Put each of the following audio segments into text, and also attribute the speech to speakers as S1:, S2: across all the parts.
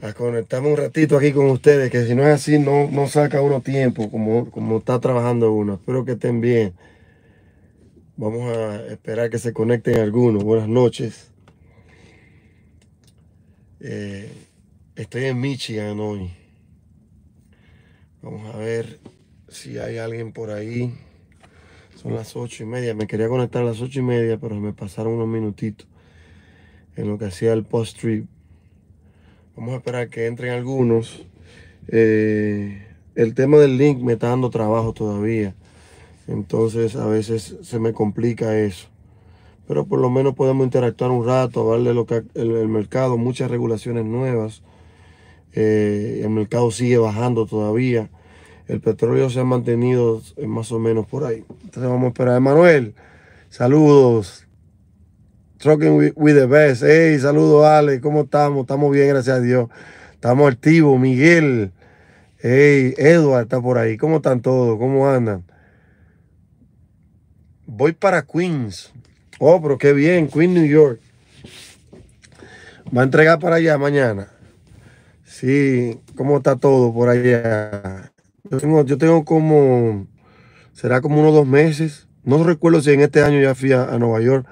S1: a conectarme un ratito aquí con ustedes, que si no es así, no, no saca uno tiempo como, como está trabajando uno. Espero que estén bien. Vamos a esperar que se conecten algunos. Buenas noches. Eh, estoy en Michigan hoy. Vamos a ver si hay alguien por ahí. Son las ocho y media. Me quería conectar a las ocho y media, pero me pasaron unos minutitos en lo que hacía el post-trip Vamos a esperar que entren algunos. Eh, el tema del link me está dando trabajo todavía. Entonces a veces se me complica eso. Pero por lo menos podemos interactuar un rato, hablarle lo que el, mercado, muchas regulaciones nuevas. Eh, el mercado sigue bajando todavía. El petróleo se ha mantenido más o menos por ahí. Entonces vamos a esperar. Emanuel, saludos. Trucking with, the Best. Hey, saludos, Ale. ¿Cómo estamos? Estamos bien, gracias a Dios. Estamos activos. Miguel. Hey, Edward está por ahí. ¿Cómo están todos? ¿Cómo andan? Voy para Queens. Oh, pero qué bien. Queens, New York. Va a entregar para allá mañana. Sí, ¿cómo está todo por allá? Yo tengo, como, será como unos dos meses. No recuerdo si en este año ya fui a Nueva York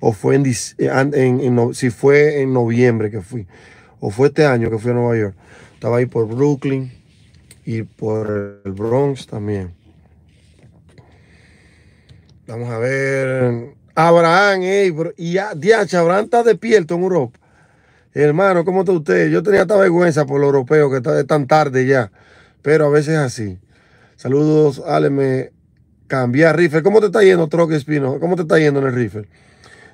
S1: o fue en, eh, en, si fue en noviembre que fui, o fue este año que fui a Nueva York. Estaba ahí por Brooklyn y por el Bronx también. Vamos a ver. Abraham, y ya Abraham está despierto en Europa. Hermano, ¿cómo está usted? Yo tenía esta vergüenza por lo europeo, que está tan tarde ya. Pero a veces así. Saludos, Aleme me rifle. ¿Cómo te está yendo, Troque Espino? ¿Cómo te está yendo en el rifle?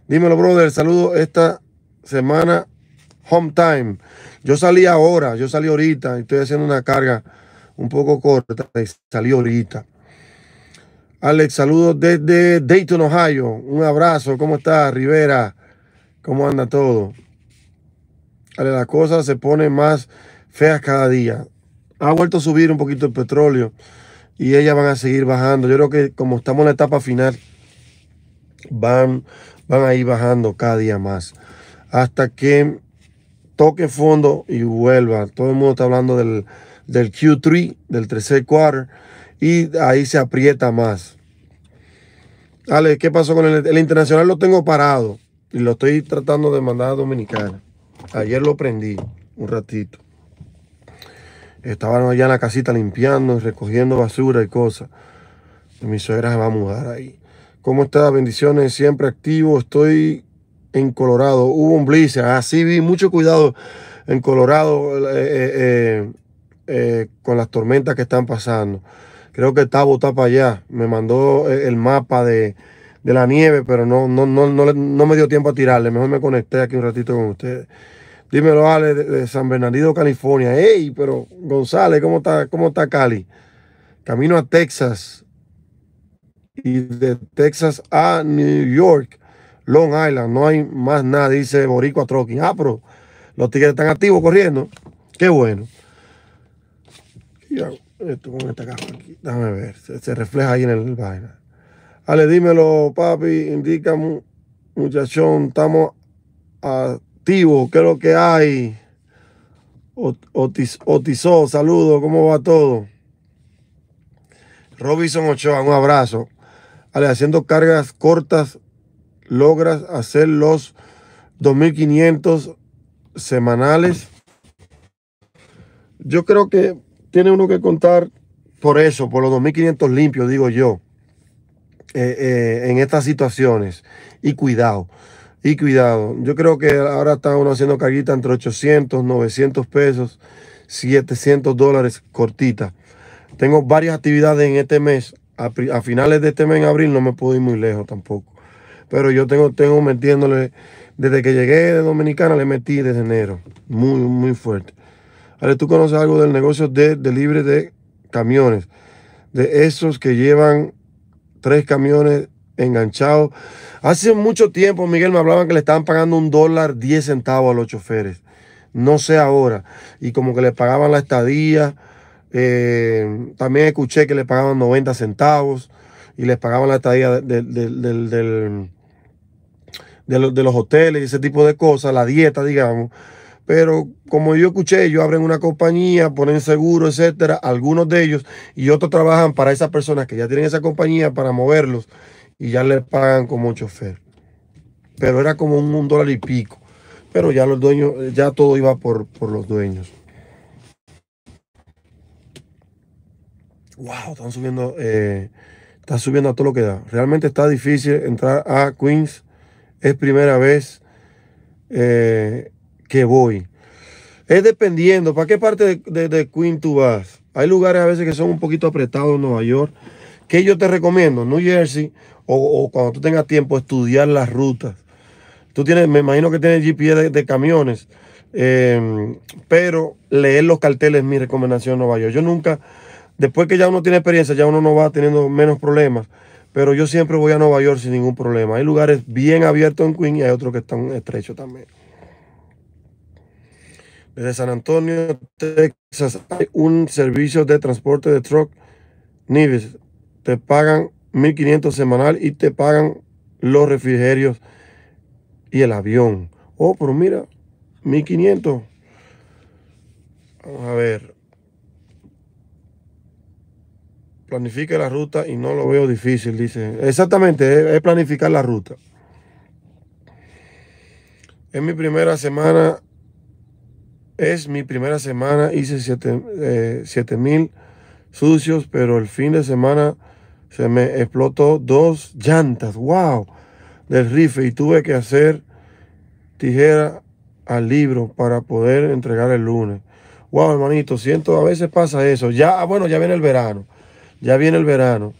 S1: Dímelo, brother, saludo esta semana, home time. Yo salí ahora, yo salí ahorita, estoy haciendo una carga un poco corta y salí ahorita. Alex, saludos desde Dayton, Ohio. Un abrazo, ¿cómo está Rivera? ¿Cómo anda todo? Ale, las cosas se ponen más feas cada día. Ha vuelto a subir un poquito el petróleo y ellas van a seguir bajando. Yo creo que como estamos en la etapa final, van van a ir bajando cada día más hasta que toque fondo y vuelva. Todo el mundo está hablando del, Q3, del tercer quarter, y ahí se aprieta más. Ale, ¿qué pasó con el, internacional? Lo tengo parado y lo estoy tratando de mandar a Dominicana. Ayer lo prendí un ratito. Estaban allá en la casita limpiando, y recogiendo basura y cosas. mi suegra se va a mudar ahí. ¿Cómo estás? Bendiciones, siempre activo. Estoy en Colorado. Hubo un blizzard. Así ah, vi mucho cuidado en Colorado eh, eh, eh, con las tormentas que están pasando. Creo que Tabo está para allá. Me mandó el mapa de, la nieve, pero no, no, no, me dio tiempo a tirarle. Mejor me conecté aquí un ratito con ustedes. Dímelo, Ale, de, San Bernardino, California. ¡Ey! pero González, ¿cómo está, cómo está Cali? Camino a Texas y de Texas a New York, Long Island. No hay más nada, dice Boricua Trucking. Ah, pero los tigres están activos corriendo. Qué bueno. Déjame ver. Se, refleja ahí en el vaina. Ale, dímelo, papi. Indica, muchachón, estamos activos. ¿Qué es lo que hay? Otis, saludo saludo. ¿Cómo va todo? Robinson Ochoa, un abrazo haciendo cargas cortas, logras hacer los 2.500 semanales. Yo creo que tiene uno que contar por eso, por los 2.500 limpios, digo yo, eh, eh, en estas situaciones. Y cuidado, y cuidado. Yo creo que ahora está uno haciendo carguita entre 800, 900 pesos, 700 dólares cortita. Tengo varias actividades en este mes a, finales de este mes, en abril, no me puedo ir muy lejos tampoco. Pero yo tengo, tengo metiéndole, desde que llegué de Dominicana, le metí desde enero, muy, muy fuerte. Ale, tú conoces algo del negocio de libre de camiones, de esos que llevan tres camiones enganchados. Hace mucho tiempo, Miguel, me hablaban que le estaban pagando un dólar diez centavos a los choferes. No sé ahora. Y como que le pagaban la estadía eh, también escuché que le pagaban 90 centavos y les pagaban la estadía de, los hoteles y ese tipo de cosas, la dieta, digamos. Pero como yo escuché, ellos abren una compañía, ponen seguro, etcétera, algunos de ellos, y otros trabajan para esas personas que ya tienen esa compañía para moverlos y ya les pagan como chofer. Pero era como un, dólar y pico. Pero ya los dueños, ya todo iba por los dueños. wow, están subiendo, eh, subiendo a todo lo que da. Realmente está difícil entrar a Queens. Es primera vez eh, que voy. Es dependiendo, ¿para qué parte de, Queens tú vas? Hay lugares a veces que son un poquito apretados en Nueva York. ¿Qué yo te recomiendo? New Jersey o, cuando tú tengas tiempo estudiar las rutas. Tú tienes, me imagino que tienes GPS de, camiones, eh, pero leer los carteles es mi recomendación en Nueva York. Yo nunca, Después que ya uno tiene experiencia, ya uno no va teniendo menos problemas. Pero yo siempre voy a Nueva York sin ningún problema. Hay lugares bien abiertos en Queens y hay otros que están estrechos también. Desde San Antonio, Texas, hay un servicio de transporte de truck Nivis. Te pagan 1.500 semanal y te pagan los refrigerios y el avión. Oh, pero mira, 1.500. Vamos a ver. planifique la ruta y no lo veo difícil, dice. Exactamente, es, planificar la ruta. Es mi primera semana, es mi primera semana, hice 7 eh, mil sucios, pero el fin de semana se me explotó dos llantas, wow, del rifle y tuve que hacer tijera al libro para poder entregar el lunes. Wow, hermanito, siento, a veces pasa eso. Ya, ah, bueno, ya viene el verano. Ya viene el verano.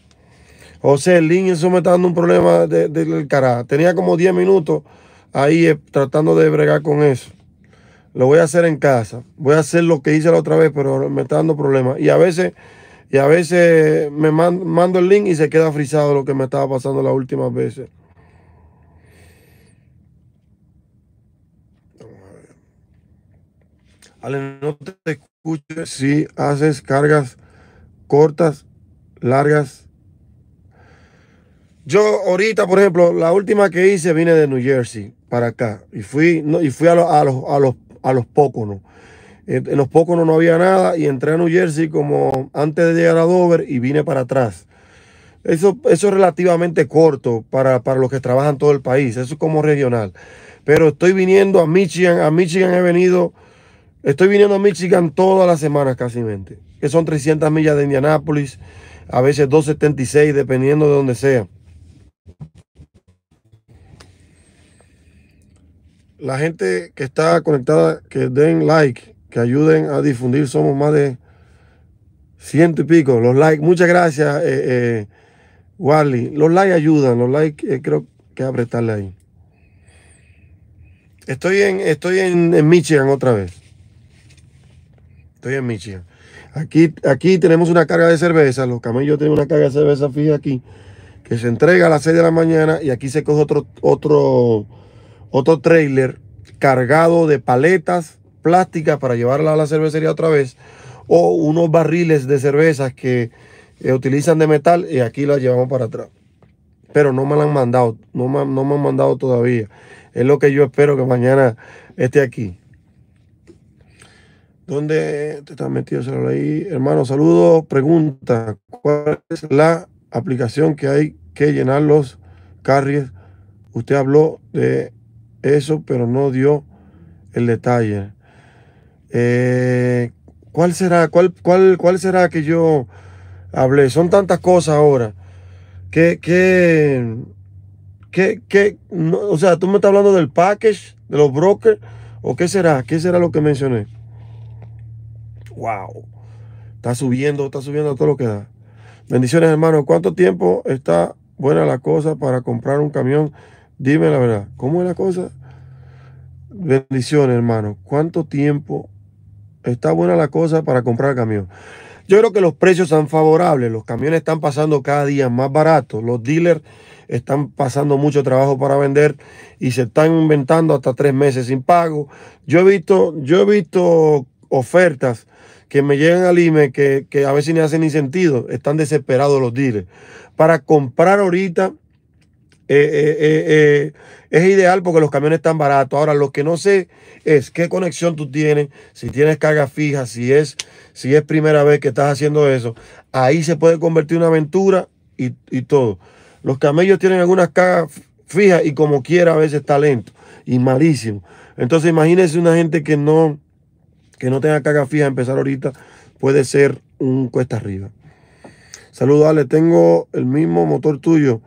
S1: José link eso me está dando un problema del carajo. Tenía como 10 minutos ahí eh, tratando de bregar con eso. Lo voy a hacer en casa. Voy a hacer lo que hice la otra vez, pero me está dando problemas. Y a veces, y a veces me mando, el link y se queda frisado lo que me estaba pasando las últimas veces. Ale, no te escuches si haces cargas cortas largas. Yo ahorita, por ejemplo, la última que hice vine de New Jersey para acá y fui, y fui a, los, a, los, a, los, Poconos. En los Poconos no había nada y entré a New Jersey como antes de llegar a Dover y vine para atrás. Eso, eso es relativamente corto para, para los que trabajan todo el país, eso es como regional. Pero estoy viniendo a Michigan, a Michigan he venido, estoy viniendo a Michigan todas las semanas casi, que son 300 millas de Indianápolis a veces 2.76, dependiendo de donde sea. La gente que está conectada, que den like, que ayuden a difundir, somos más de ciento y pico. Los likes, muchas gracias, eh, eh, Wally. Los likes ayudan, los likes eh, creo que abre prestarle ahí. Estoy en, estoy en Michigan otra vez. Estoy en Michigan. Aquí, tenemos una carga de cerveza, los camellos tienen una carga de cerveza fija aquí, que se entrega a las 6 de la mañana y aquí se coge otro, otro, otro trailer cargado de paletas plásticas para llevarla a la cervecería otra vez o unos barriles de cervezas que eh, utilizan de metal y aquí la llevamos para atrás. Pero no me la han mandado, no me, no me han mandado todavía. Es lo que yo espero que mañana esté aquí. ¿Dónde te estás metidos ahí? Hermano, saludo Pregunta: ¿Cuál es la aplicación que hay que llenar los carries? Usted habló de eso, pero no dio el detalle. Eh, ¿Cuál será? ¿Cuál, cuál, cuál será que yo hablé? Son tantas cosas ahora. ¿Qué, qué, qué, qué o sea, tú me estás hablando del package, de los brokers, o qué será? ¿Qué será lo que mencioné? wow. Está subiendo, está subiendo todo lo que da. Bendiciones, hermano. ¿Cuánto tiempo está buena la cosa para comprar un camión? Dime la verdad. ¿Cómo es la cosa? Bendiciones, hermano. ¿Cuánto tiempo está buena la cosa para comprar camión? Yo creo que los precios son favorables. Los camiones están pasando cada día más baratos. Los dealers están pasando mucho trabajo para vender y se están inventando hasta tres meses sin pago. Yo he visto, yo he visto ofertas que me llegan al IME que, a veces ni hacen ni sentido. Están desesperados los dealers. Para comprar ahorita eh, eh, eh, es ideal porque los camiones están baratos. Ahora, lo que no sé es qué conexión tú tienes, si tienes carga fija, si es, si es primera vez que estás haciendo eso. Ahí se puede convertir en una aventura y, y todo. Los camellos tienen algunas cargas fijas y como quiera a veces está lento y malísimo. Entonces imagínense una gente que no, que no tenga carga fija, empezar ahorita, puede ser un cuesta arriba. Saludos, Ale. Tengo el mismo motor tuyo,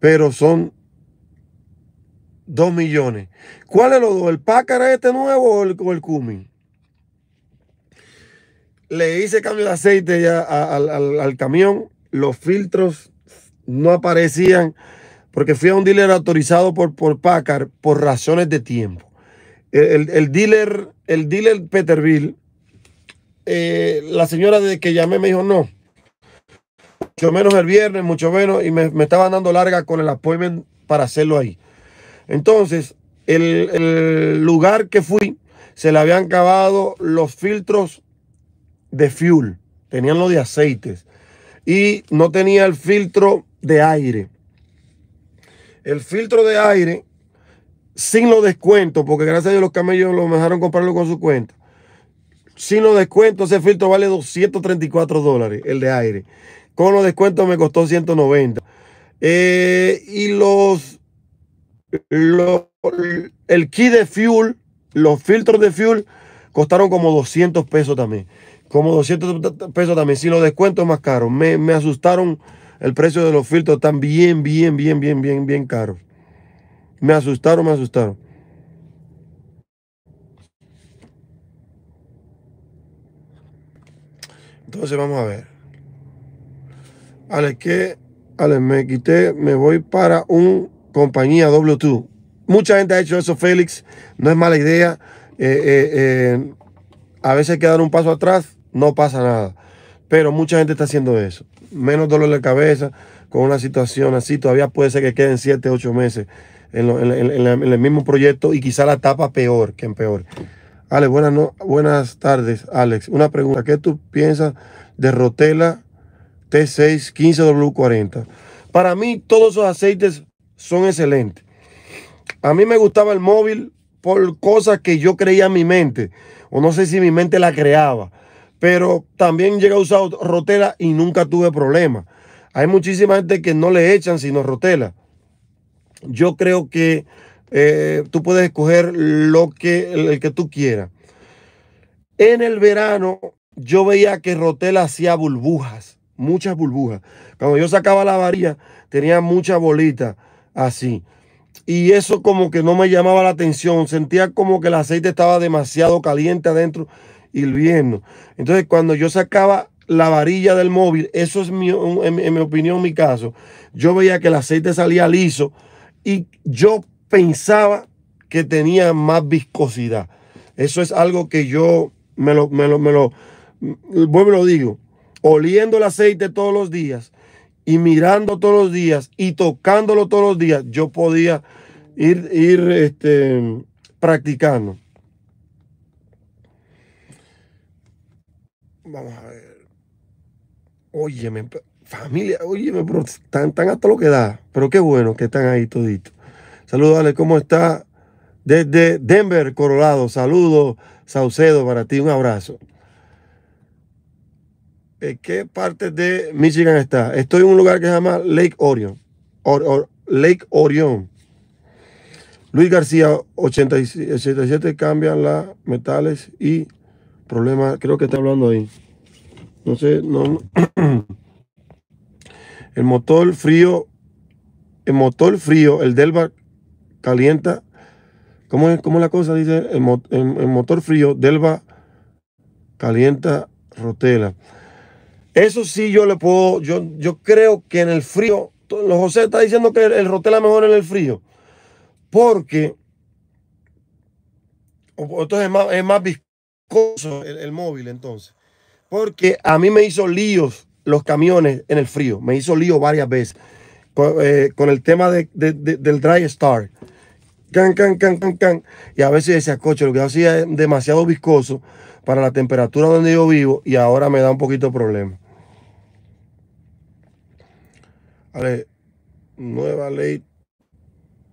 S1: pero son 2 millones. ¿Cuál es lo dos? ¿El pácara este nuevo o el, o Le hice cambio de aceite ya al, camión. Los filtros no aparecían porque fui a un dealer autorizado por, por por razones de tiempo. El, el, el dealer el dealer Peterville, eh, la señora de que llamé me dijo no. Mucho menos el viernes, mucho menos, y me, me estaban dando larga con el appointment para hacerlo ahí. Entonces, el, el lugar que fui, se le habían cavado los filtros de fuel, tenían los de aceites, y no tenía el filtro de aire. El filtro de aire sin los descuentos, porque gracias a Dios los camellos lo dejaron comprarlo con su cuenta. Sin los descuentos, ese filtro vale 234 dólares, el de aire. Con los descuentos me costó 190. Eh, y los, el kit de fuel, los filtros de fuel, costaron como 200 pesos también. Como 200 pesos también. Sin los descuentos más caro. Me, me asustaron el precio de los filtros. Están bien, bien, bien, bien, bien, bien caros. Me asustaron, me asustaron. Entonces vamos a ver. Ale qué Ale, me quité, me voy para un compañía W2. Mucha gente ha hecho eso, Félix. No es mala idea. Eh, eh, eh, a veces hay que dar un paso atrás, no pasa nada. Pero mucha gente está haciendo eso. Menos dolor de cabeza, con una situación así, todavía puede ser que queden 7, 8 meses en, el mismo proyecto y quizá la tapa peor que en peor. Alex, buenas, buenas tardes, Alex. Una pregunta, ¿qué tú piensas de Rotela T6 15W40? Para mí todos esos aceites son excelentes. A mí me gustaba el móvil por cosas que yo creía en mi mente, o no sé si mi mente la creaba, pero también llegué a usar Rotela y nunca tuve problemas. Hay muchísima gente que no le echan sino Rotela yo creo que eh, tú puedes escoger lo que, el, que tú quieras. En el verano yo veía que Rotel hacía burbujas, muchas burbujas. Cuando yo sacaba la varilla tenía muchas bolitas así. Y eso como que no me llamaba la atención. Sentía como que el aceite estaba demasiado caliente adentro hirviendo. Entonces cuando yo sacaba la varilla del móvil, eso es en mi opinión, mi caso, yo veía que el aceite salía liso y yo pensaba que tenía más viscosidad. Eso es algo que yo me lo, me lo, me lo, vuelvo lo digo, oliendo el aceite todos los días y mirando todos los días y tocándolo todos los días, yo podía ir, ir este, practicando. Vamos a ver. me... Familia, oye, pero están, tan hasta lo que da. Pero qué bueno que están ahí todito Saludos, Ale, ¿cómo está? Desde Denver, Colorado. Saludos, Saucedo, para ti. Un abrazo. ¿En eh, qué parte de Michigan está? Estoy en un lugar que se llama Lake Orion. Lake Orion. Luis García, 87 cambian las metales y problemas. Creo que está hablando ahí. No sé, no. El motor frío, el motor frío, el Delva calienta. ¿Cómo es, la cosa? Dice, el, motor frío, Delva calienta Rotela. Eso sí yo le puedo, yo, yo creo que en el frío, José está diciendo que el, Rotela mejor en el frío. Porque entonces es más, viscoso el, el móvil entonces. Porque a mí me hizo líos los camiones en el frío. Me hizo lío varias veces con, eh, el tema del dry start. Can, can, can, can, can. Y a veces ese coche, lo que hacía es demasiado viscoso para la temperatura donde yo vivo y ahora me da un poquito de problema. nueva ley.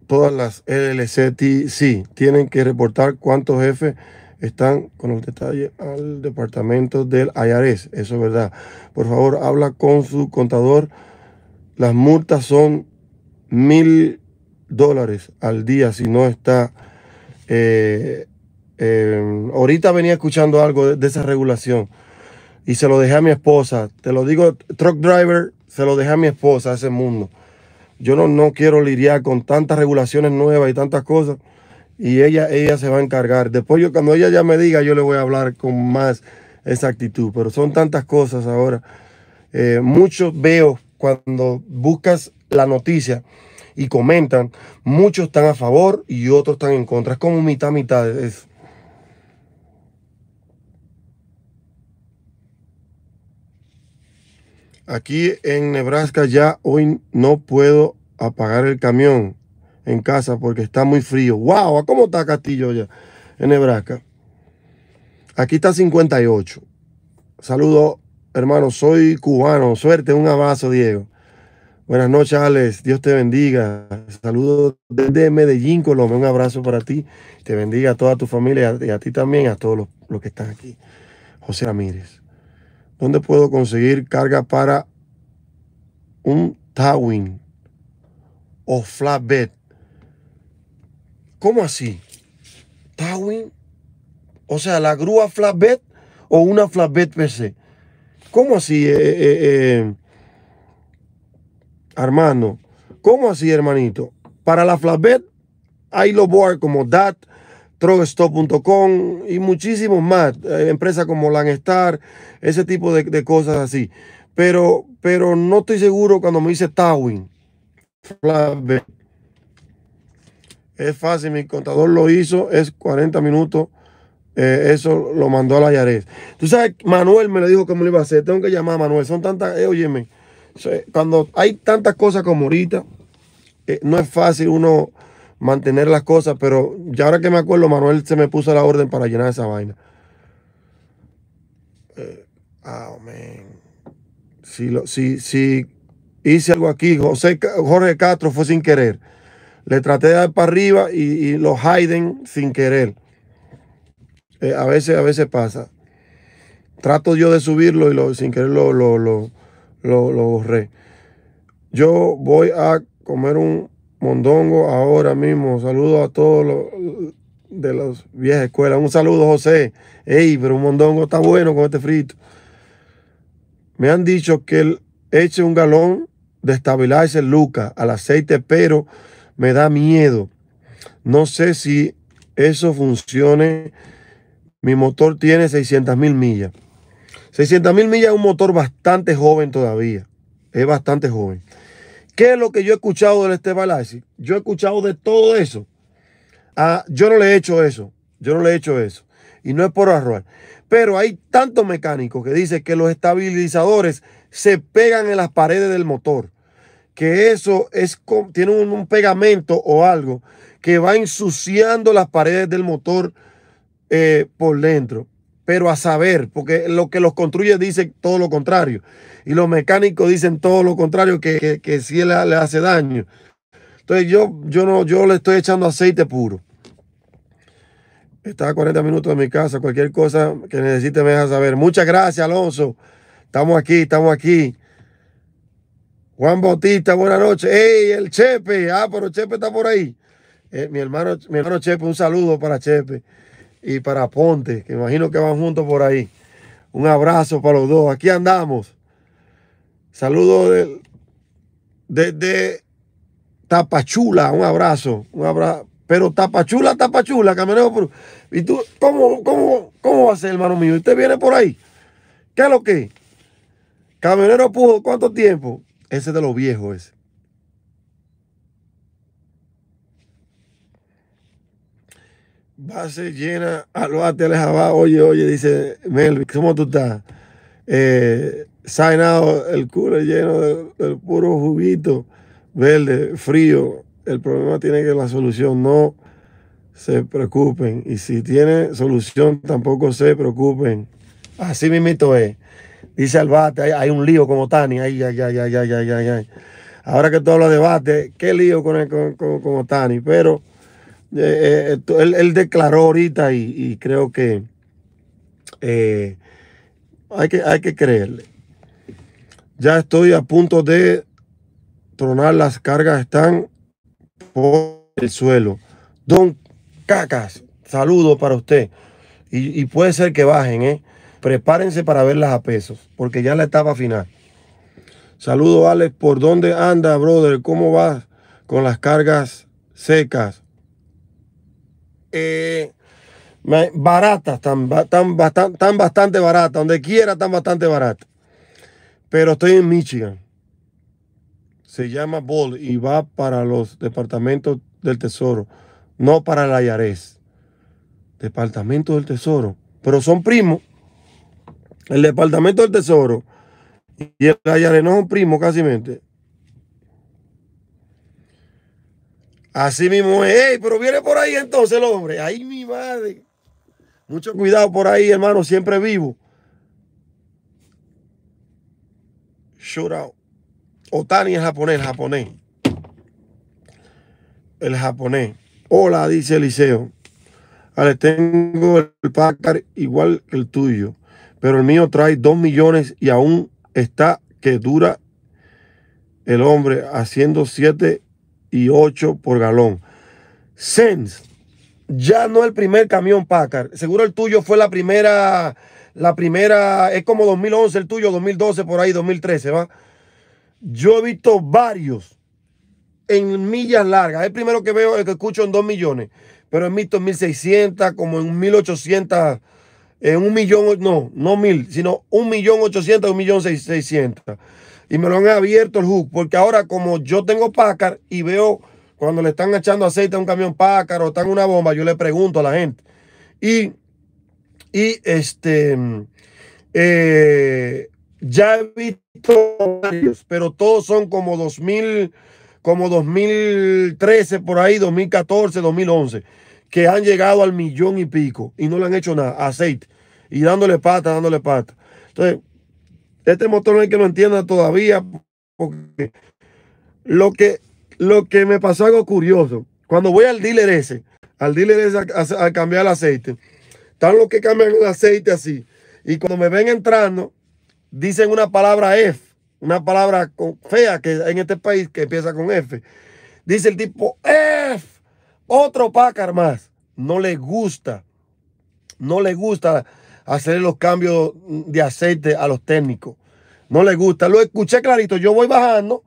S1: Todas las LLC sí, tienen que reportar cuántos jefes están con los detalles al departamento del IRS. Eso es verdad. Por favor, habla con su contador. Las multas son mil dólares al día si no está. Eh, em, ahorita venía escuchando algo de, esa regulación y se lo dejé a mi esposa. Te lo digo, truck driver, se lo dejé a mi esposa, a ese mundo. Yo no, no quiero lidiar con tantas regulaciones nuevas y tantas cosas y ella, ella se va a encargar. Después yo, cuando ella ya me diga, yo le voy a hablar con más exactitud, pero son tantas cosas ahora. Eh, muchos veo cuando buscas la noticia y comentan, muchos están a favor y otros están en contra. Es como mitad, mitad. eso. Aquí en Nebraska ya hoy no puedo apagar el camión en casa porque está muy frío. ¡Wow! ¿Cómo está Castillo ya en Nebraska? Aquí está 58. Saludo, hermano. Soy cubano. Suerte, un abrazo, Diego. Buenas noches, Alex. Dios te bendiga. Saludos desde Medellín, Colombia. Un abrazo para ti. Te bendiga a toda tu familia y a, ti también, a todos los, los que están aquí. José Ramírez. ¿Dónde puedo conseguir carga para un Tawin o flatbed? ¿Cómo así? Towing, o sea, la grúa flatbed o una flatbed PC. ¿Cómo así, eh, eh, eh, hermano? ¿Cómo así, hermanito? Para la flatbed hay los boards como DAT, Trogstop.com y muchísimos más, empresas como Lanstar, ese tipo de, cosas así. Pero, pero no estoy seguro cuando me dice Towing, flatbed. Es fácil, mi contador lo hizo, es 40 minutos. Eh, eso lo mandó a la Yarez. Tú sabes, Manuel me lo dijo cómo lo iba a hacer. Tengo que llamar a Manuel. Son tantas, eh, óyeme, eh, cuando hay tantas cosas como ahorita, no es fácil uno mantener las cosas, pero ya ahora que me acuerdo, Manuel se me puso la orden para llenar esa vaina. Oh, man. Si, si, si hice algo aquí, José, Jorge Castro fue sin querer. Le traté de dar para arriba y, lo Hayden sin querer. Eh, a veces, a veces pasa. Trato yo de subirlo y sin querer lo, lo, lo, lo, borré. Yo voy a comer un mondongo ahora mismo. saludo a todos los de las viejas escuelas. Un saludo, José. Ey, pero un mondongo está bueno con este frito. Me han dicho que él eche un galón de el Lucas al aceite, pero me da miedo. No sé si eso funcione. Mi motor tiene 600 mil millas. 600.000 millas es un motor bastante joven todavía. Es bastante joven. ¿Qué es lo que yo he escuchado del este Yo he escuchado de todo eso. Ah, yo no le he hecho eso. Yo no le he hecho eso. Y no es por arrojar. Pero hay tantos mecánicos que dicen que los estabilizadores se pegan en las paredes del motor que eso es, tiene un, pegamento o algo que va ensuciando las paredes del motor eh, por dentro. Pero a saber, porque lo que los construye dice todo lo contrario. Y los mecánicos dicen todo lo contrario, que, que, sí le, hace daño. Entonces yo, yo, no, yo le estoy echando aceite puro. Está a 40 minutos de mi casa. Cualquier cosa que necesite me deja saber. Muchas gracias, Alonso. Estamos aquí, estamos aquí. Juan Bautista, buenas noches. ¡Ey, el Chepe! Ah, pero Chepe está por ahí. Eh, mi, hermano, mi hermano Chepe, un saludo para Chepe y para Ponte, que imagino que van juntos por ahí. Un abrazo para los dos. Aquí andamos. Saludo desde de Tapachula. Un abrazo. Un abrazo. Pero Tapachula, Tapachula, camionero. por. ¿Y tú cómo, cómo, cómo va a ser, hermano mío? ¿Usted viene por ahí? ¿Qué es lo que? Camionero Pujo, ¿cuánto tiempo? Ese de los viejos ese. Base llena, aloate alejabá, oye, oye, dice Melvin, ¿cómo tú estás? Eh, el culo lleno del, puro juguito verde, frío. El problema tiene que la solución no se preocupen. Y si tiene solución, tampoco se preocupen. Así mismito es. Dice al bate, hay, un lío como Otani. Ay, ay, ay, ay, ay, ay, ay, Ahora que tú hablas de bate, qué lío con, Tani. Pero eh, eh, él, declaró ahorita y, creo que, eh, hay que hay que creerle. Ya estoy a punto de tronar las cargas, están por el suelo. Don Cacas, saludo para usted. Y, y puede ser que bajen, ¿eh? Prepárense para verlas a pesos, porque ya la etapa final. Saludo, Alex. ¿Por dónde anda, brother? ¿Cómo vas con las cargas secas? Eh, baratas, tan, tan, bastante, baratas. Donde quiera, tan bastante baratas. Pero estoy en Michigan. Se llama Ball y va para los departamentos del Tesoro, no para la IARES. Departamento del Tesoro. Pero son primos el Departamento del Tesoro y el es un primo casi. Mente. Así mismo es, pero viene por ahí entonces el hombre. Ay, mi madre. Mucho cuidado por ahí, hermano, siempre vivo. out, Otani es japonés, el japonés. El japonés. Hola, dice Eliseo. Ale, tengo el pacar igual que el tuyo pero el mío trae 2 millones y aún está que dura el hombre haciendo 7 y 8 por galón. Sense, ya no el primer camión Packard. Seguro el tuyo fue la primera, la primera, es como 2011 el tuyo, 2012 por ahí, 2013, ¿va? Yo he visto varios en millas largas. El primero que veo, el que escucho en 2 millones, pero he visto en 1600, como en 1800 un millón, no, no mil, sino un millón ochocientos, un millón seiscientos. Y me lo han abierto el hook, porque ahora como yo tengo pácar y veo cuando le están echando aceite a un camión pácar o están una bomba, yo le pregunto a la gente. Y, y este, eh, ya he visto varios, pero todos son como mil, como 2013 por ahí, 2014, 2011 que han llegado al millón y pico y no le han hecho nada, aceite y dándole pata, dándole pata. Entonces, este motor no hay que lo entienda todavía, porque lo que, lo que me pasó algo curioso, cuando voy al dealer ese, al dealer ese a, cambiar el aceite, están los que cambian el aceite así, y cuando me ven entrando, dicen una palabra F, una palabra fea que en este país que empieza con F. Dice el tipo, F, otro pácar más. No le gusta, no le gusta hacer los cambios de aceite a los técnicos. No le gusta. Lo escuché clarito. Yo voy bajando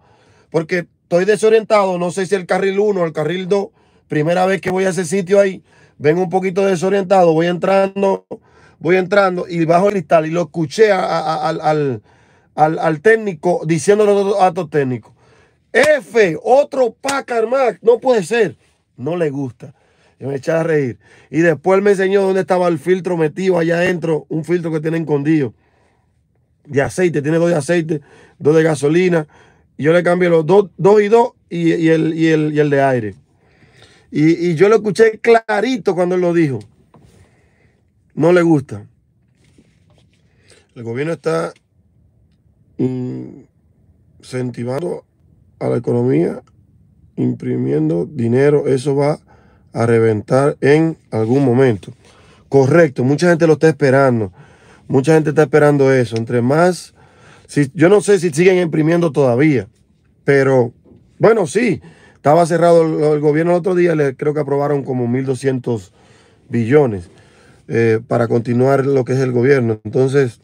S1: porque estoy desorientado. No sé si el carril 1 o el carril 2. Primera vez que voy a ese sitio ahí. Vengo un poquito desorientado. Voy entrando, voy entrando y bajo el cristal. Y lo escuché al, al, técnico diciéndole a los técnicos. F, otro Packard No puede ser. No le gusta. Yo me echaba a reír. Y después me enseñó dónde estaba el filtro metido allá adentro, un filtro que tiene escondido de aceite. Tiene dos de aceite, dos de gasolina. yo le cambié los dos, dos y dos y, y, el, y, el, de aire. Y, y yo lo escuché clarito cuando él lo dijo. No le gusta. El gobierno está incentivando a la economía, imprimiendo dinero. Eso va a reventar en algún momento. Correcto, mucha gente lo está esperando. Mucha gente está esperando eso. Entre más, si, yo no sé si siguen imprimiendo todavía, pero bueno, sí, estaba cerrado el, gobierno el otro día, le, creo que aprobaron como 1.200 billones eh, para continuar lo que es el gobierno. Entonces,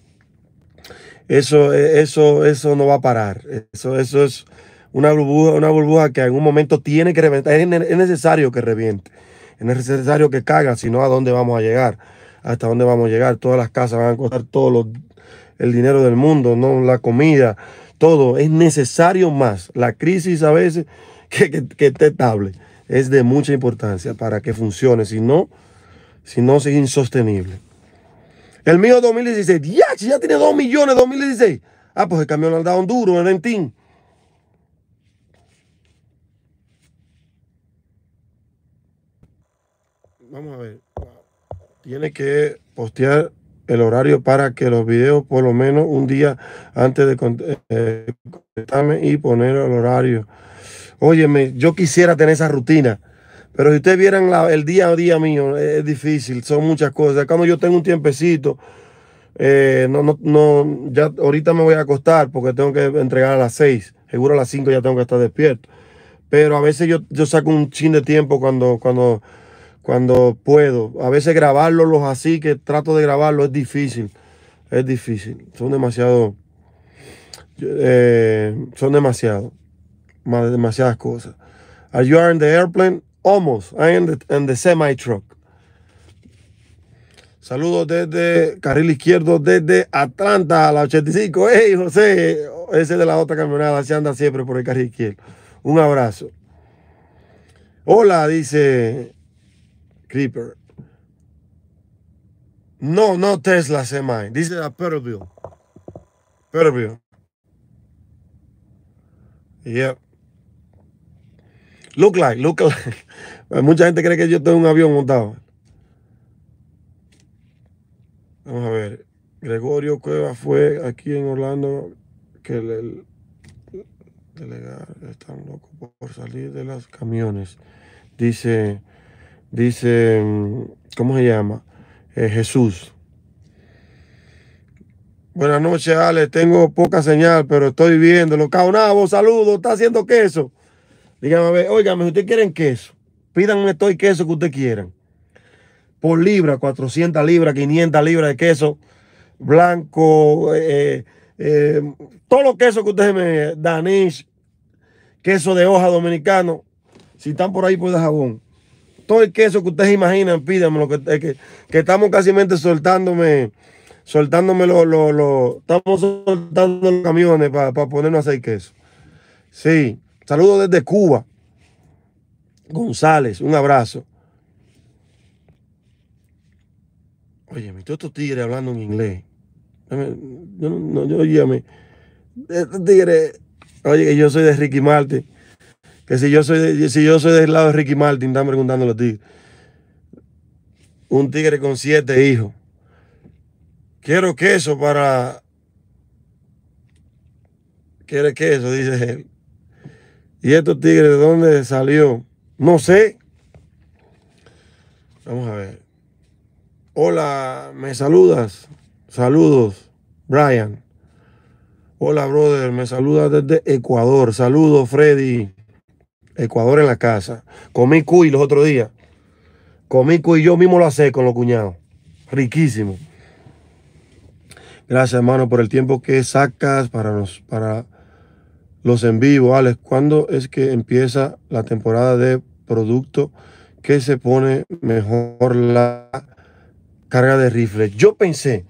S1: eso, eh, eso, eso no va a parar. Eso, eso es una burbuja, una burbuja que en un momento tiene que reventar. Es necesario que reviente. Es necesario que caga, si no, ¿a dónde vamos a llegar? ¿Hasta dónde vamos a llegar? Todas las casas van a costar todo el dinero del mundo, no la comida, todo. Es necesario más la crisis a veces que, que, esté estable. Es de mucha importancia para que funcione. Si no, si no, es insostenible. El mío 2016, ya, ya tiene 2 millones 2016. Ah, pues el camión un duro, el Ventín vamos a ver, tiene que postear el horario para que los videos por lo menos un día antes de eh, contestarme y poner el horario. Óyeme, yo quisiera tener esa rutina, pero si ustedes vieran el día a día mío, es, difícil, son muchas cosas. Cuando yo tengo un tiempecito, eh, no, no, no, ya ahorita me voy a acostar porque tengo que entregar a las 6, seguro a las 5 ya tengo que estar despierto. Pero a veces yo, yo saco un chin de tiempo cuando, cuando cuando puedo. A veces grabarlos los así que trato de grabarlo es difícil. Es difícil. Son demasiado. Eh, son demasiado. demasiadas cosas. Are you in the airplane? Almost. I in the, semi truck. Saludos desde carril izquierdo, desde Atlanta a la 85. ¡Hey, José! Ese de la otra camionada se anda siempre por el carril izquierdo. Un abrazo. Hola, dice Creeper. No, no Tesla semi. Dice a ah, Purville. Purville. Yep. Look like, look like. Mucha gente cree que yo tengo un avión montado. Vamos a ver. Gregorio Cueva fue aquí en Orlando que el delegado están loco por salir de las camiones. Dice dice, ¿cómo se llama? Eh, Jesús. Buenas noches, Ale. Tengo poca señal, pero estoy viendo. viéndolo. Caonabo, saludo. Está haciendo queso. Dígame, a ver, óigame, si ustedes quieren queso, pídanme todo el queso que ustedes quieran. Por libra, 400 libras, 500 libras de queso blanco, eh, eh, todos los quesos que ustedes me danish, queso de hoja dominicano. Si están por ahí, pues de jabón el queso que ustedes imaginan, pídanme que, que, que estamos casi soltándome, soltándome los, lo, lo, estamos soltando los camiones para ponernos a hacer queso. Sí, saludos desde Cuba. González, un abrazo. Oye, mi estos tigres hablando en inglés. Yo no, yo, oye, yo, tigre, oye, yo soy de Ricky Martin si yo soy, si yo soy del lado de Ricky Martin, están preguntando los tigres. Un tigre con siete hijos. Quiero queso para. Quiere queso, dice él. ¿Y estos tigres de dónde salió? No sé. Vamos a ver. Hola, ¿me saludas? Saludos, Brian. Hola, brother, me saludas desde Ecuador. Saludos, Freddy. Ecuador en la casa. Comí cuy los otros días. Comí cuy, yo mismo lo hacé con los cuñados. Riquísimo. Gracias, hermano, por el tiempo que sacas para, para los en vivo. Alex, ¿cuándo es que empieza la temporada de producto que se pone mejor la carga de rifle? Yo pensé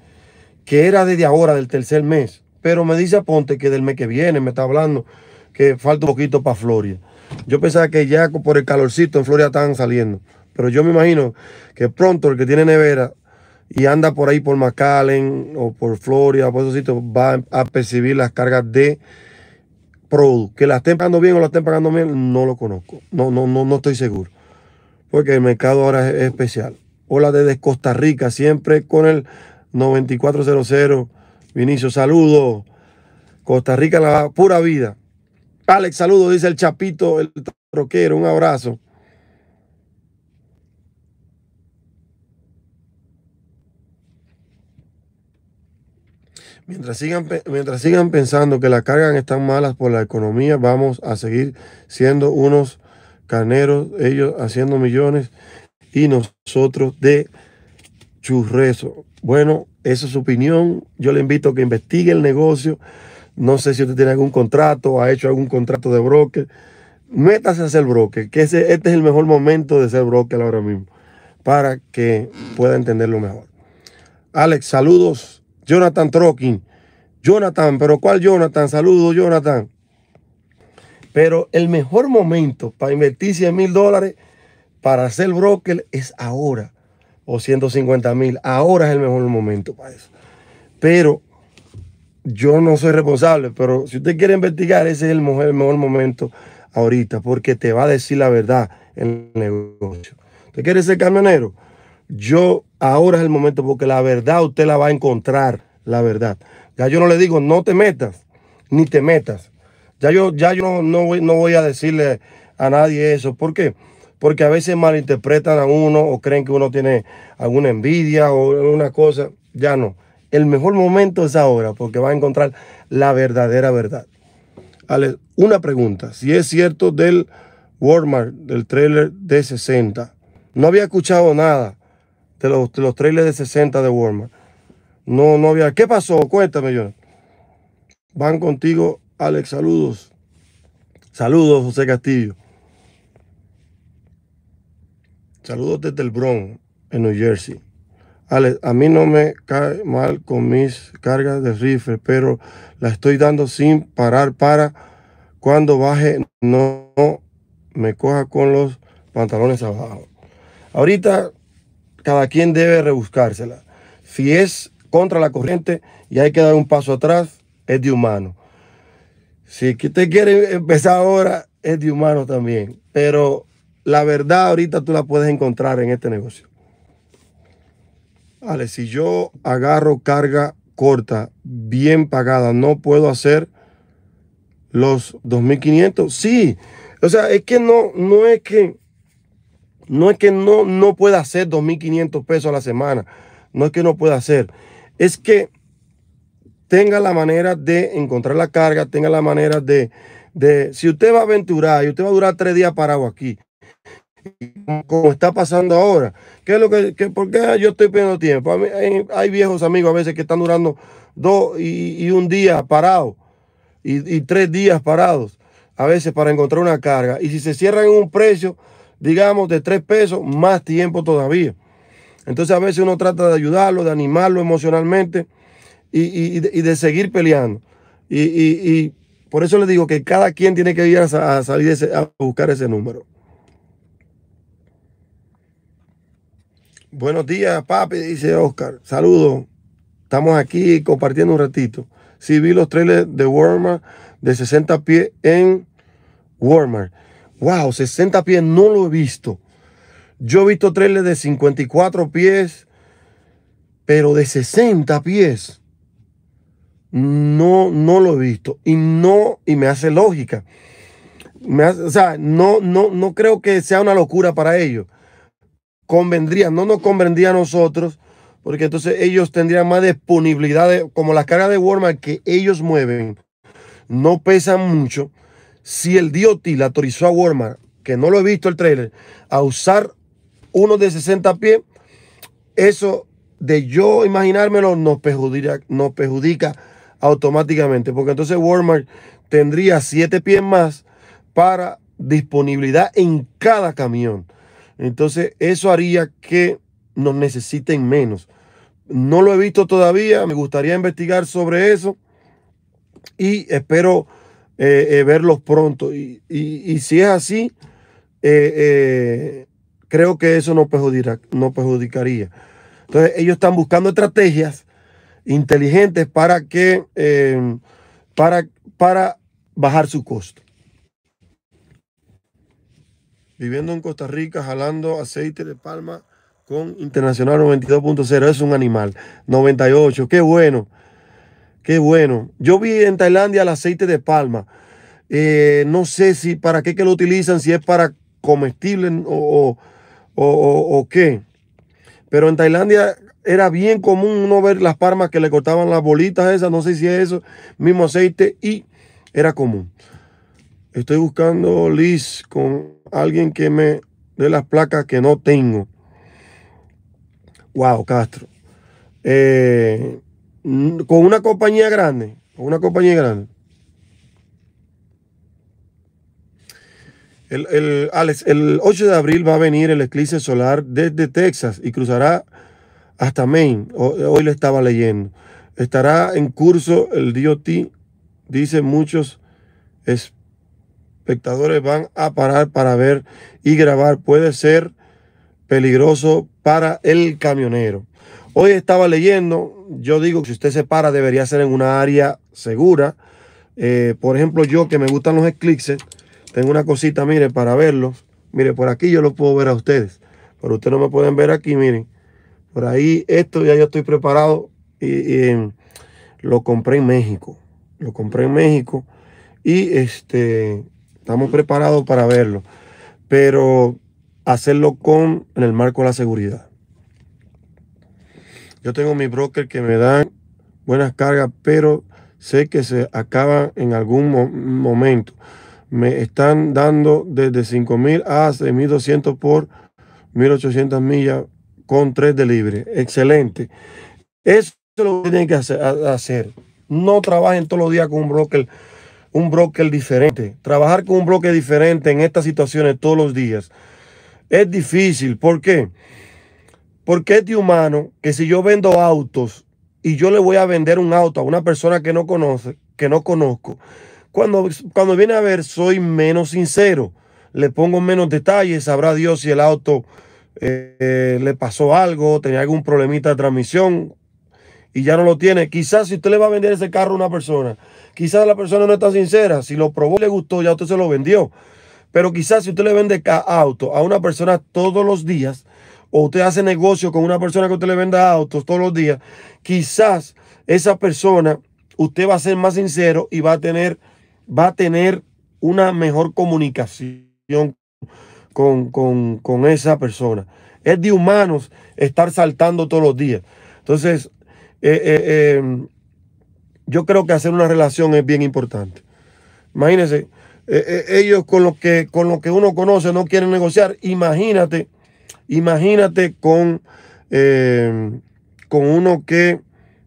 S1: que era desde ahora, del tercer mes, pero me dice Aponte que del mes que viene me está hablando que falta un poquito para Floria. Yo pensaba que ya por el calorcito en Florida estaban saliendo. Pero yo me imagino que pronto el que tiene nevera y anda por ahí por McAllen o por Florida, por esos sitios, va a percibir las cargas de producto Que las estén pagando bien o las estén pagando bien, no lo conozco. No, no, no, no estoy seguro. Porque el mercado ahora es especial. Hola desde Costa Rica, siempre con el 9400. Vinicio, saludos. Costa Rica, la pura vida. Alex, saludo, dice el Chapito, el troquero, un abrazo. Mientras sigan, mientras sigan pensando que las cargas están malas por la economía, vamos a seguir siendo unos carneros, ellos haciendo millones y nosotros de churreso. Bueno, esa es su opinión. Yo le invito a que investigue el negocio. No sé si usted tiene algún contrato, ha hecho algún contrato de broker. Métase a ser broker, que ese, este es el mejor momento de ser broker ahora mismo, para que pueda entenderlo mejor. Alex, saludos. Jonathan Trokin. Jonathan, pero ¿cuál Jonathan? Saludos, Jonathan. Pero el mejor momento para invertir 100 mil dólares para ser broker es ahora. O 150 mil. Ahora es el mejor momento para eso. Pero yo no soy responsable, pero si usted quiere investigar, ese es el mejor, momento ahorita, porque te va a decir la verdad en el negocio. ¿Usted quiere ser camionero? Yo ahora es el momento porque la verdad usted la va a encontrar, la verdad. Ya yo no le digo no te metas, ni te metas. Ya yo, ya yo no, voy, a decirle a nadie eso. ¿Por qué? Porque a veces malinterpretan a uno o creen que uno tiene alguna envidia o alguna cosa. Ya no el mejor momento es ahora, porque va a encontrar la verdadera verdad. Alex, una pregunta, si es cierto del Walmart, del trailer de 60, no había escuchado nada de los, trailers de 60 de Walmart. No, no había. ¿Qué pasó? Cuéntame, yo. Van contigo, Alex. Saludos. Saludos, José Castillo. Saludos desde el Bronx, en New Jersey a mí no me cae mal con mis cargas de rifle, pero la estoy dando sin parar para cuando baje no me coja con los pantalones abajo. Ahorita cada quien debe rebuscársela. Si es contra la corriente y hay que dar un paso atrás, es de humano. Si usted quiere empezar ahora, es de humano también. Pero la verdad ahorita tú la puedes encontrar en este negocio. Ale, si yo agarro carga corta, bien pagada, no puedo hacer los 2500. Sí, o sea, es que no, no es que no es que no, no pueda hacer 2.500 pesos a la semana. No es que no pueda hacer. Es que tenga la manera de encontrar la carga, tenga la manera de, de si usted va a aventurar y usted va a durar tres días parado aquí, como está pasando ahora. ¿Qué es lo que, por qué yo estoy perdiendo tiempo? hay, viejos amigos a veces que están durando dos y, un día parados y, tres días parados a veces para encontrar una carga. Y si se cierran en un precio, digamos, de tres pesos, más tiempo todavía. Entonces a veces uno trata de ayudarlo, de animarlo emocionalmente y, de seguir peleando. y por eso les digo que cada quien tiene que ir a, salir a buscar ese número. Buenos días, papi, dice Oscar. Saludos. Estamos aquí compartiendo un ratito. Sí, vi los trailers de Walmart de 60 pies en Walmart. Wow, 60 pies no lo he visto. Yo he visto trailers de 54 pies, pero de 60 pies no, no lo he visto. Y no, y me hace lógica. o sea, no, no, no creo que sea una locura para ellos convendría, no nos convendría a nosotros, porque entonces ellos tendrían más disponibilidad, como las cargas de Walmart que ellos mueven no pesan mucho. Si el Dioti le autorizó a Walmart, que no lo he visto el trailer, a usar uno de 60 pies, eso de yo imaginármelo nos perjudica, nos perjudica automáticamente, porque entonces Walmart tendría 7 pies más para disponibilidad en cada camión. Entonces, eso haría que nos necesiten menos. No lo he visto todavía, me gustaría investigar sobre eso y espero eh, eh, verlos pronto. Y, si es así, eh, creo que eso no, no perjudicaría. Entonces, ellos están buscando estrategias inteligentes para que para, para bajar su costo viviendo en Costa Rica, jalando aceite de palma con Internacional 92.0. Es un animal. 98, qué bueno. Qué bueno. Yo vi en Tailandia el aceite de palma. Eh, no sé si para qué que lo utilizan, si es para comestible o, o qué. Pero en Tailandia era bien común uno ver las palmas que le cortaban las bolitas esas. No sé si es eso, mismo aceite y era común. Estoy buscando Liz con alguien que me dé las placas que no tengo. Wow, Castro. Eh, con una compañía grande, con una compañía grande. El, Alex, el 8 de abril va a venir el eclipse solar desde Texas y cruzará hasta Maine. Hoy le estaba leyendo. Estará en curso el DOT, dicen muchos expertos espectadores van a parar para ver y grabar. Puede ser peligroso para el camionero. Hoy estaba leyendo, yo digo que si usted se para debería ser en una área segura. Eh, por ejemplo, yo que me gustan los eclipses, tengo una cosita, mire, para verlos. Mire, por aquí yo lo puedo ver a ustedes, pero ustedes no me pueden ver aquí, miren. Por ahí esto ya yo estoy preparado y em, lo compré en México. Lo compré en México y este Estamos preparados para verlo. Pero hacerlo con, en el marco de la seguridad. Yo tengo mi broker que me dan buenas cargas, pero sé que se acaban en algún momento. Me están dando desde 5.000 a 6.200 por 1.800 millas con tres de libre. Excelente. Eso es lo que tienen que hacer. No trabajen todos los días con un broker un broker diferente. Trabajar con un broker diferente en estas situaciones todos los días es difícil. ¿Por qué? Porque es de humano que si yo vendo autos y yo le voy a vender un auto a una persona que no conoce, que no conozco, cuando, cuando viene a ver soy menos sincero, le pongo menos detalles, sabrá Dios si el auto eh, eh, le pasó algo, tenía algún problemita de transmisión, y ya no lo tiene. Quizás si usted le va a vender ese carro a una persona, quizás la persona no está sincera. Si lo probó y le gustó, ya usted se lo vendió. Pero quizás si usted le vende auto a una persona todos los días, o usted hace negocio con una persona que usted le venda autos todos los días, quizás esa persona, usted va a ser más sincero y va a tener, va a tener una mejor comunicación con, con, con esa persona. Es de humanos estar saltando todos los días. Entonces, eh, eh, eh, yo creo que hacer una relación es bien importante. Imagínense, ellos con los que, con lo que uno conoce no quieren negociar. Imagínate, imagínate con, con uno que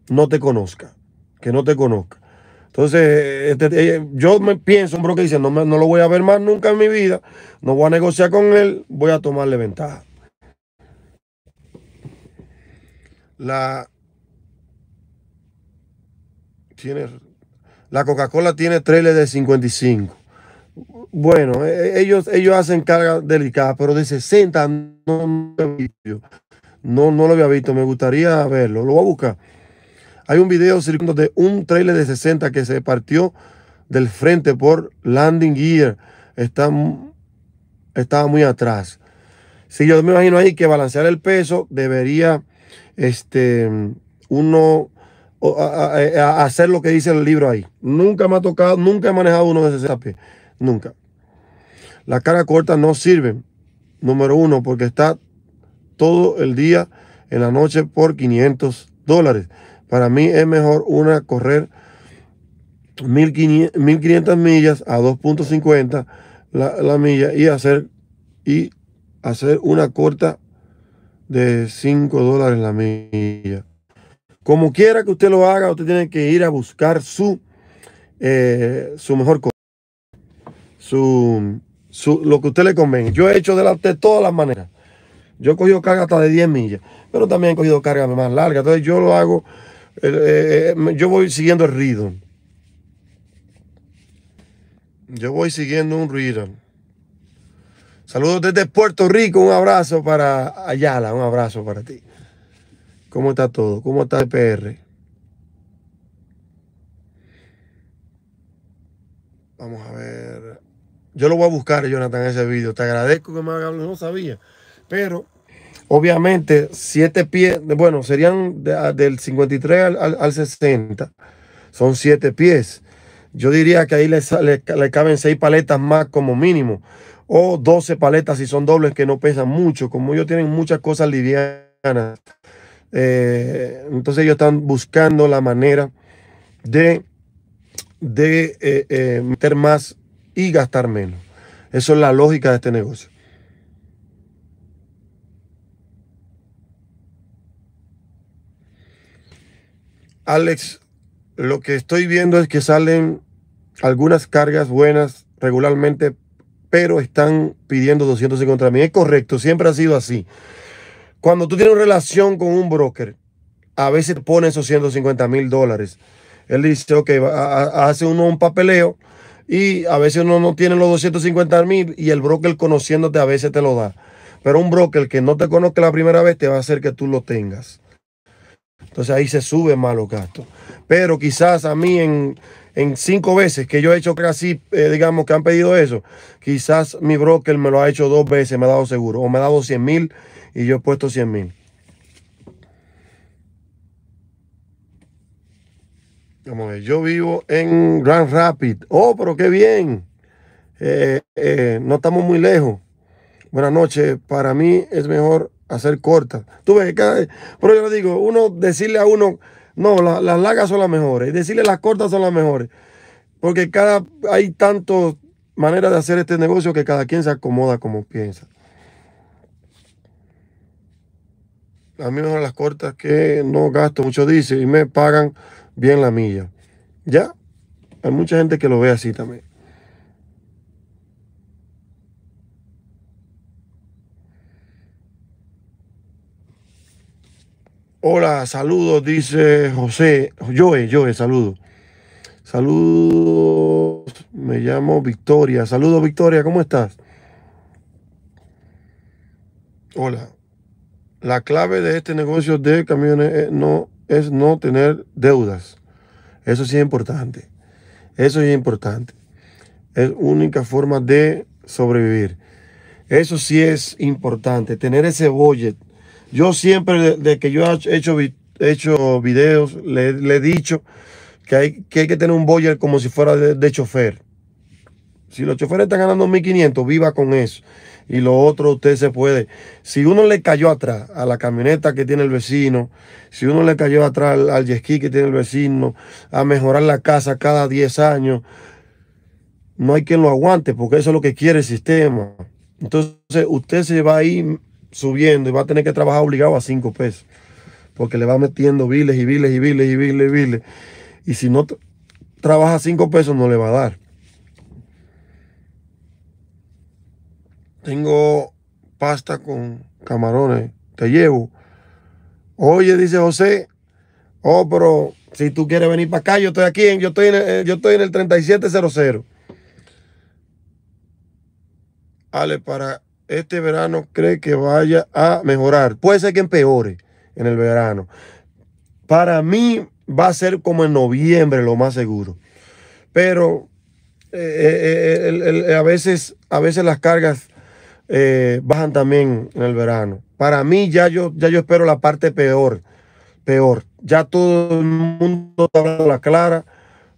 S1: no te conozca, que no te conozca. Entonces, este, yo me pienso, un que dice, no, no lo voy a ver más nunca en mi vida, no voy a negociar con él, voy a tomarle ventaja. La, tiene, la Coca-Cola tiene trailer de 55. Bueno, e, e, ellos, ellos hacen carga delicada, pero de 60 no, no, no lo había visto. Me gustaría verlo. Lo voy a buscar. Hay un video circulando de un trailer de 60 que se partió del frente por landing gear. Está, estaba muy atrás. Si sí, yo me imagino ahí que balancear el peso debería este, uno a, hacer lo que dice el libro ahí. Nunca me ha tocado, nunca he manejado uno de ese pie. Nunca. La cara corta no sirve, Número uno, porque está todo el día en la noche por 500 dólares. Para mí es mejor una correr 1500 millas a 2.50 la, la, milla y hacer, y hacer una corta de 5 dólares la milla. Como quiera que usted lo haga, usted tiene que ir a buscar su, eh, su mejor cosa. Su, lo que a usted le convenga. Yo he hecho de, de todas las maneras. Yo he cogido carga hasta de 10 millas, pero también he cogido carga más larga. Entonces yo lo hago, eh, eh, yo voy siguiendo el río. Yo voy siguiendo un ruido Saludos desde Puerto Rico, un abrazo para Ayala, un abrazo para ti. ¿Cómo está todo? ¿Cómo está el PR? Vamos a ver. Yo lo voy a buscar, Jonathan, en ese video. Te agradezco que me que no sabía. Pero, obviamente, siete pies, bueno, serían ah, del 53 al, 60. Son siete pies. Yo diría que ahí le, caben seis paletas más como mínimo. O 12 paletas si son dobles que no pesan mucho. Como ellos tienen muchas cosas livianas eh, entonces ellos están buscando la manera de, de eh, eh, meter más y gastar menos. Eso es la lógica de este negocio. Alex, lo que estoy viendo es que salen algunas cargas buenas regularmente, pero están pidiendo 250 mí Es correcto, siempre ha sido así. Cuando tú tienes relación con un broker, a veces pone esos 150 mil dólares. Él dice, ok, hace uno un papeleo y a veces uno no tiene los 250 mil y el broker conociéndote a veces te lo da. Pero un broker que no te conozca la primera vez te va a hacer que tú lo tengas. Entonces ahí se suben malos gastos. Pero quizás a mí en, cinco veces que yo he hecho casi, eh, digamos, que han pedido eso, quizás mi broker me lo ha hecho dos veces, me ha dado seguro, o me ha dado 100 mil y yo he puesto $100,000. mil. yo vivo en Grand Rapids. Oh, pero qué bien. Eh, eh, no estamos muy lejos. Buenas noches. Para mí es mejor hacer cortas. Tú ves, cada, pero yo le digo, uno decirle a uno, no, las largas son las mejores. Decirle las cortas son las mejores. Porque cada, hay tantas maneras de hacer este negocio que cada quien se acomoda como piensa. a mí mejor las cortas que no gasto mucho dice y me pagan bien la milla. Ya, hay mucha gente que lo ve así también. Hola, saludos, dice José. Joe, Joe, saludos. Saludos, me llamo Victoria. Saludos, Victoria, ¿cómo estás? Hola. La clave de este negocio de camiones es no, es no tener deudas. Eso sí es importante. Eso sí es importante. Es única forma de sobrevivir. Eso sí es importante, tener ese budget. Yo siempre, desde que yo he hecho, hecho videos, le, he dicho que hay, que tener un budget como si fuera de chofer. Si los choferes están ganando 1.500, viva con eso y lo otro usted se puede. Si uno le cayó atrás a la camioneta que tiene el vecino, si uno le cayó atrás al, al que tiene el vecino, a mejorar la casa cada 10 años, no hay quien lo aguante porque eso es lo que quiere el sistema. Entonces usted se va a ir subiendo y va a tener que trabajar obligado a 5 pesos porque le va metiendo viles y viles y viles y viles y viles. Y si no trabaja 5 pesos no le va a dar. Tengo pasta con camarones. Te llevo. Oye, dice José. Oh, pero si tú quieres venir para acá, yo estoy aquí. yo, estoy en, el, eh, yo estoy en el 3700. Ale, para este verano cree que vaya a mejorar. Puede ser que empeore en el verano. Para mí va a ser como en noviembre, lo más seguro. Pero eh, eh, a, veces, a veces las cargas eh, bajan también en el verano. Para mí ya yo, ya yo espero la parte peor, peor. Ya todo el mundo está hablando la clara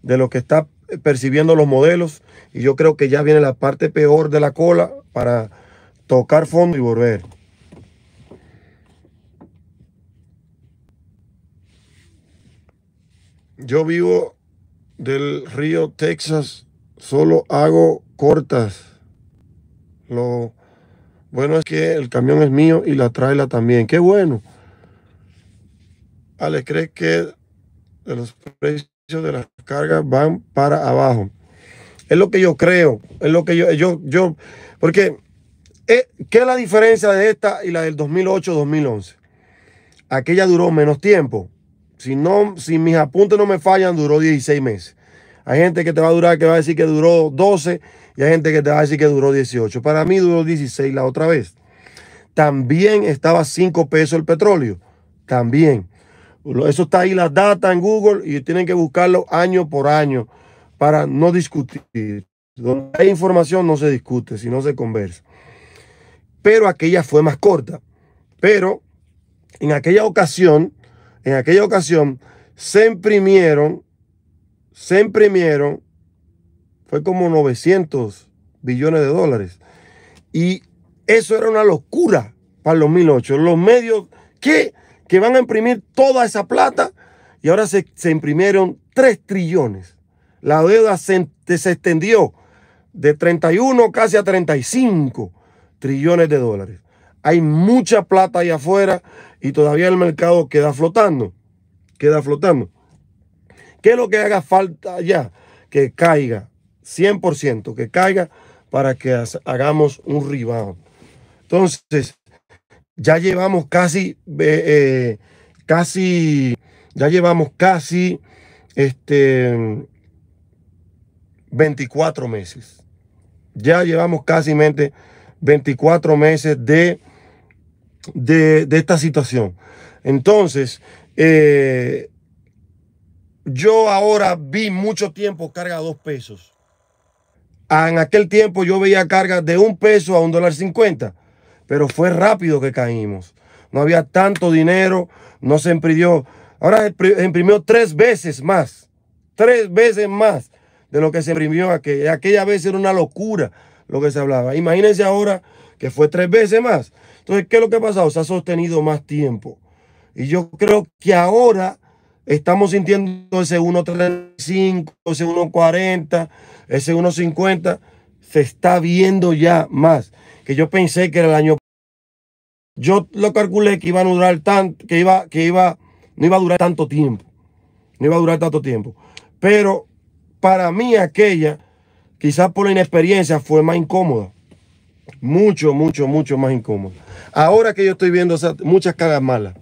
S1: de lo que está percibiendo los modelos y yo creo que ya viene la parte peor de la cola para tocar fondo y volver. Yo vivo del río Texas, solo hago cortas. Lo bueno es que el camión es mío y la la también. ¡Qué bueno! Ale, ¿cree que los precios de las cargas van para abajo? Es lo que yo creo, es lo que yo, yo, yo, porque, eh, ¿qué es la diferencia de esta y la del 2008-2011? Aquella duró menos tiempo. Si no, si mis apuntes no me fallan, duró 16 meses. Hay gente que te va a durar, que va a decir que duró 12 y hay gente que te va a decir que duró 18. Para mí duró 16 la otra vez. También estaba 5 pesos el petróleo. También. Eso está ahí la data en Google y tienen que buscarlo año por año para no discutir. Donde hay información no se discute, sino se conversa. Pero aquella fue más corta. Pero en aquella ocasión, en aquella ocasión se imprimieron se imprimieron, fue como 900 billones de dólares. Y eso era una locura para el 2008. Los medios que, que van a imprimir toda esa plata y ahora se, imprimieron 3 trillones. La deuda se, se extendió de 31 casi a 35 trillones de dólares. Hay mucha plata allá afuera y todavía el mercado queda flotando. Queda flotando. ¿Qué es lo que haga falta ya? Que caiga, 100%, que caiga para que hagamos un rebound. Entonces, ya llevamos casi, eh, eh, casi, ya llevamos casi, este, 24 meses. Ya llevamos casi 24 meses de, de, de esta situación. Entonces, eh, yo ahora vi mucho tiempo carga a dos pesos. Ah, en aquel tiempo yo veía carga de un peso a un dólar cincuenta, pero fue rápido que caímos. No había tanto dinero, no se imprimió. Ahora se imprimió tres veces más, tres veces más de lo que se imprimió aquella. Aquella vez era una locura lo que se hablaba. Imagínense ahora que fue tres veces más. Entonces, ¿qué es lo que ha pasado? Se ha sostenido más tiempo. Y yo creo que ahora estamos sintiendo ese 1.35, ese 1.40, ese 1.50, se está viendo ya más. Que yo pensé que era el año. Yo lo calculé que iba a durar tanto, que iba, que iba, no iba a durar tanto tiempo. No iba a durar tanto tiempo. Pero para mí aquella, quizás por la inexperiencia, fue más incómoda. Mucho, mucho, mucho más incómoda. Ahora que yo estoy viendo muchas caras malas.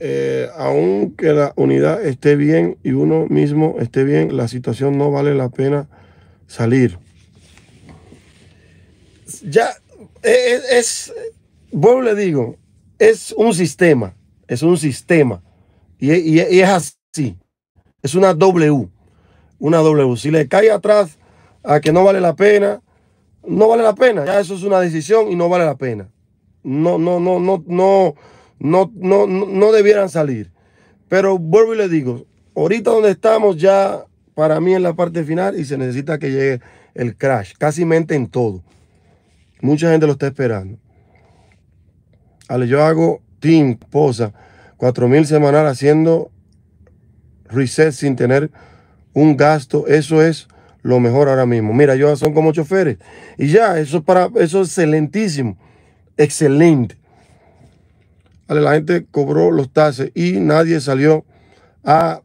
S1: Eh, aunque la unidad esté bien y uno mismo esté bien, la situación no vale la pena salir. Ya, eh, eh, es, es le digo, es un sistema, es un sistema. Y, es así, es una W, una W. Si le cae atrás a que no vale la pena, no vale la pena. Ya eso es una decisión y no vale la pena. No, no, no, no, no no, no, no debieran salir. Pero vuelvo y le digo, ahorita donde estamos ya para mí en la parte final y se necesita que llegue el crash, casi mente en todo. Mucha gente lo está esperando. Ale, yo hago team, posa, 4000 semanal haciendo reset sin tener un gasto. Eso es lo mejor ahora mismo. Mira, yo son como choferes. Y ya, eso para, eso es excelentísimo. Excelente la gente cobró los tases y nadie salió a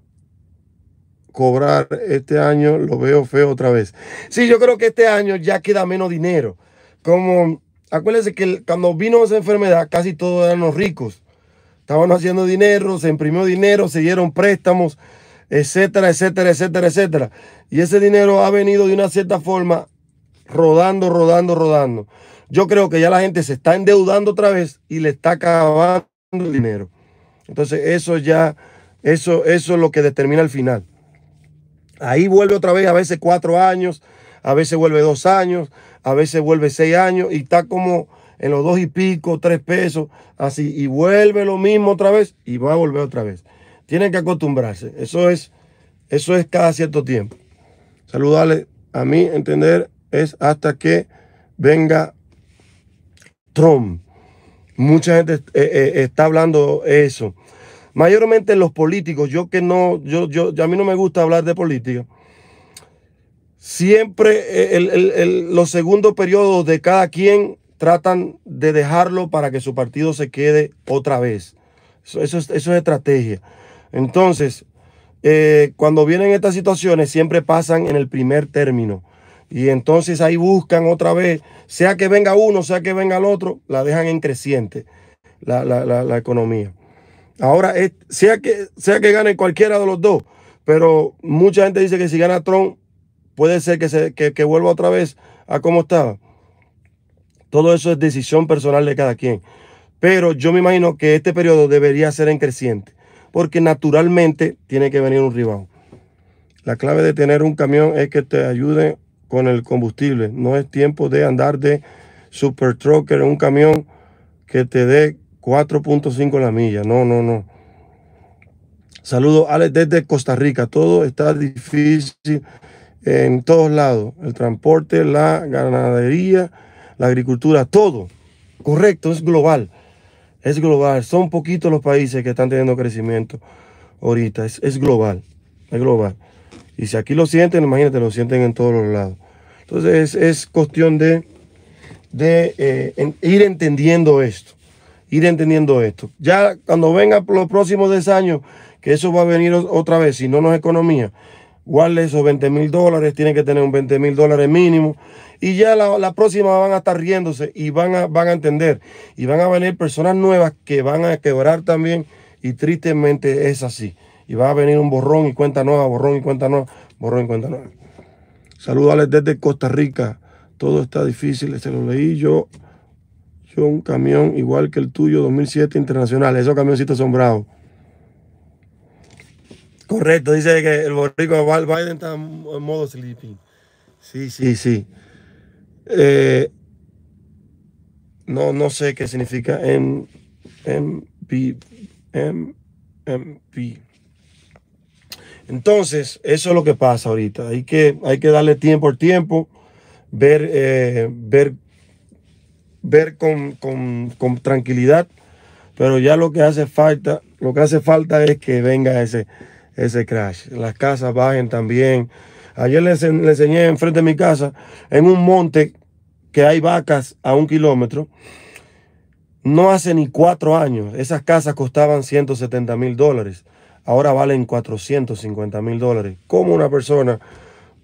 S1: cobrar este año, lo veo feo otra vez. Sí, yo creo que este año ya queda menos dinero. Como, acuérdense que cuando vino esa enfermedad, casi todos eran los ricos. Estaban haciendo dinero, se imprimió dinero, se dieron préstamos, etcétera, etcétera, etcétera, etcétera. Y ese dinero ha venido de una cierta forma rodando, rodando, rodando. Yo creo que ya la gente se está endeudando otra vez y le está acabando el dinero. Entonces eso ya, eso, eso es lo que determina el final. Ahí vuelve otra vez a veces cuatro años, a veces vuelve dos años, a veces vuelve seis años y está como en los dos y pico, tres pesos, así, y vuelve lo mismo otra vez y va a volver otra vez. Tienen que acostumbrarse. Eso es, eso es cada cierto tiempo. Saludarle, a mí entender, es hasta que venga Trump. Mucha gente eh, eh, está hablando eso. Mayormente los políticos, yo que no, yo, yo, a mí no me gusta hablar de política. Siempre eh, los segundos periodos de cada quien tratan de dejarlo para que su partido se quede otra vez. Eso, es, estrategia. Entonces, cuando vienen estas situaciones, siempre pasan en el primer término. Y entonces ahí buscan otra vez, sea que venga uno, sea que venga el otro, la dejan en creciente la, economía. Ahora, sea que, sea que gane cualquiera de los dos, pero mucha gente dice que si gana Trump, puede ser que, se, vuelva otra vez a como estaba. Todo eso es decisión personal de cada quien. Pero yo me imagino que este periodo debería ser en creciente, porque naturalmente tiene que venir un rival. La clave de tener un camión es que te ayude con el combustible. No es tiempo de andar de super trucker en un camión que te dé 4.5 la milla. No, no, no. Saludos, Alex, desde Costa Rica. Todo está difícil en todos lados. El transporte, la ganadería, la agricultura, todo. Correcto, es global. Es global. Son poquitos los países que están teniendo crecimiento ahorita. es global. Es global. Y si aquí lo sienten, imagínate, lo sienten en todos los lados. Entonces es, cuestión de, de eh, ir entendiendo esto. Ir entendiendo esto. Ya cuando vengan los próximos 10 años, que eso va a venir otra vez, si no nos economía, guarde esos 20 mil dólares, tienen que tener un 20 mil dólares mínimo. Y ya la, próxima van a estar riéndose y van a, van a entender. Y van a venir personas nuevas que van a quebrar también. Y tristemente es así y va a venir un borrón y cuenta nueva, borrón y cuenta nueva, borrón y cuenta nueva. Saludos desde Costa Rica. Todo está difícil, se lo leí yo. Yo un camión igual que el tuyo 2007 internacional. Esos camioncitos son Correcto, dice que el borrico Biden está en modo sleeping. Sí, sí, sí. Eh, no, no sé qué significa en M, entonces, eso es lo que pasa ahorita. Hay que, hay que darle tiempo al tiempo, ver, eh, ver, ver con, tranquilidad. Pero ya lo que hace falta, lo que hace falta es que venga ese, ese crash. Las casas bajen también. Ayer le, enseñé enfrente de mi casa, en un monte que hay vacas a un kilómetro. No hace ni cuatro años, esas casas costaban 170 mil dólares ahora valen 450 mil dólares. ¿Cómo una persona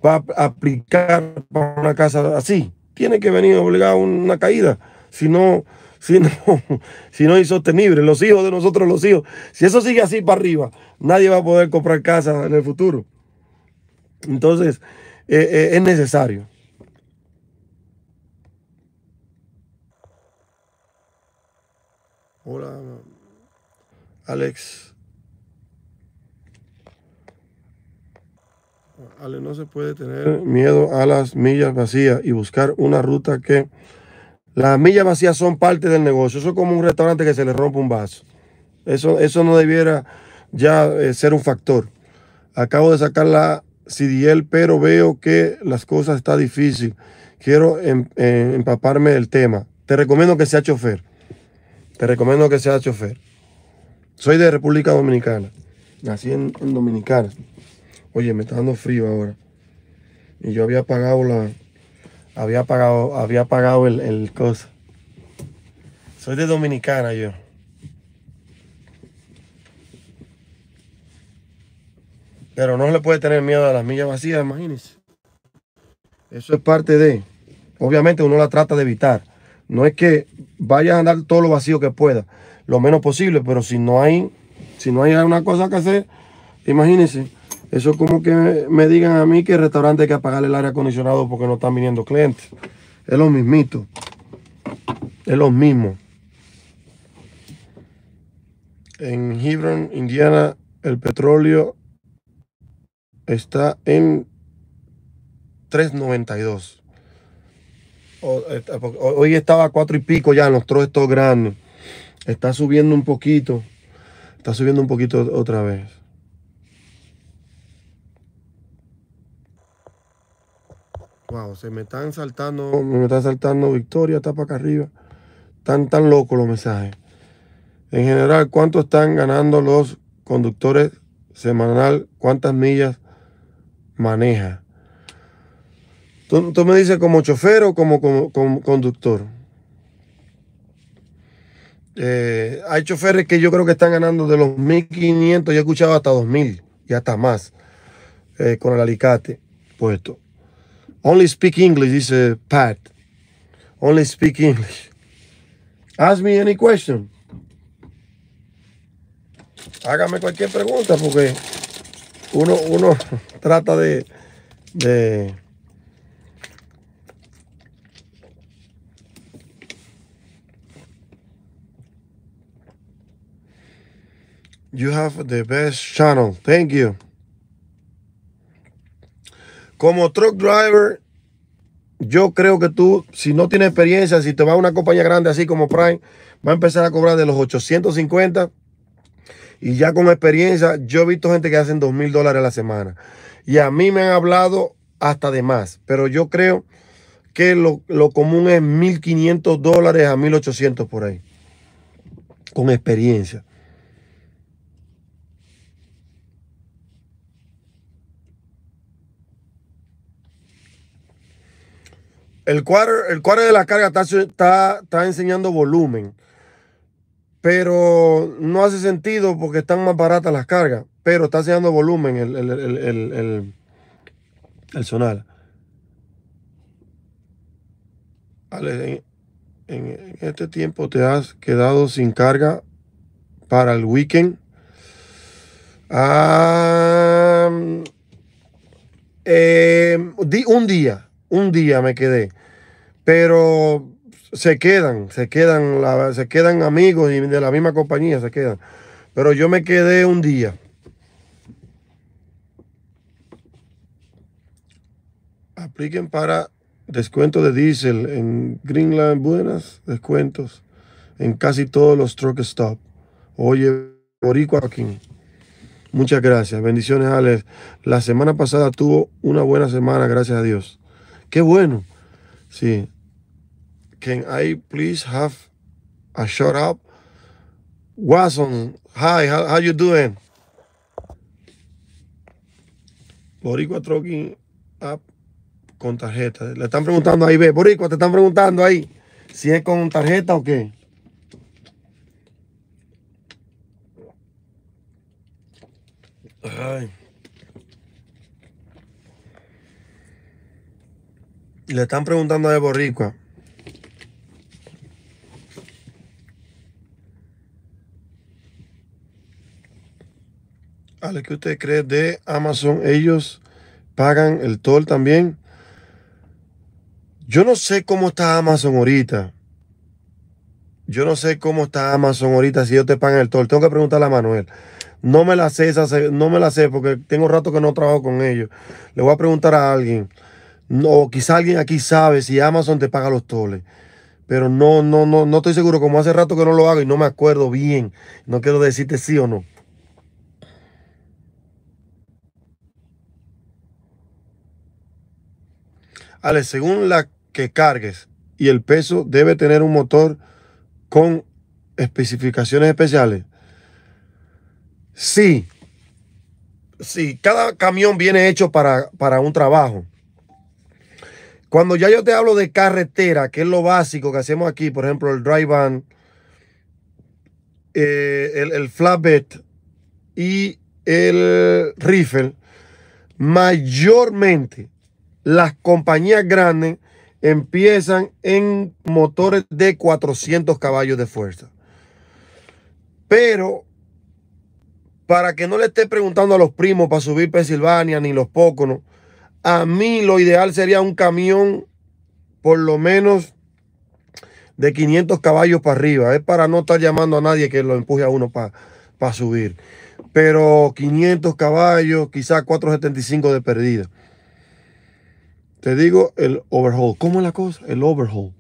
S1: va a aplicar para una casa así? Tiene que venir obligada a una caída, si no, si no, es sostenible. Los hijos de nosotros, los hijos, si eso sigue así para arriba, nadie va a poder comprar casa en el futuro. Entonces, eh, eh, es necesario. Hola, Alex. Ale, no se puede tener eh, miedo a las millas vacías y buscar una ruta que... Las millas vacías son parte del negocio. Eso es como un restaurante que se le rompe un vaso. Eso, eso no debiera ya eh, ser un factor. Acabo de sacar la CDL, pero veo que las cosas están difíciles. Quiero em, eh, empaparme del tema. Te recomiendo que sea chofer. Te recomiendo que sea chofer. Soy de República Dominicana. Nací en Dominicana. Oye, me está dando frío ahora. Y yo había pagado la. Había pagado, había pagado el, el cosa. Soy de Dominicana yo. Pero no le puede tener miedo a las millas vacías, imagínense. Eso es parte de. Obviamente uno la trata de evitar. No es que vayas a andar todo lo vacío que pueda, lo menos posible, pero si no hay, si no hay alguna cosa que hacer, imagínense. Eso es como que me digan a mí que el restaurante hay que apagar el aire acondicionado porque no están viniendo clientes. Es lo mismito. Es lo mismo. En Hebron, Indiana, el petróleo está en 3.92. Eh, hoy estaba a 4 y pico ya en los trozos grandes. Está subiendo un poquito. Está subiendo un poquito otra vez. Wow, se me están saltando. Oh, me está saltando Victoria, está para acá arriba. Están tan locos los mensajes. En general, ¿cuánto están ganando los conductores semanal? ¿Cuántas millas maneja? Tú, me dices como chofer o como, como, conductor. Eh, hay choferes que yo creo que están ganando de los 1500, yo he escuchado hasta 2000 y hasta más eh, con el alicate puesto. Only speak English is a pad. Only speak English. Ask me any question. Hágame cualquier pregunta porque uno, uno trata de, de You have the best channel. Thank you. Como truck driver, yo creo que tú, si no tienes experiencia, si te vas a una compañía grande así como Prime, va a empezar a cobrar de los 850. Y ya con experiencia, yo he visto gente que hacen 2000 mil dólares a la semana. Y a mí me han hablado hasta de más. Pero yo creo que lo, lo común es 1.500 dólares a 1.800 por ahí. Con experiencia. El cuadro el de las cargas está, está, enseñando volumen, pero no hace sentido porque están más baratas las cargas, pero está enseñando volumen el, el, el, sonar. Ale, en, este tiempo te has quedado sin carga para el weekend. Ah, eh, un día un día me quedé. Pero se quedan, se quedan, se quedan amigos y de la misma compañía se quedan. Pero yo me quedé un día. Apliquen para descuento de diésel en Greenland. Buenas descuentos en casi todos los truck stop. Oye, Boricua King. Muchas gracias. Bendiciones, Alex. La semana pasada tuvo una buena semana, gracias a Dios. Qué bueno. Sí. Can I please have a shot up? Watson, hi, how, how you doing? Boricua Trucking App con tarjeta. Le están preguntando ahí, ve, Boricua, te están preguntando ahí si es con tarjeta o qué. Ay. Le están preguntando a Boricua. A Ale, que usted cree de Amazon, ellos pagan el toll también. Yo no sé cómo está Amazon ahorita. Yo no sé cómo está Amazon ahorita, si ellos te pagan el toll. Tengo que preguntarle a Manuel. No me la sé, no me la sé porque tengo rato que no trabajo con ellos. Le voy a preguntar a alguien. No, quizá alguien aquí sabe si Amazon te paga los toles. Pero no, no, no, no estoy seguro. Como hace rato que no lo hago y no me acuerdo bien. No quiero decirte sí o no. Ale, según la que cargues y el peso, debe tener un motor con especificaciones especiales. Sí, sí, cada camión viene hecho para, para un trabajo. Cuando ya yo te hablo de carretera, que es lo básico que hacemos aquí, por ejemplo, el drive van, eh, el, flatbed y el rifle, mayormente las compañías grandes empiezan en motores de 400 caballos de fuerza. Pero para que no le esté preguntando a los primos para subir Pensilvania ni los pocos, ¿no? A mí lo ideal sería un camión por lo menos de 500 caballos para arriba. Es para no estar llamando a nadie que lo empuje a uno para subir. Pero 500 caballos, quizás 475 de perdida. Te digo el overhaul. ¿Cómo es la cosa? El overhaul.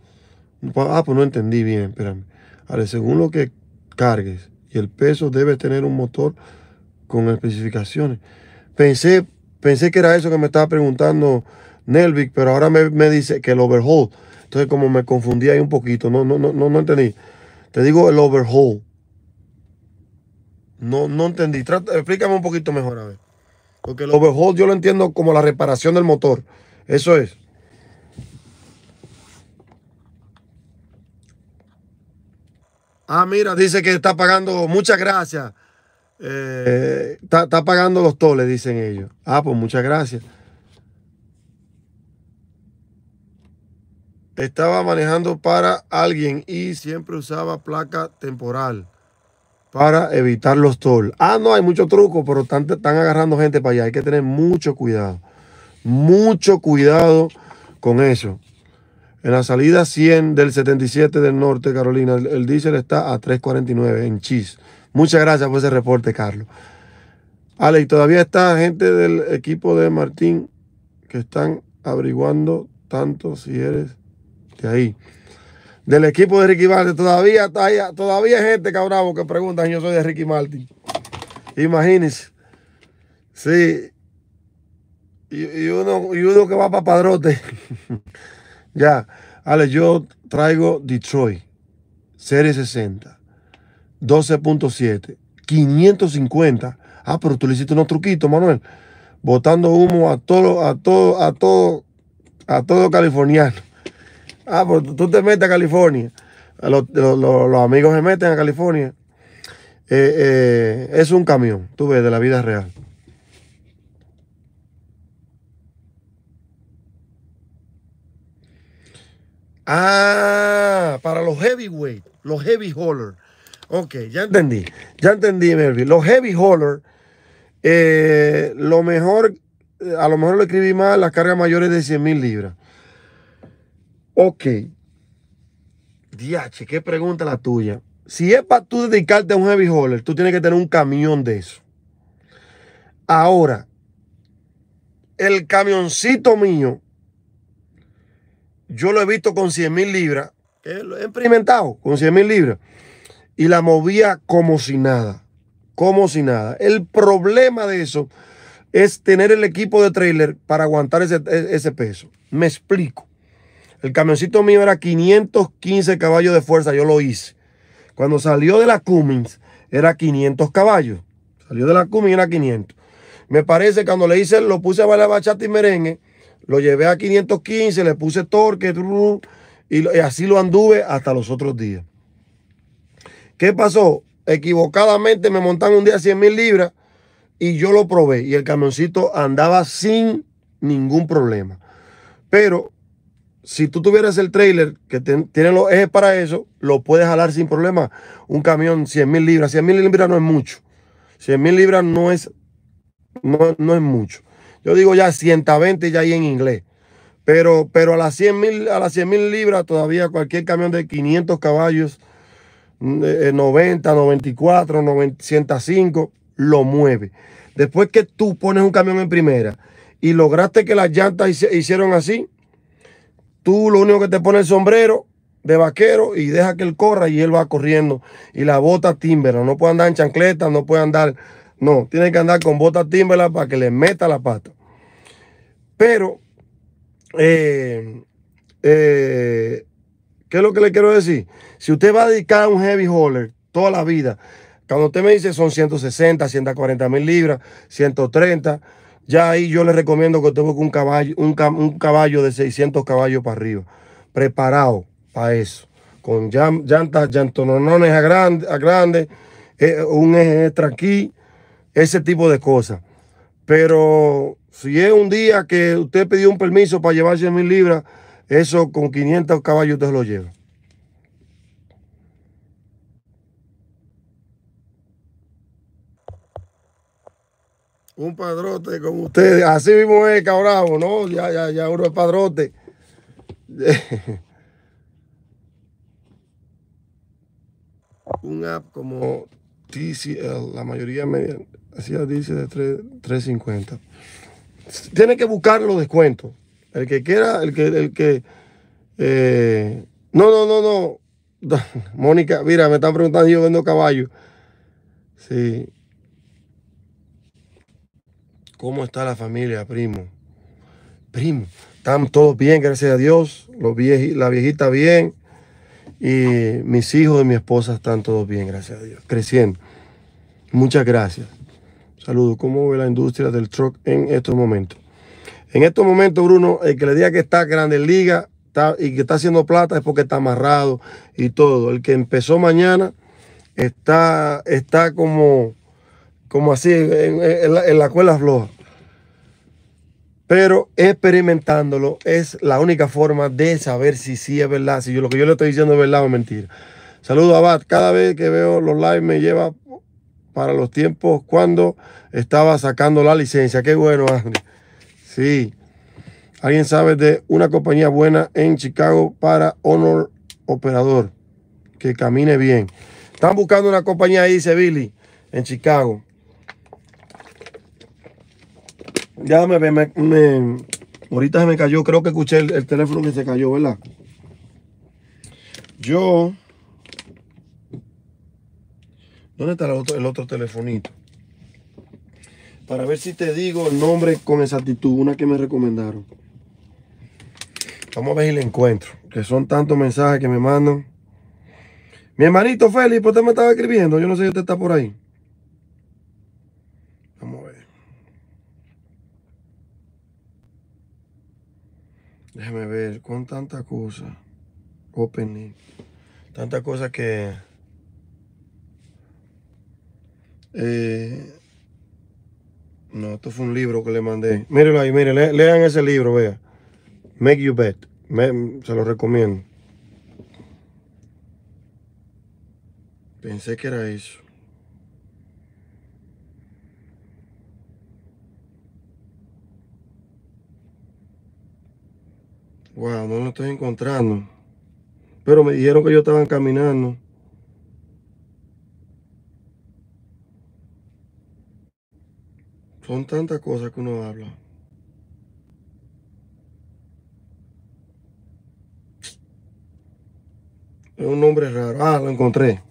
S1: Ah, pues no entendí bien, espérame. ver, según lo que cargues y el peso, debes tener un motor con especificaciones. Pensé Pensé que era eso que me estaba preguntando Nelvic, pero ahora me, dice que el overhaul. Entonces como me confundí ahí un poquito, no, no, no, no, entendí. Te digo el overhaul. No, no entendí. explícame un poquito mejor, a ver. Porque el overhaul yo lo entiendo como la reparación del motor. Eso es. Ah, mira, dice que está pagando. Muchas gracias. Eh, está, pagando los toles, dicen ellos. Ah, pues muchas gracias. Estaba manejando para alguien y siempre usaba placa temporal para evitar los toles. Ah, no, hay mucho truco, pero están, están agarrando gente para allá. Hay que tener mucho cuidado. Mucho cuidado con eso. En la salida 100 del 77 del norte, Carolina, el, el diésel está a 3.49 en Chis. Muchas gracias por ese reporte, Carlos. Alex, todavía está gente del equipo de Martín que están averiguando tanto si eres de ahí. Del equipo de Ricky Martin, todavía, ahí, todavía hay gente, cabrón, que preguntan, yo soy de Ricky Martin. Imagínense. Sí. Y, uno, y uno que va para padrote. ya. Ale, yo traigo Detroit, Serie 60. 12.7, 550. Ah, pero tú le hiciste unos truquitos, Manuel. Botando humo a todo, a todo, a todo, a todo californiano. Ah, pero tú te metes a California. Los, amigos se meten a California. Eh, eh, es un camión, tú ves, de la vida real. Ah, para los heavyweight, los heavy haulers. Ok, ya entendí. Ya entendí, Melvin. Los heavy haulers, eh, lo mejor, eh, a lo mejor lo escribí mal, las cargas mayores de 100 mil libras. Ok. Diache, qué pregunta la tuya. Si es para tú dedicarte a un heavy hauler, tú tienes que tener un camión de eso. Ahora, el camioncito mío, yo lo he visto con 100 mil libras. Lo he experimentado con 100 mil libras y la movía como si nada, como si nada. El problema de eso es tener el equipo de trailer para aguantar ese, e, peso. Me explico. El camioncito mío era 515 caballos de fuerza, yo lo hice. Cuando salió de la Cummins era 500 caballos. Salió de la Cummins era 500. Me parece que cuando le hice, lo puse a bailar bachata y merengue, lo llevé a 515, le puse torque, y así lo anduve hasta los otros días. ¿Qué pasó? Equivocadamente me montan un día 100 mil libras y yo lo probé y el camioncito andaba sin ningún problema. Pero si tú tuvieras el trailer que tiene los ejes para eso, lo puedes jalar sin problema. Un camión 100 mil libras, 100 mil libras no es mucho. 100 mil libras no es, no, no es mucho. Yo digo ya 120 ya ahí en inglés. Pero, pero a las 100 mil libras todavía cualquier camión de 500 caballos 90, 94, 105 lo mueve. Después que tú pones un camión en primera y lograste que las llantas hicieron así, tú lo único que te pone el sombrero de vaquero y deja que él corra y él va corriendo. Y la bota Timberla, no puede andar en chancletas, no puede andar, no, tiene que andar con bota tímbera para que le meta la pata. Pero eh, eh ¿Qué es lo que le quiero decir? Si usted va a dedicar un heavy hauler toda la vida, cuando usted me dice son 160, 140 mil libras, 130, ya ahí yo le recomiendo que usted busque un caballo, un, caballo de 600 caballos para arriba, preparado para eso, con llantas, llantonones a grandes, a grande, eh, un eje extra aquí, ese tipo de cosas. Pero si es un día que usted pidió un permiso para llevar 100 mil libras, eso con 500 caballos ustedes lo lleva. Un padrote como ustedes. así mismo es, cabrón, ¿no? Ya, ya, ya uno es padrote. un app como TCL, la mayoría media, así dice de 350. Tiene que buscar los descuentos. El que quiera, el que, el que. Eh, no, no, no, no. Mónica, mira, me están preguntando yo vendo caballo. Sí. ¿Cómo está la familia, primo? Primo, están todos bien, gracias a Dios. Los la viejita bien. Y mis hijos y mi esposa están todos bien, gracias a Dios. Creciendo. Muchas gracias. Saludos. ¿Cómo ve la industria del truck en estos momentos? En estos momentos, Bruno, el que le diga que está grande en liga y que está haciendo plata es porque está amarrado y todo. El que empezó mañana está, está como, como así, en, la, cuela floja. Pero experimentándolo es la única forma de saber si sí es verdad, si yo, lo que yo le estoy diciendo es verdad o mentira. Saludos, Abad. Cada vez que veo los lives me lleva para los tiempos cuando estaba sacando la licencia. Qué bueno, Sí. ¿Alguien sabe de una compañía buena en Chicago para honor operador? Que camine bien. Están buscando una compañía ahí, dice en Chicago. Ya me, ahorita se me cayó, creo que escuché el, teléfono que se cayó, ¿verdad? Yo. ¿Dónde está el otro, el otro telefonito? Para ver si te digo el nombre con exactitud, una que me recomendaron. Vamos a ver si le encuentro, que son tantos mensajes que me mandan. Mi hermanito Félix, ¿por pues, me estaba escribiendo? Yo no sé si usted está por ahí. Vamos a ver. Déjame ver, con tanta cosa. Opening. Tanta cosa que... Eh, no, esto fue un libro que le mandé. Mírenlo ahí, mire, lean ese libro, vea. Make You Bet. se lo recomiendo. Pensé que era eso. Wow, no lo estoy encontrando. Pero me dijeron que yo estaba caminando. Son tantas cosas que uno habla. Es un nombre raro. Ah, lo encontré.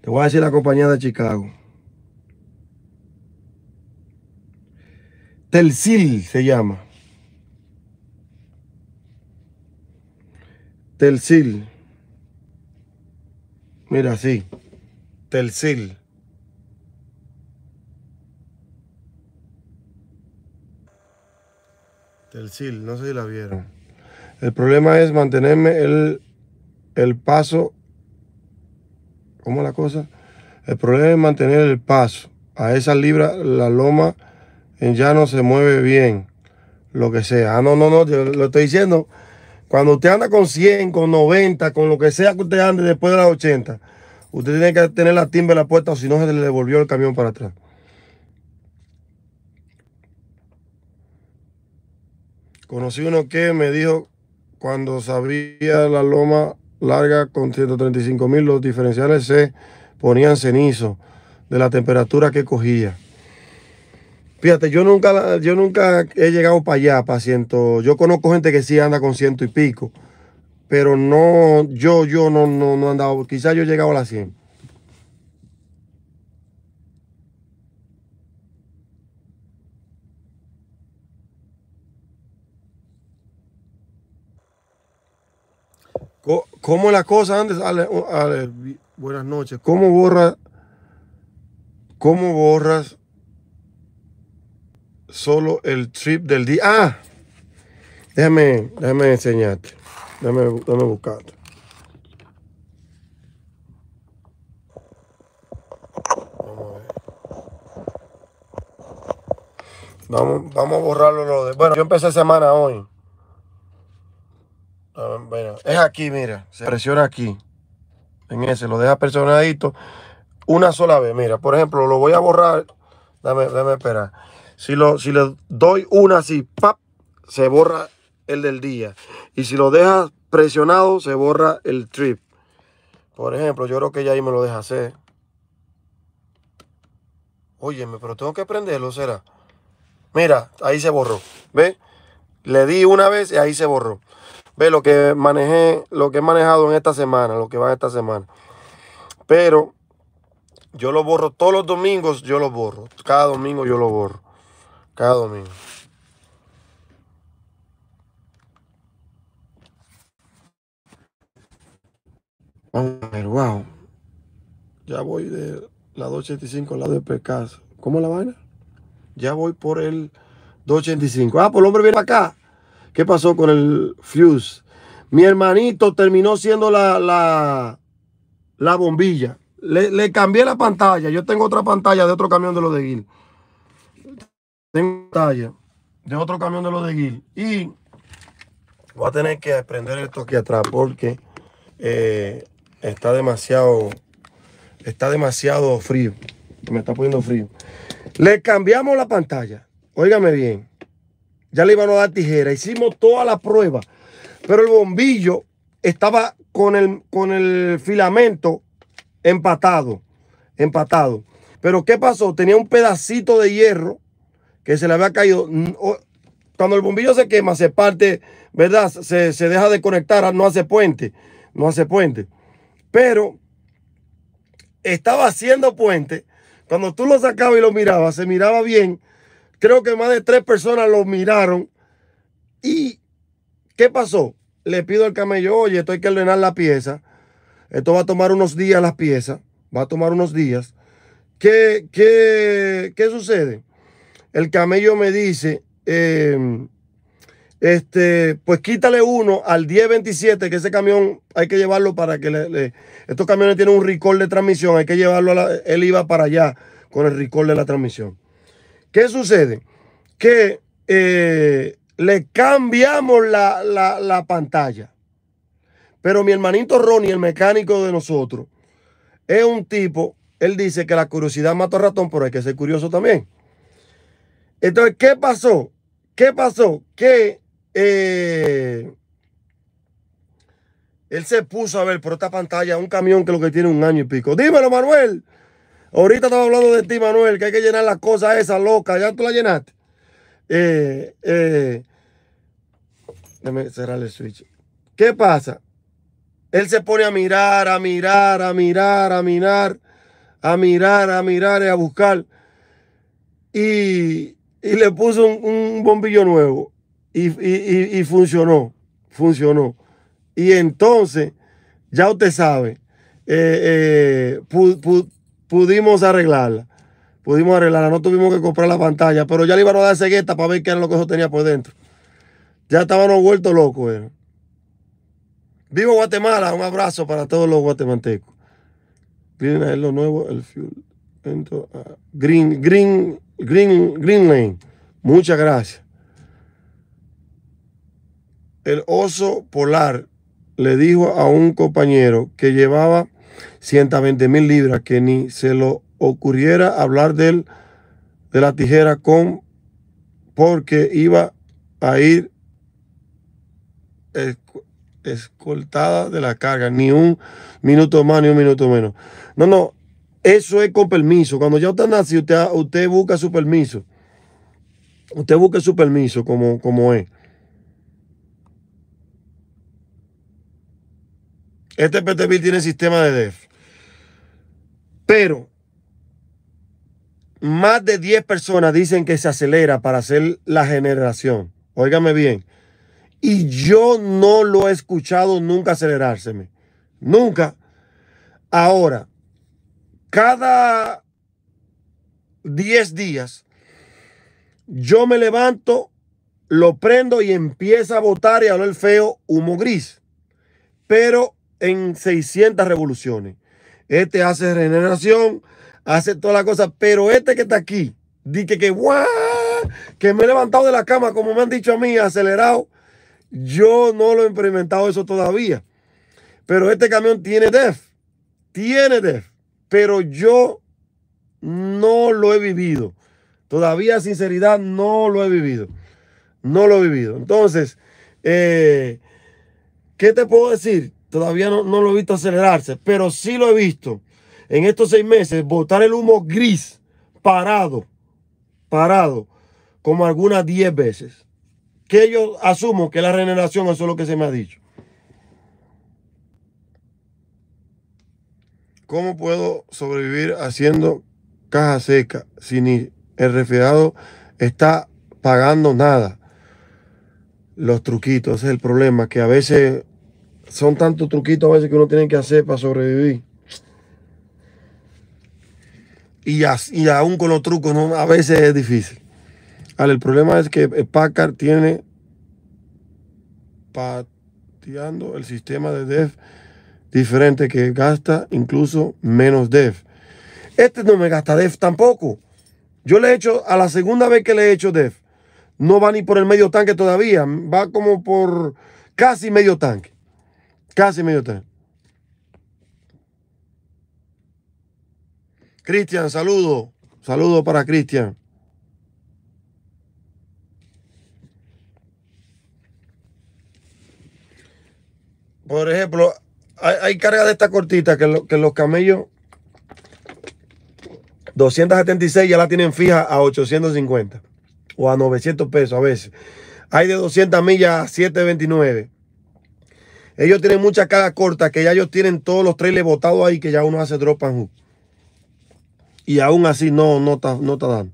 S1: Te voy a decir la compañía de Chicago. Telsil se llama. Telsil. Mira, sí. Telsil. sil, no sé si la vieron. El problema es mantenerme el, paso. ¿Cómo la cosa? El problema es mantener el paso. A esa libra la loma Ya no se mueve bien. Lo que sea. Ah, no, no, no, lo estoy diciendo. Cuando usted anda con 100, con 90, con lo que sea que usted ande después de las 80, usted tiene que tener la timbre en la puerta o si no se le devolvió el camión para atrás. Conocí uno que me dijo cuando sabía la loma larga con 135 mil, los diferenciales se ponían cenizo de la temperatura que cogía. Fíjate, yo nunca, yo nunca he llegado para allá, para ciento. Yo conozco gente que sí anda con ciento y pico, pero no, yo, yo no, no, no andaba, quizás yo he llegado a la 100. ¿Cómo la cosa antes? buenas noches. ¿Cómo borras? cómo borras solo el trip del día? Ah, déjame, déjame enseñarte. Déjame, buscarte. Vamos, vamos a borrarlo. Bueno, yo empecé semana hoy. Ah, es aquí, mira, se presiona aquí, en ese, lo deja presionadito una sola vez. Mira, por ejemplo, lo voy a borrar, dame, dame esperar. Si, lo, si le doy una así, ¡pap! se borra el del día. Y si lo dejas presionado, se borra el trip. Por ejemplo, yo creo que ya ahí me lo deja hacer. Óyeme, pero tengo que prenderlo, ¿será? Mira, ahí se borró. ¿Ve? Le di una vez y ahí se borró ve lo que manejé, lo que he manejado en esta semana, lo que va esta semana. Pero yo lo borro todos los domingos, yo lo borro. Cada domingo yo lo borro. Cada domingo. Vamos a ver, wow. Ya voy de la 285 al lado de Pecaso. ¿Cómo la vaina? Ya voy por el 285. Ah, pues el hombre viene acá. ¿Qué pasó con el fuse? Mi hermanito terminó siendo la, la, bombilla. Le, cambié la pantalla. Yo tengo otra pantalla de otro camión de los de Gil. Tengo pantalla de otro camión de los de Gil. Y voy a tener que prender esto aquí atrás porque eh, está demasiado está demasiado frío. Me está poniendo frío. Le cambiamos la pantalla. Óigame bien ya le iban a dar tijera. Hicimos toda la prueba, pero el bombillo estaba con el, con el filamento empatado, empatado. Pero ¿qué pasó? Tenía un pedacito de hierro que se le había caído. Mm, cuando el bombillo se quema, se parte, ¿verdad? Se, se deja de conectar, no hace puente, no hace puente. Pero estaba haciendo puente. Cuando tú lo sacabas y lo mirabas, se miraba bien Creo que más de tres personas lo miraron. ¿Y qué pasó? Le pido al camello, oye, esto hay que ordenar la pieza. Esto va a tomar unos días las piezas. Va a tomar unos días. ¿Qué, qué, qué sucede? El camello me dice, em, este, pues quítale uno al 1027, que ese camión hay que llevarlo para que le, estos camiones tienen un recall de transmisión, hay que llevarlo, a él iba para allá con el recall de la transmisión. ¿Qué sucede? Que eh, le cambiamos la, pantalla. Pero mi hermanito Ronnie, el mecánico de nosotros, es un tipo, él dice que la curiosidad mata al ratón, pero hay que ser curioso también. Entonces, ¿qué pasó? ¿Qué pasó? Que eh, él se puso a ver por esta pantalla un camión que lo que tiene un año y pico. Dímelo, Manuel. Ahorita estaba hablando de ti, Manuel, que hay que llenar las cosas esas locas. Ya tú la llenaste. Eh, eh, déjame cerrar el switch. ¿Qué pasa? Él se pone a mirar, a mirar, a mirar, a mirar, a mirar, a mirar y a buscar. Y, le puso un, bombillo nuevo. Y, funcionó, funcionó. Y entonces, ya usted sabe, eh, eh pudimos arreglarla. Pudimos arreglarla, no tuvimos que comprar la pantalla, pero ya le iban a dar cegueta para ver qué era lo que eso tenía por dentro. Ya estábamos vueltos locos. Eh. Vivo Guatemala, un abrazo para todos los guatemaltecos. Vienen a lo nuevo, el fuel. green, green, green, green lane. Muchas gracias. El oso polar le dijo a un compañero que llevaba 120 mil libras, que ni se lo ocurriera hablar de la tijera con, porque iba a ir escoltada de la carga, ni un minuto más, ni un minuto menos. No, no, eso es con permiso. Cuando ya usted nace, usted, usted busca su permiso. Usted busca su permiso como, como es. Este PTB tiene sistema de DEF. Pero más de 10 personas dicen que se acelera para hacer la generación. Óigame bien. Y yo no lo he escuchado nunca acelerárseme. Nunca. Ahora, cada 10 días, yo me levanto, lo prendo y empieza a votar y a hablar feo humo gris. Pero en 600 revoluciones. Este hace regeneración, hace toda la cosa, pero este que está aquí, dice que, que me he levantado de la cama, como me han dicho a mí, acelerado. Yo no lo he implementado eso todavía. Pero este camión tiene DEF. Tiene DEF. Pero yo no lo he vivido. Todavía, sinceridad, no lo he vivido. No lo he vivido. Entonces, eh, ¿qué te puedo decir? Todavía no, lo he visto acelerarse, pero sí lo he visto en estos seis meses botar el humo gris parado, parado, como algunas diez veces. Que yo asumo que la regeneración, eso es lo que se me ha dicho. ¿Cómo puedo sobrevivir haciendo caja seca si ni el refrigerado está pagando nada? Los truquitos, ese es el problema, que a veces son tantos truquitos a veces que uno tiene que hacer para sobrevivir. Y, aún con los trucos, ¿no? a veces es difícil. el problema es que Packard tiene pateando el sistema de DEF diferente que gasta incluso menos DEF. Este no me gasta DEF tampoco. Yo le he hecho, a la segunda vez que le he hecho DEF, no va ni por el medio tanque todavía, va como por casi medio tanque. Casi medio usted. Cristian, saludo. Saludo para Cristian. Por ejemplo, hay, carga de esta cortita que, que los camellos 276 ya la tienen fija a 850 o a 900 pesos a veces. Hay de 200 millas a 729. Ellos tienen muchas cajas cortas que ya ellos tienen todos los trailers botados ahí que ya uno hace drop and hook. Y aún así no, no está no dando.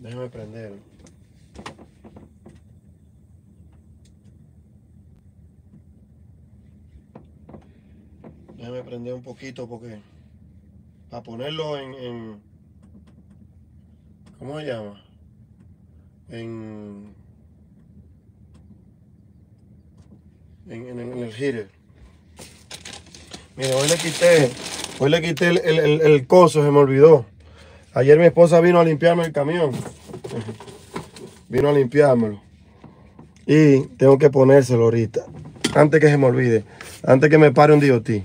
S1: Déjame prender. Déjame prender un poquito porque a ponerlo en, en ¿cómo se llama? en, el heater. Mire, hoy le quité, hoy le quité el, coso, se me olvidó. Ayer mi esposa vino a limpiarme el camión. Vino a limpiármelo. Y tengo que ponérselo ahorita. Antes que se me olvide. Antes que me pare un diotí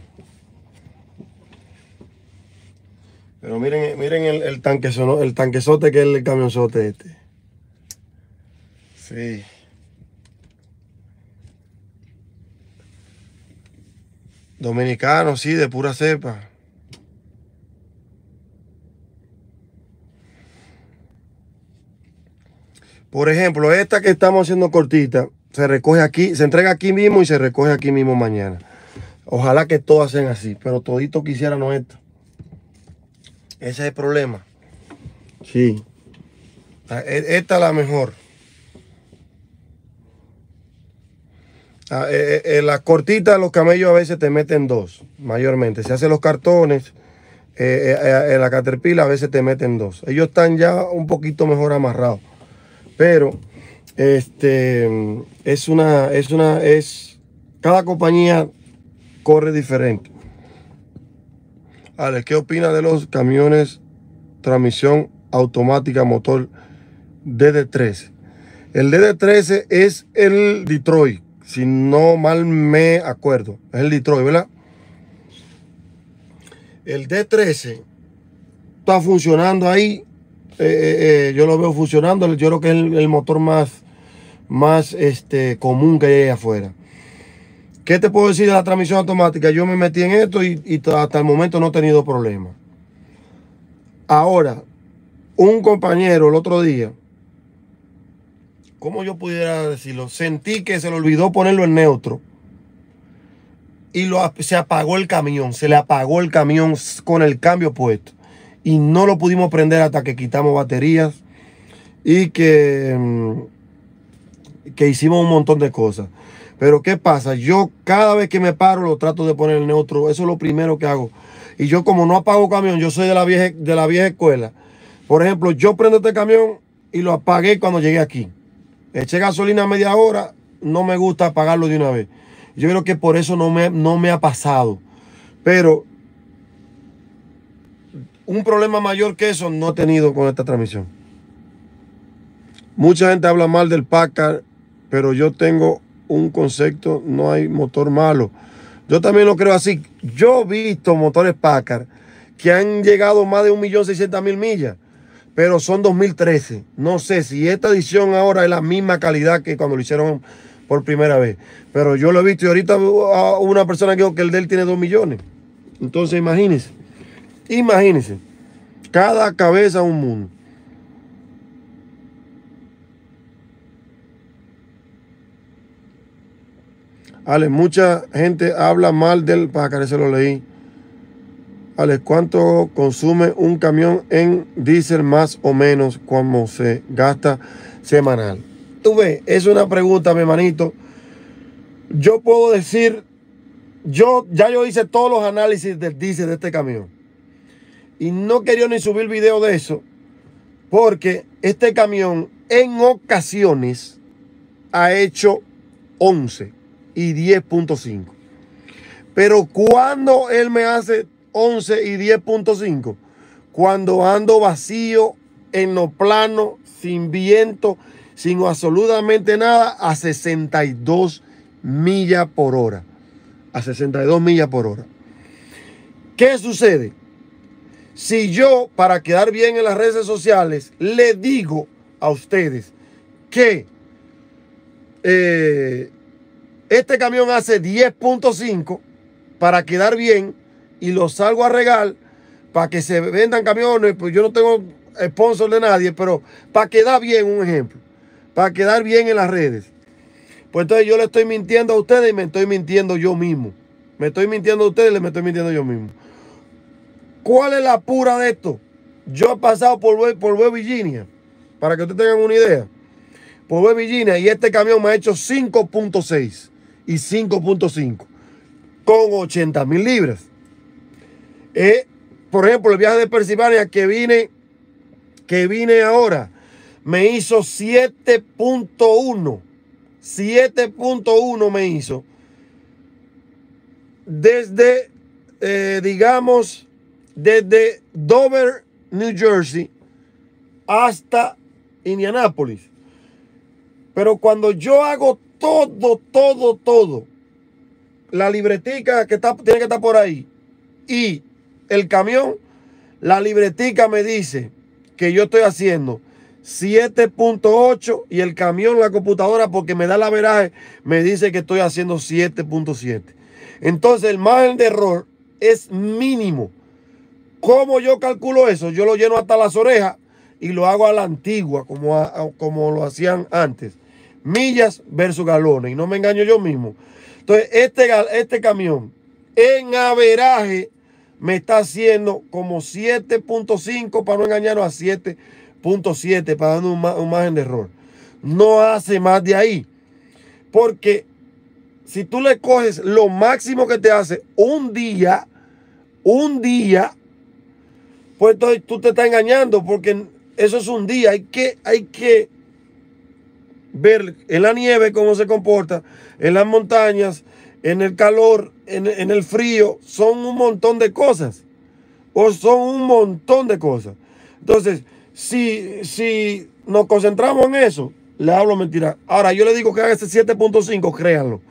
S1: Pero miren, miren el, el tanque, el tanquezote que es el camionzote este. Dominicano, sí, de pura cepa. Por ejemplo, esta que estamos haciendo cortita, se recoge aquí, se entrega aquí mismo y se recoge aquí mismo mañana. Ojalá que todos sean así, pero todito quisiera no esta. Ese es el problema. Sí. Ah, e, esta es la mejor. Ah, en eh, eh, eh, las cortitas, los camellos a veces te meten dos, mayormente. Se hacen los cartones, en la caterpillar a veces te meten dos. Ellos están ya un poquito mejor amarrados. Pero, este, es una, es una, es, cada compañía corre diferente. Alex, ¿qué opina de los camiones transmisión automática motor DD13? El DD13 es el Detroit si no mal me acuerdo, es el Detroit, ¿verdad? El D13 está funcionando ahí. Eh, eh, eh, yo lo veo funcionando. Yo creo que es el, motor más, más este, común que hay afuera. ¿Qué te puedo decir de la transmisión automática? Yo me metí en esto y, y hasta el momento no he tenido problema. Ahora, un compañero el otro día ¿cómo yo pudiera decirlo? Sentí que se le olvidó ponerlo en neutro. Y se apagó el camión, se le apagó el camión con el cambio puesto. Y no lo pudimos prender hasta que quitamos baterías y mm, que, hicimos un montón de cosas. Pero ¿qué pasa? Yo cada vez que me paro lo trato de poner en neutro. Eso es lo primero que hago. Y yo como no apago camión, yo soy de la vieja, de la vieja escuela. Por ejemplo, yo prendo este camión y lo apagué cuando llegué aquí eché gasolina media hora, no me gusta pagarlo de una vez. Yo creo que por eso no me, no me ha pasado. Pero un problema mayor que eso no he tenido con esta transmisión. Mucha gente habla mal del Packard, pero yo tengo un concepto, no hay motor malo. Yo también lo creo así. Yo he visto motores Packard que han llegado más de 1.600.000 millas pero son 2013. No sé si esta edición ahora es la misma calidad que cuando lo hicieron por primera vez. Pero yo lo he visto y ahorita una persona que dijo que el de él tiene 2 millones. Entonces imagínense, imagínense, cada cabeza un mundo. Ale, mucha gente habla mal del, para que se lo leí, Alex, ¿cuánto consume un camión en diésel más o menos cuando se gasta semanal? Tú ves, es una pregunta, mi hermanito. Yo puedo decir, yo ya yo hice todos los análisis del diésel de este camión. Y no quería ni subir video de eso, porque este camión en ocasiones ha hecho 11 y 10.5. Pero cuando él me hace 11 y 10.5. Cuando ando vacío, en lo plano, sin viento, sin absolutamente nada, a 62 millas por hora. A 62 millas por hora. ¿Qué sucede? Si yo, para quedar bien en las redes sociales, le digo a ustedes que eh, este camión hace 10.5 para quedar bien, y los salgo a regar para que se vendan camiones, pues yo no tengo sponsor de nadie, pero para quedar bien, un ejemplo, para quedar bien en las redes. Pues entonces yo le estoy mintiendo a ustedes y me estoy mintiendo yo mismo. Me estoy mintiendo a ustedes y me estoy mintiendo yo mismo. ¿Cuál es la pura de esto? Yo he pasado por, por Virginia, para que ustedes tengan una idea. Por West Virginia y este camión me ha hecho 5.6 y 5.5 con 80 mil libras por ejemplo, el viaje de Pensilvania que vine, que vine ahora, me hizo 7.1. 7.1 me hizo. Desde, eh, digamos, desde Dover, New Jersey, hasta Indianápolis. Pero cuando yo hago todo, todo, todo, la libretica que está, tiene que estar por ahí y el camión, la libretica me dice que yo estoy haciendo 7.8 y el camión, la computadora, porque me da la averaje, me dice que estoy haciendo 7.7. Entonces el margen de error es mínimo. ¿Cómo yo calculo eso? Yo lo lleno hasta las orejas y lo hago a la antigua, como, como lo hacían antes. Millas versus galones. Y no me engaño yo mismo. Entonces, este, este camión en averaje me está haciendo como 7.5 para no engañar a 7.7 para dar un, margen de error. No hace más de ahí. Porque si tú le coges lo máximo que te hace un día, un día, pues tú te estás engañando porque eso es un día. Hay que, hay que ver en la nieve cómo se comporta, en las montañas, en el calor, en, el frío, son un montón de cosas. O son un montón de cosas. Entonces, si, si nos concentramos en eso, le hablo mentira. Ahora, yo le digo que haga ese 7.5, créanlo.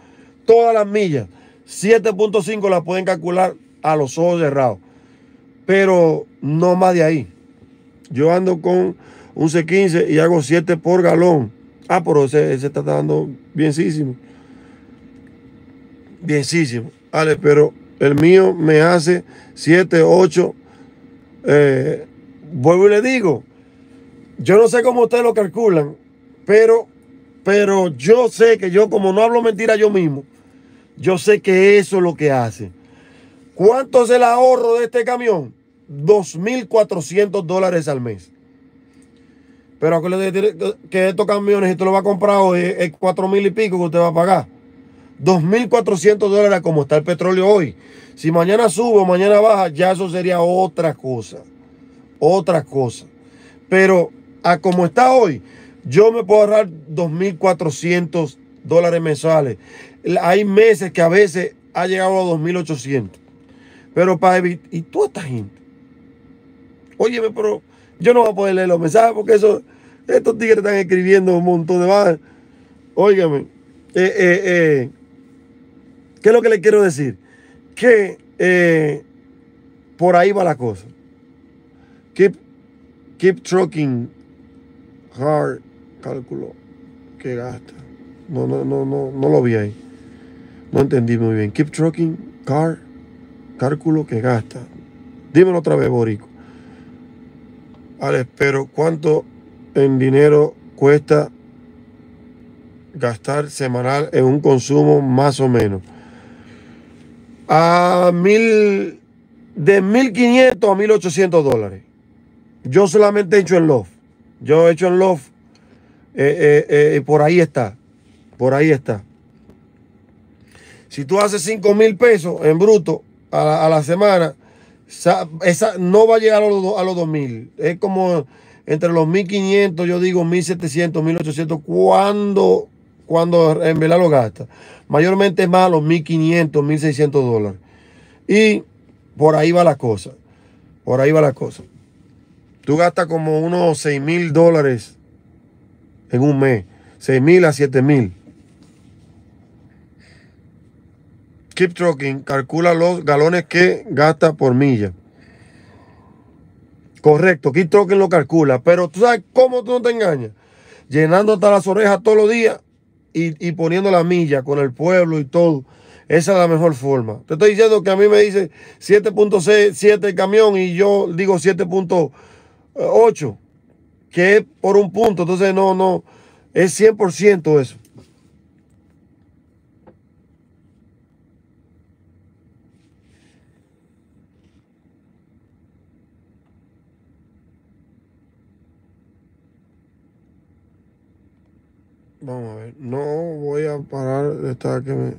S1: Todas las millas, 7.5 la pueden calcular a los ojos cerrados. Pero no más de ahí. Yo ando con un C15 y hago 7 por galón. Ah, pero ese, está dando bienísimo. Bienísimo. Ale, pero el mío me hace 7, 8. Eh, vuelvo y le digo, yo no sé cómo ustedes lo calculan, pero, pero yo sé que yo, como no hablo mentira yo mismo, yo sé que eso es lo que hace. ¿Cuánto es el ahorro de este camión? 2.400 dólares al mes. Pero que estos camiones, si tú lo va a comprar hoy, es 4.000 y pico que usted va a pagar. 2.400 dólares como está el petróleo hoy. Si mañana subo, o mañana baja, ya eso sería otra cosa. Otra cosa. Pero a como está hoy, yo me puedo ahorrar 2.400 dólares mensuales. Hay meses que a veces ha llegado a 2.800. Pero para evitar... ¿Y toda esta gente? Óyeme, pero yo no voy a poder leer los mensajes porque eso, estos tigres están escribiendo un montón de bajas. Óigame. eh, eh. eh ¿Qué es lo que le quiero decir? Que eh, por ahí va la cosa. Keep, keep trucking hard, cálculo que gasta. No, no, no, no, no lo vi ahí. No entendí muy bien. Keep trucking car, cálculo que gasta. Dímelo otra vez, Borico. Alex, pero ¿cuánto en dinero cuesta gastar semanal en un consumo más o menos? a mil, de 1.500 a 1.800 dólares. Yo solamente he hecho en love. Yo he hecho en love. Eh, eh, eh por ahí está. Por ahí está. Si tú haces 5 mil pesos en bruto a la, semana, esa, no va a llegar a los, a 2 Es como entre los 1.500, yo digo 1.700, 1.800, cuando, cuando en verdad lo gastas mayormente más a los 1500, 1600 dólares. Y por ahí va la cosa. Por ahí va la cosa. Tú gastas como unos 6 mil dólares en un mes. 6 mil a 7 mil. Keep Trucking calcula los galones que gasta por milla. Correcto, Keep Trucking lo calcula. Pero tú sabes cómo tú no te engañas. Llenando hasta las orejas todos los días y, poniendo la milla con el pueblo y todo. Esa es la mejor forma. Te estoy diciendo que a mí me dice 7.7 el camión y yo digo 7.8, que es por un punto. Entonces, no, no, es 100% eso. Vamos a ver, no voy a parar estar que me...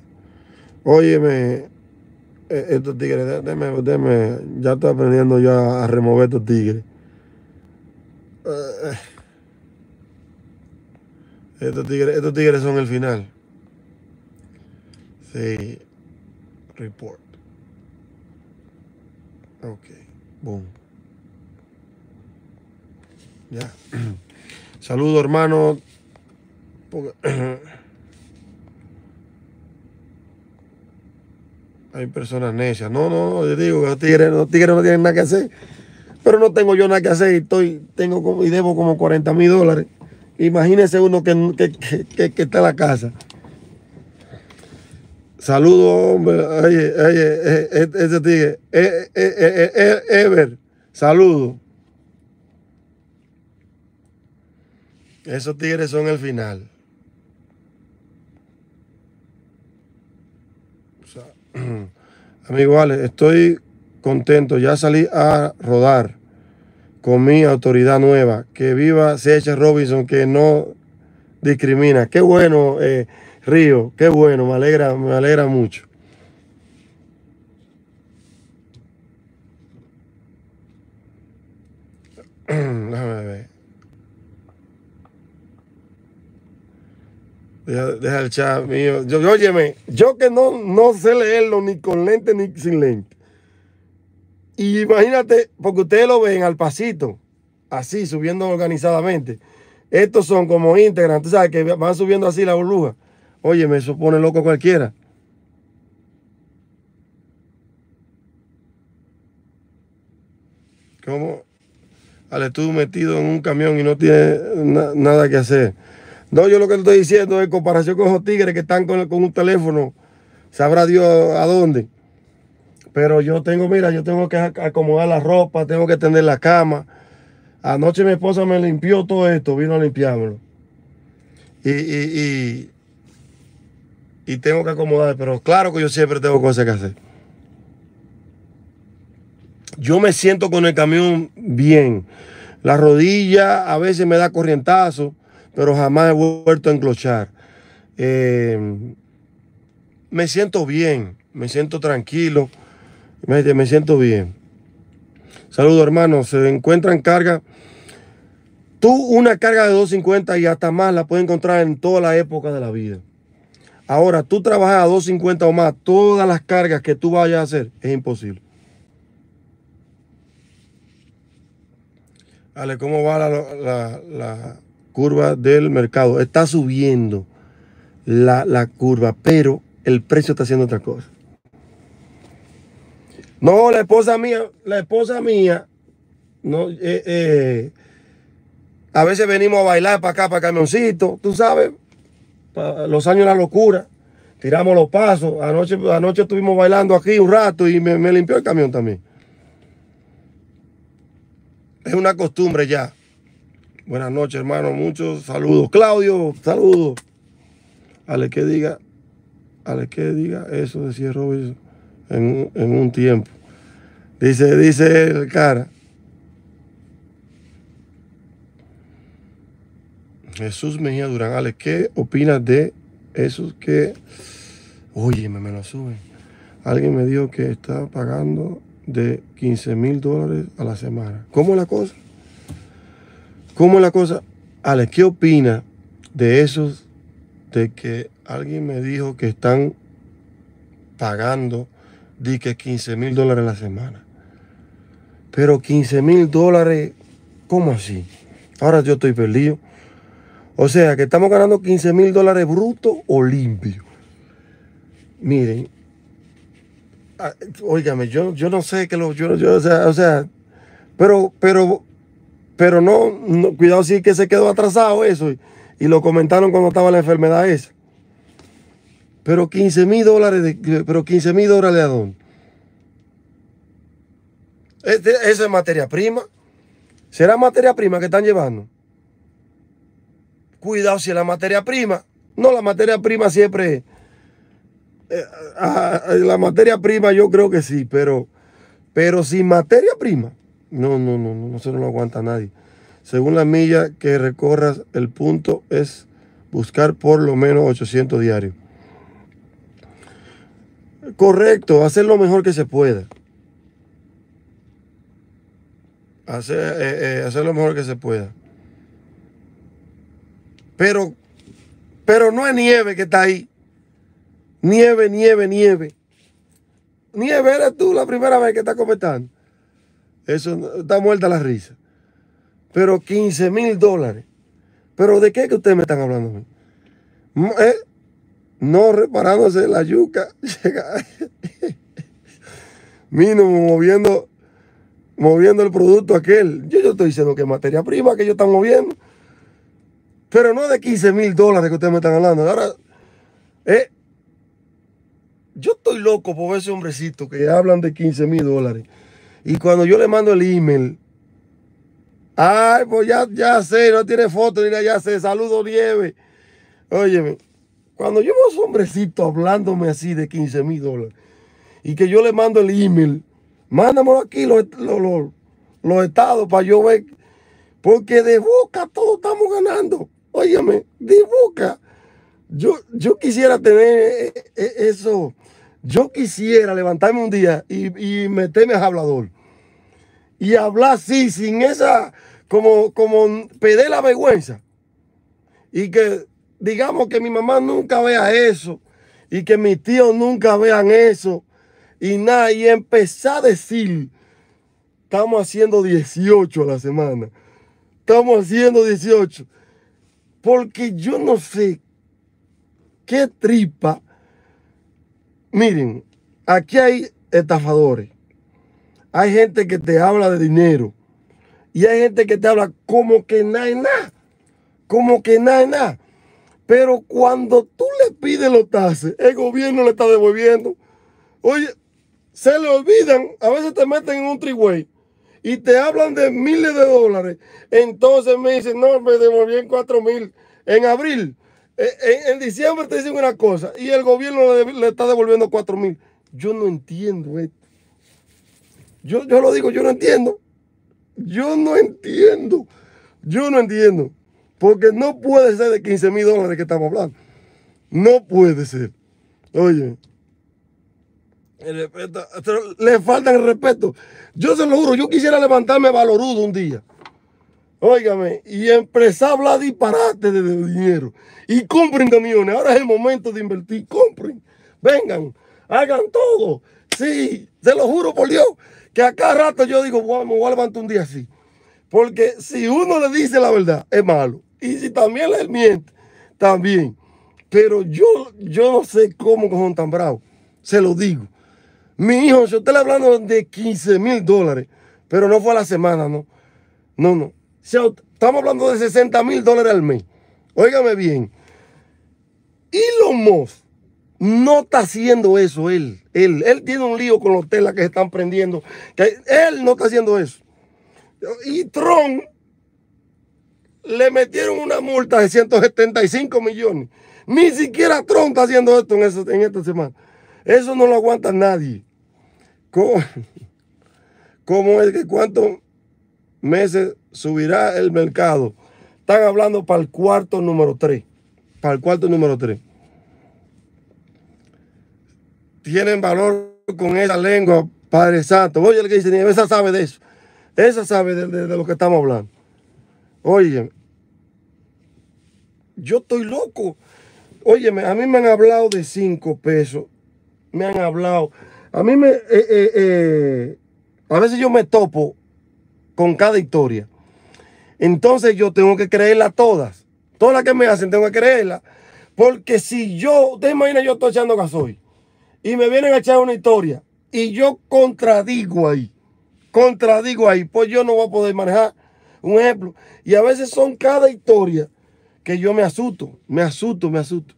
S1: Óyeme, eh, estos tigres, déme, déme, ya está aprendiendo yo a remover eh, estos tigres. Estos tigres, son el final. Sí. Report. Ok. Boom. Ya. Saludos, hermano. hay personas necias. No, no, yo digo que los tigres, los no tienen nada que hacer. Pero no tengo yo nada que hacer y estoy, tengo y debo como 40 mil dólares. imagínese uno que, está en la casa. Saludos, hombre. E, e, ese tigre. E, Ever, saludo. Esos tigres son el final. Amigo Ale, estoy contento, ya salí a rodar con mi autoridad nueva. Que viva CH Robinson, que no discrimina. Qué bueno, eh, Río, qué bueno, me alegra, me alegra mucho. Déjame ver. Deja, el chat mío. Yo, óyeme, yo que no, no sé leerlo ni con lente ni sin lente. Y imagínate, porque ustedes lo ven al pasito, así, subiendo organizadamente. Estos son como integrantes tú sabes que van subiendo así la burbuja. Óyeme, eso pone loco cualquiera. Como, Ale, estuvo metido en un camión y no tiene nada que hacer. No, yo lo que te estoy diciendo es en comparación con los tigres que están con, un teléfono, sabrá Dios a dónde. Pero yo tengo, mira, yo tengo que acomodar la ropa, tengo que tender la cama. Anoche mi esposa me limpió todo esto, vino a limpiármelo. Y, y, y tengo que acomodar, pero claro que yo siempre tengo cosas que hacer. Yo me siento con el camión bien. La rodilla a veces me da corrientazo pero jamás he vuelto a enclochar. Eh, me siento bien, me siento tranquilo, me, me siento bien. Saludos hermano. se encuentran carga. Tú una carga de 250 y hasta más la puedes encontrar en toda la época de la vida. Ahora, tú trabajas a 250 o más, todas las cargas que tú vayas a hacer es imposible. Ale, ¿cómo va la, curva del mercado. Está subiendo la, curva, pero el precio está haciendo otra cosa. No, la esposa mía, la esposa mía, no, eh, eh, a veces venimos a bailar para acá, para camioncito, tú sabes, los años de la locura, tiramos los pasos, anoche, anoche estuvimos bailando aquí un rato y me limpió el camión también. Es una costumbre ya. Buenas noches, hermano. Muchos saludos. Claudio, saludos. Ale que diga, ale que diga eso, decía Robinson en, un tiempo. Dice, dice el cara. Jesús Mejía Durán, Ale, ¿qué opinas de esos que, oye, me, lo suben? Alguien me dijo que está pagando de 15 mil dólares a la semana. ¿Cómo es la cosa? ¿Cómo la cosa? Alex, ¿qué opina de esos de que alguien me dijo que están pagando di que 15 mil dólares la semana? Pero 15 mil dólares, ¿cómo así? Ahora yo estoy perdido. O sea, que estamos ganando 15 mil dólares brutos o limpio. Miren, ah, óigame, yo, yo no sé que lo. o sea, pero, pero pero no, cuidado cuidado sí que se quedó atrasado eso. Y, lo comentaron cuando estaba la enfermedad esa. Pero 15 mil dólares, de, pero 15 mil dólares a dónde. Este, eso es materia prima. ¿Será materia prima que están llevando? Cuidado si es la materia prima. No, la materia prima siempre. Eh, la materia prima yo creo que sí, pero, pero sin materia prima no, no, no, no, eso no lo aguanta nadie. Según la milla que recorras, el punto es buscar por lo menos 800 diarios. Correcto, hacer lo mejor que se pueda. Hacer, eh, eh, hacer lo mejor que se pueda. Pero, pero no es nieve que está ahí. Nieve, nieve, nieve. Nieve, eres tú la primera vez que estás comentando. Eso da muerta la risa. Pero 15 mil dólares. ¿Pero de qué que ustedes me están hablando eh, No reparándose la yuca. Mínimo moviendo, moviendo el producto aquel. Yo, yo estoy diciendo que materia prima que ellos están moviendo. Pero no de 15 mil dólares que ustedes me están hablando. Ahora, eh, yo estoy loco por ese hombrecito que hablan de 15 mil dólares. Y cuando yo le mando el email, ay, pues ya, ya sé, no tiene foto, ni nada, ya sé, saludo nieve. Óyeme, cuando yo veo a un hombrecito hablándome así de 15 mil dólares y que yo le mando el email, mándamelo aquí los, los, los, estados para yo ver, porque de boca todos estamos ganando. Óyeme, de boca. Yo, yo quisiera tener eh, eh, eh, eso. Yo quisiera levantarme un día y, y meterme a hablador y hablar así, sin esa, como, como perder la vergüenza. Y que digamos que mi mamá nunca vea eso y que mis tíos nunca vean eso y nada, y empezar a decir, estamos haciendo 18 a la semana, estamos haciendo 18, porque yo no sé qué tripa. Miren, aquí hay estafadores, hay gente que te habla de dinero. Y hay gente que te habla como que nada nada. Como que nada nada. Pero cuando tú le pides los tases, el gobierno le está devolviendo. Oye, se le olvidan. A veces te meten en un triway y te hablan de miles de dólares. Entonces me dicen, no, me en cuatro mil en abril. Eh, en, diciembre te dicen una cosa y el gobierno le, le está devolviendo cuatro mil. Yo no entiendo esto. Yo, lo digo, yo no entiendo. Yo no entiendo. Yo no entiendo. Porque no puede ser de 15 mil dólares que estamos hablando. No puede ser. Oye. le faltan el respeto. Yo se lo juro, yo quisiera levantarme valorudo un día. Óigame, y empezar a hablar disparate de, de dinero. Y compren camiones. Ahora es el momento de invertir. Compren. Vengan. Hagan todo. Sí, se lo juro por Dios que a cada rato yo digo, me voy a levantar un día así. Porque si uno le dice la verdad, es malo. Y si también le miente, también. Pero yo, yo no sé cómo con tan bravo. Se lo digo. Mi hijo, yo estoy hablando de 15 mil dólares, pero no fue a la semana, ¿no? No, no. Estamos hablando de 60 mil dólares al mes. Óigame bien. Y Elon Musk no está haciendo eso él. Él, él tiene un lío con los telas que se están prendiendo. Que él no está haciendo eso. Y Trump le metieron una multa de 175 millones. Ni siquiera Trump está haciendo esto en, en esta semana. Eso no lo aguanta nadie. ¿Cómo, es que cuántos meses subirá el mercado? Están hablando para el cuarto número 3. Para el cuarto número 3 tienen valor con esa lengua, Padre Santo. Oye, el que dice, esa sabe de eso. Esa sabe de, lo que estamos hablando. Oye, yo estoy loco. Óyeme, a mí me han hablado de cinco pesos. Me han hablado. A mí me. Eh, eh, eh, a veces yo me topo con cada historia. Entonces yo tengo que creerla todas. Todas las que me hacen tengo que creerla. Porque si yo. Te imaginas yo estoy echando gasoil y me vienen a echar una historia y yo contradigo ahí, contradigo ahí, pues yo no voy a poder manejar un ejemplo. Y a veces son cada historia que yo me asusto, me asusto, me asusto.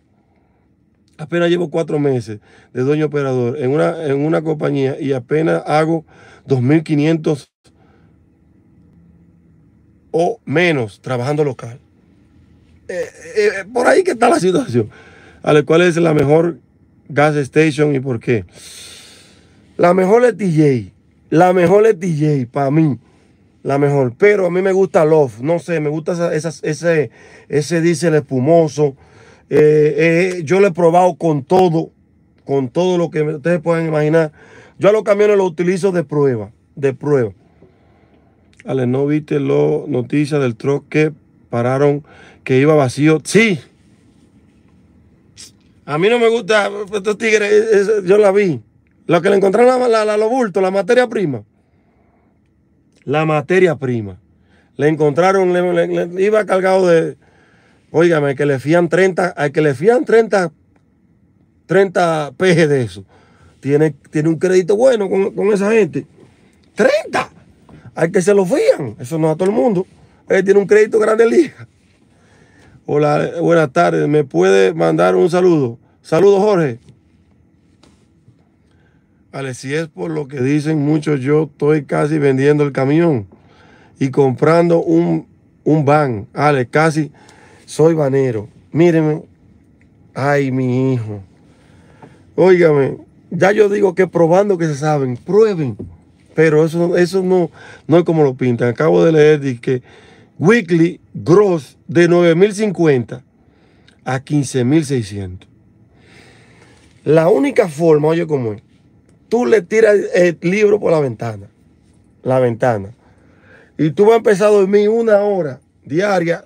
S1: Apenas llevo cuatro meses de dueño operador en una, en una compañía y apenas hago 2.500 o menos trabajando local. Eh, eh, eh, por ahí que está la situación, a la cual es la mejor gas station y por qué. La mejor es DJ. La mejor es DJ para mí. La mejor. Pero a mí me gusta Love. No sé, me gusta esa, ese, ese diésel espumoso. Eh, eh, yo lo he probado con todo. Con todo lo que ustedes pueden imaginar. Yo a los camiones los utilizo de prueba. De prueba. Ale, ¿no viste la noticia del truck que pararon que iba vacío? Sí. A mí no me gusta estos tigres, eh, eh, yo la vi. Lo que le encontraron la, la, los bultos, la materia prima. La materia prima. Le encontraron, iba cargado de. Óigame, que le fían 30, hay que le fían 30, 30 pejes de eso. Tiene, tiene un crédito bueno con, esa gente. ¡30! Hay que se lo fían. Eso no a todo el mundo. Él tiene un crédito grande liga. Hola, buenas tardes. ¿Me puede mandar un saludo? Saludos, Jorge. Ale, si es por lo que dicen muchos, yo estoy casi vendiendo el camión y comprando un, un van. Ale, casi soy banero. Míreme. Ay, mi hijo. Óigame, ya yo digo que probando que se saben, prueben. Pero eso, eso no, no es como lo pintan. Acabo de leer que weekly gross de 9.050 a 15.600. La única forma, oye como es, tú le tiras el libro por la ventana, la ventana, y tú vas a empezar a dormir una hora diaria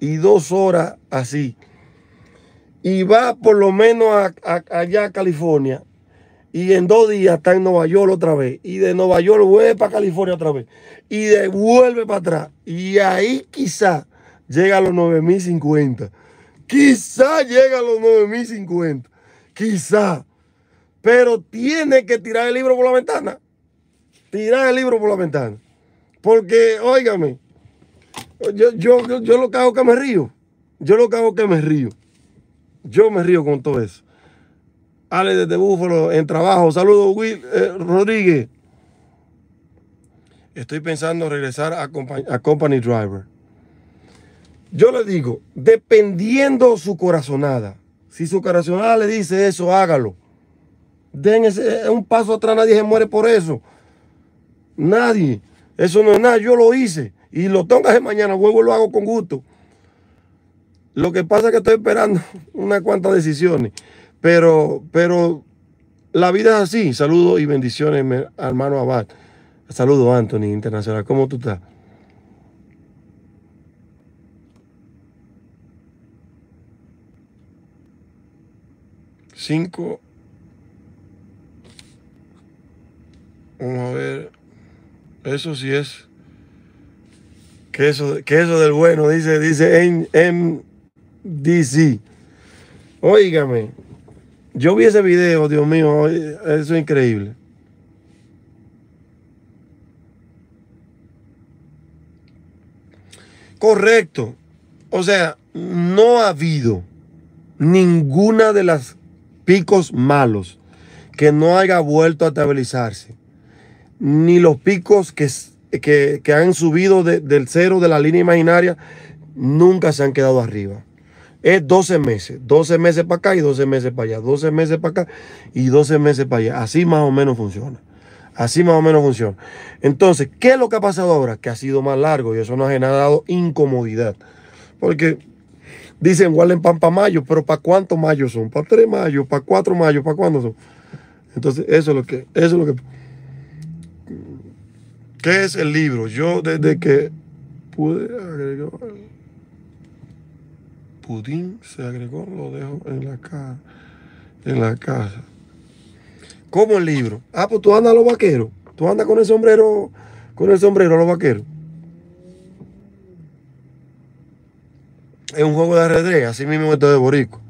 S1: y dos horas así. Y vas por lo menos allá a California y en dos días está en Nueva York otra vez. Y de Nueva York vuelve para California otra vez. Y devuelve para atrás. Y ahí quizá llega a los 9.050. Quizá llega a los 9.050. Quizá. Pero tiene que tirar el libro por la ventana. Tirar el libro por la ventana. Porque, óigame, yo, yo, yo, yo lo cago que me río. Yo lo cago que me río. Yo me río con todo eso. Ale desde Búfalo, en trabajo. Saludos, Will eh, Rodríguez. Estoy pensando regresar a, company, Driver. Yo le digo, dependiendo su corazonada, si su corazonada le dice eso, hágalo. Den ese, eh, un paso atrás, nadie se muere por eso. Nadie. Eso no es nada, yo lo hice. Y lo tengo que mañana, vuelvo lo hago con gusto. Lo que pasa es que estoy esperando unas cuantas decisiones. Pero, pero la vida es así. Saludos y bendiciones, hermano Abad. Saludos, Anthony Internacional. ¿Cómo tú estás? Cinco. Vamos a ver. Eso sí es. Queso, queso del bueno, dice, dice en MDC. Óigame. Yo vi ese video, Dios mío, eso es increíble. Correcto. O sea, no ha habido ninguna de las picos malos que no haya vuelto a estabilizarse. Ni los picos que, que, han subido del cero de la línea imaginaria nunca se han quedado arriba es 12 meses, 12 meses para acá y 12 meses para allá, 12 meses para acá y 12 meses para allá. Así más o menos funciona. Así más o menos funciona. Entonces, ¿qué es lo que ha pasado ahora? Que ha sido más largo y eso nos ha generado incomodidad. Porque dicen, guarden pan para mayo, pero ¿para cuánto mayo son? ¿Para tres mayo? ¿Para cuatro mayo? ¿Para cuándo son? Entonces, eso es lo que... Eso es lo que ¿Qué es el libro? Yo desde que pude pudín se agregó, lo dejo en la, casa, en la casa. ¿Cómo el libro? Ah, pues tú andas a los vaqueros. Tú andas con el sombrero, con el sombrero a los vaqueros. Es un juego de arredre, así mismo esto de Borico.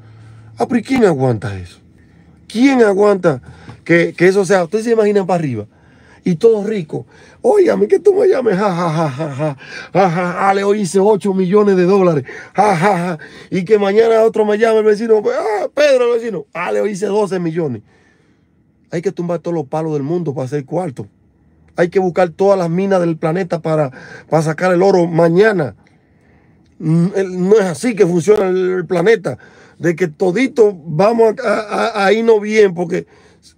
S1: Ah, pero ¿y quién aguanta eso? ¿Quién aguanta que, que eso sea? Ustedes se imaginan para arriba y todo rico. mí que tú me llames, ja, ja, ja, ja, le hice 8 millones de dólares, ja, y que mañana otro me llame el vecino, ah, Pedro el vecino, ah, le hice 12 millones. Hay que tumbar todos los palos del mundo para ser cuarto. Hay que buscar todas las minas del planeta para, sacar el oro mañana. Mm, no es así que funciona el planeta, de que todito vamos a, irnos bien, porque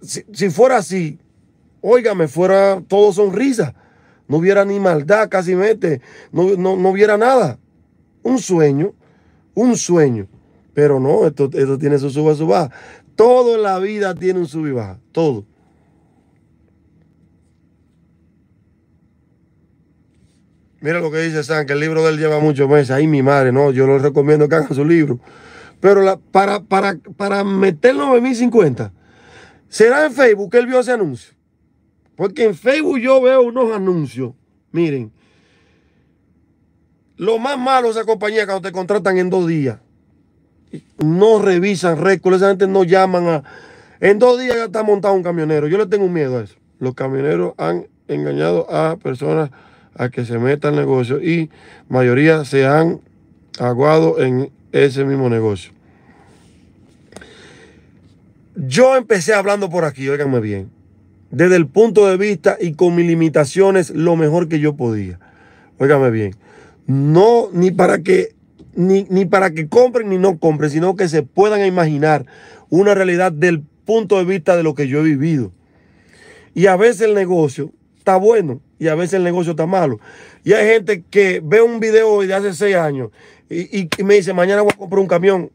S1: si fuera así, óigame, fuera todo sonrisa. No hubiera ni maldad casi mete, no, hubiera nada. Un sueño, un sueño. Pero no, esto, esto tiene su suba, su baja. Todo en la vida tiene un sub y baja, todo. Mira lo que dice San, que el libro de él lleva muchos meses. Ahí mi madre, no, yo lo recomiendo que haga su libro. Pero la, para, para, para meterlo en 2050, será en Facebook que él vio ese anuncio. Porque en Facebook yo veo unos anuncios. Miren, lo más malo de esa compañía cuando te contratan en dos días. No revisan récords, esa gente no llaman a... En dos días ya está montado un camionero. Yo le tengo miedo a eso. Los camioneros han engañado a personas a que se metan el negocio y mayoría se han aguado en ese mismo negocio. Yo empecé hablando por aquí, óiganme bien desde el punto de vista y con mis limitaciones lo mejor que yo podía. Óigame bien, no ni para que ni, para que compren ni no compren, sino que se puedan imaginar una realidad del punto de vista de lo que yo he vivido. Y a veces el negocio está bueno y a veces el negocio está malo. Y hay gente que ve un video de hace seis años y me dice, mañana voy a comprar un camión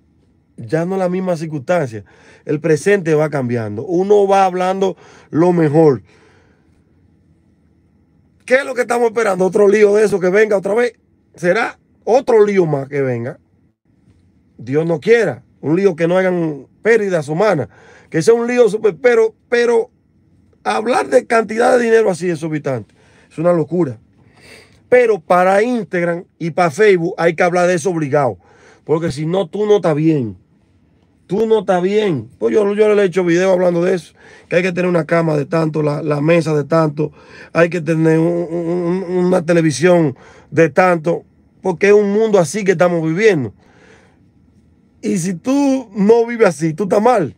S1: ya no la misma circunstancia. El presente va cambiando. Uno va hablando lo mejor. ¿Qué es lo que estamos esperando? ¿Otro lío de eso que venga otra vez? ¿Será otro lío más que venga? Dios no quiera. Un lío que no hagan pérdidas humanas. Que sea un lío super, pero, pero hablar de cantidad de dinero así subitante. es una locura. Pero para Instagram y para Facebook hay que hablar de eso obligado. Porque si no, tú no estás bien tú no estás bien. Pues yo, yo le he hecho video hablando de eso, que hay que tener una cama de tanto, la, mesa de tanto, hay que tener una televisión de tanto, porque es un mundo así que estamos viviendo. Y si tú no vives así, tú estás mal.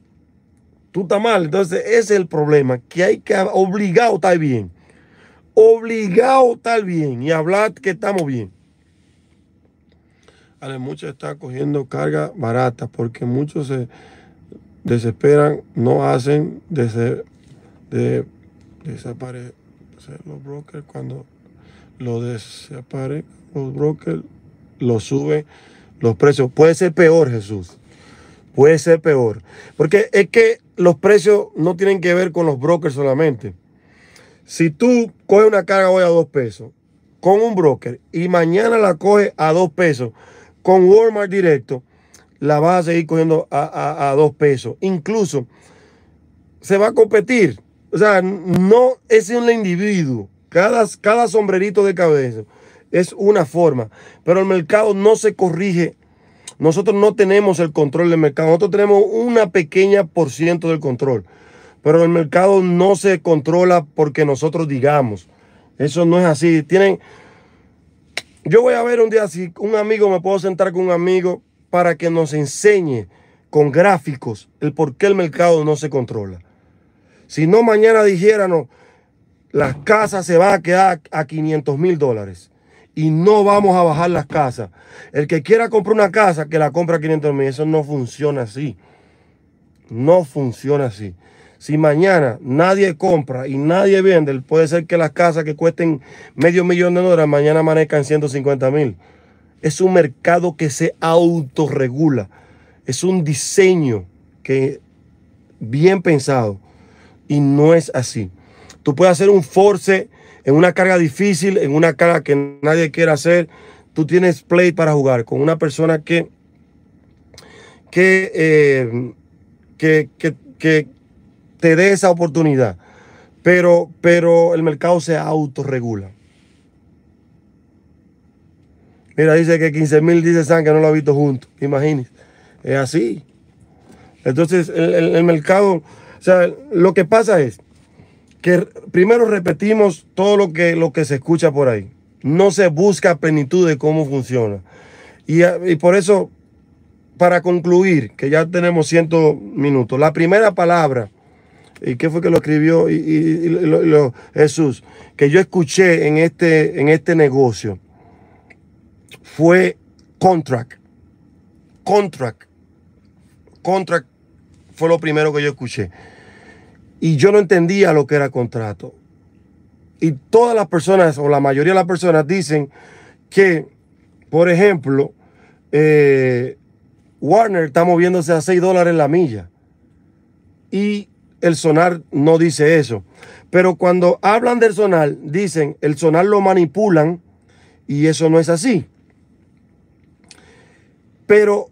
S1: Tú estás mal. Entonces, ese es el problema, que hay que obligado estar bien. Obligado estar bien y hablar que estamos bien a está cogiendo carga barata porque muchos se desesperan, no hacen de, de desaparecer los brokers cuando lo desaparecen los brokers, lo suben los precios. Puede ser peor, Jesús. Puede ser peor. Porque es que los precios no tienen que ver con los brokers solamente. Si tú coges una carga hoy a dos pesos con un broker y mañana la coges a dos pesos, con Walmart directo, la vas a seguir cogiendo a, dos pesos. Incluso se va a competir. O sea, no es un individuo. Cada, cada sombrerito de cabeza es una forma. Pero el mercado no se corrige. Nosotros no tenemos el control del mercado. Nosotros tenemos una pequeña por ciento del control. Pero el mercado no se controla porque nosotros digamos. Eso no es así. Tienen yo voy a ver un día si un amigo me puedo sentar con un amigo para que nos enseñe con gráficos el por qué el mercado no se controla. Si no, mañana dijéramos, las casas se van a quedar a 500 mil dólares y no vamos a bajar las casas. El que quiera comprar una casa, que la compra a 500 mil, eso no funciona así. No funciona así. Si mañana nadie compra y nadie vende, puede ser que las casas que cuesten medio millón de dólares mañana amanezcan 150 mil. Es un mercado que se autorregula. Es un diseño que bien pensado y no es así. Tú puedes hacer un force en una carga difícil, en una carga que nadie quiere hacer. Tú tienes play para jugar con una persona que, que, eh, que te dé esa oportunidad. Pero, pero el mercado se autorregula. Mira, dice que 15 mil dice San que no lo ha visto junto. Imagínense. Es así. Entonces, el, el, mercado, o sea, lo que pasa es que primero repetimos todo lo que, lo que se escucha por ahí. No se busca plenitud de cómo funciona. Y, y, por eso, para concluir, que ya tenemos 100 minutos, la primera palabra ¿Y qué fue que lo escribió y, Jesús? Que yo escuché en este, en este negocio fue contract. Contract. Contract fue lo primero que yo escuché. Y yo no entendía lo que era contrato. Y todas las personas, o la mayoría de las personas, dicen que, por ejemplo, eh, Warner está moviéndose a 6 dólares la milla. Y el sonar no dice eso. Pero cuando hablan del sonar, dicen, el sonar lo manipulan y eso no es así. Pero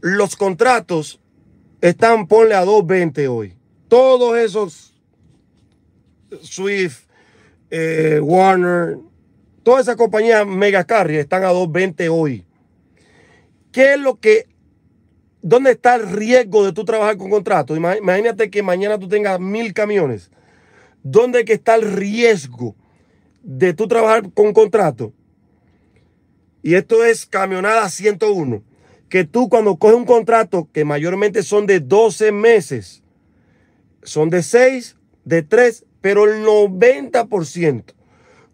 S1: los contratos están, ponle a 2.20 hoy. Todos esos Swift, eh, Warner, todas esas compañías mega están a 2.20 hoy. ¿Qué es lo que ¿dónde está el riesgo de tú trabajar con contrato? Imagínate que mañana tú tengas mil camiones. ¿Dónde que está el riesgo de tú trabajar con contrato? Y esto es camionada 101. Que tú cuando coges un contrato, que mayormente son de 12 meses, son de 6, de 3, pero el 90%.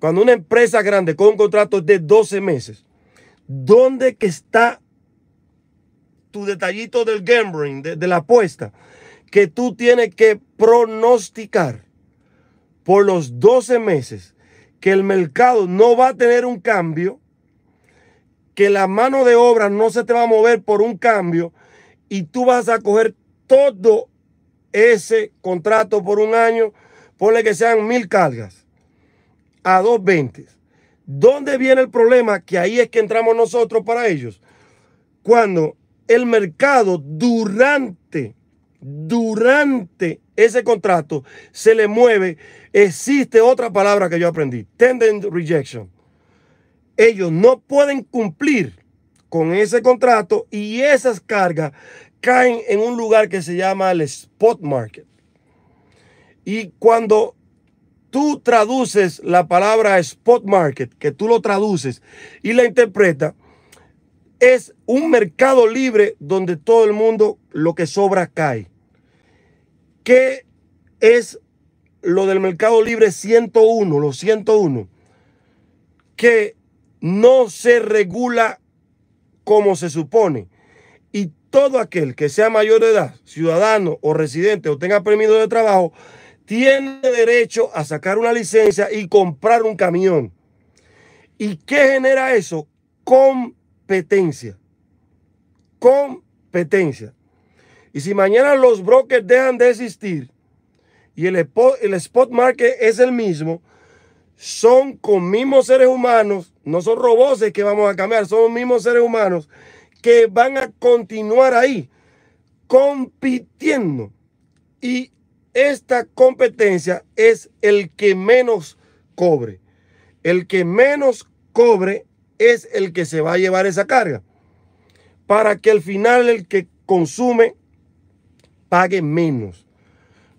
S1: Cuando una empresa grande coge un contrato de 12 meses, ¿dónde que está tu detallito del gambling, de, la apuesta, que tú tienes que pronosticar por los 12 meses que el mercado no va a tener un cambio, que la mano de obra no se te va a mover por un cambio y tú vas a coger todo ese contrato por un año, ponle que sean mil cargas a 220. ¿Dónde viene el problema? Que ahí es que entramos nosotros para ellos. Cuando el mercado durante, durante ese contrato se le mueve, existe otra palabra que yo aprendí, tendent rejection. Ellos no pueden cumplir con ese contrato y esas cargas caen en un lugar que se llama el spot market. Y cuando tú traduces la palabra spot market, que tú lo traduces y la interpretas, es un mercado libre donde todo el mundo lo que sobra cae. ¿Qué es lo del mercado libre 101, lo 101? Que no se regula como se supone. Y todo aquel que sea mayor de edad, ciudadano o residente o tenga permiso de trabajo, tiene derecho a sacar una licencia y comprar un camión. ¿Y qué genera eso? Con competencia. Competencia. Y si mañana los brokers dejan de existir y el spot, el spot market es el mismo, son con mismos seres humanos, no son robots que vamos a cambiar, son mismos seres humanos que van a continuar ahí compitiendo. Y esta competencia es el que menos cobre. El que menos cobre es el que se va a llevar esa carga. Para que al final el que consume pague menos.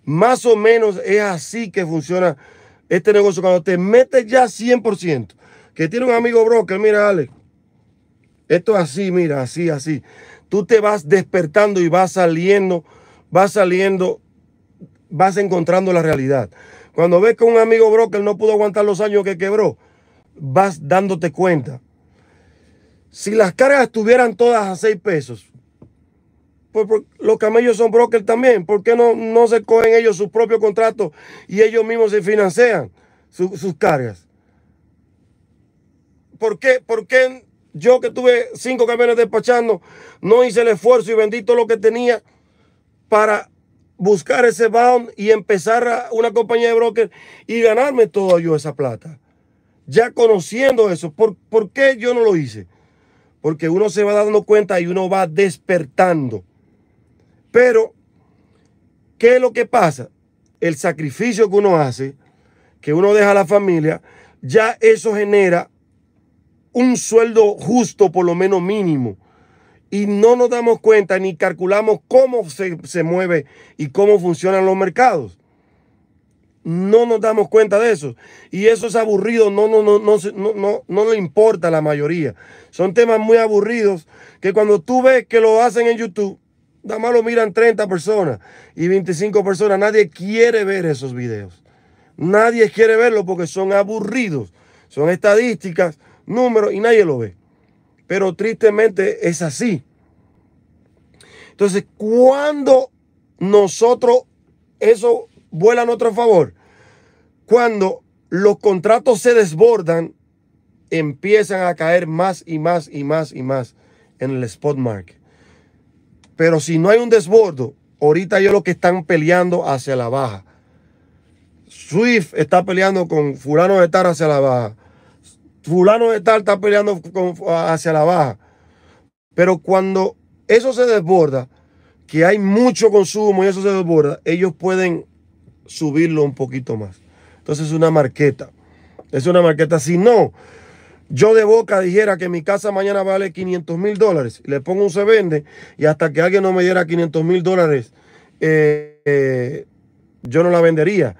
S1: Más o menos es así que funciona este negocio. Cuando te metes ya 100%, que tiene un amigo broker, mira, Ale, esto es así, mira, así, así. Tú te vas despertando y vas saliendo, vas saliendo, vas encontrando la realidad. Cuando ves que un amigo broker no pudo aguantar los años que quebró, vas dándote cuenta. Si las cargas estuvieran todas a 6 pesos, pues, pues, los camellos son brokers también. ¿Por qué no, no se cogen ellos sus propios contratos y ellos mismos se financian sus cargas? ¿Por qué, yo que tuve cinco camiones despachando no hice el esfuerzo y vendí todo lo que tenía para buscar ese bound y empezar una compañía de brokers y ganarme todo yo esa plata? Ya conociendo eso, ¿por, ¿por qué yo no lo hice? porque uno se va dando cuenta y uno va despertando. Pero, ¿qué es lo que pasa? El sacrificio que uno hace, que uno deja a la familia, ya eso genera un sueldo justo, por lo menos mínimo. Y no nos damos cuenta ni calculamos cómo se, se mueve y cómo funcionan los mercados. No nos damos cuenta de eso. Y eso es aburrido, no, no, no, no, no, no, importa la mayoría. Son temas muy aburridos que cuando tú ves que lo hacen en YouTube, nada más lo miran 30 personas y 25 personas. Nadie quiere ver esos videos. Nadie quiere verlos porque son aburridos. Son estadísticas, números y nadie lo ve. Pero tristemente es así. Entonces, cuando nosotros eso Vuelan a nuestro favor. Cuando los contratos se desbordan, empiezan a caer más y más y más y más en el spot market. Pero si no hay un desbordo, ahorita yo lo que están peleando hacia la baja. Swift está peleando con fulano de tal hacia la baja. Fulano de tal está peleando hacia la baja. Pero cuando eso se desborda, que hay mucho consumo y eso se desborda, ellos pueden subirlo un poquito más. Entonces es una marqueta. Es una marqueta. Si no, yo de boca dijera que mi casa mañana vale 500 mil dólares. Le pongo un se vende y hasta que alguien no me diera 500 mil dólares, eh, eh, yo no la vendería.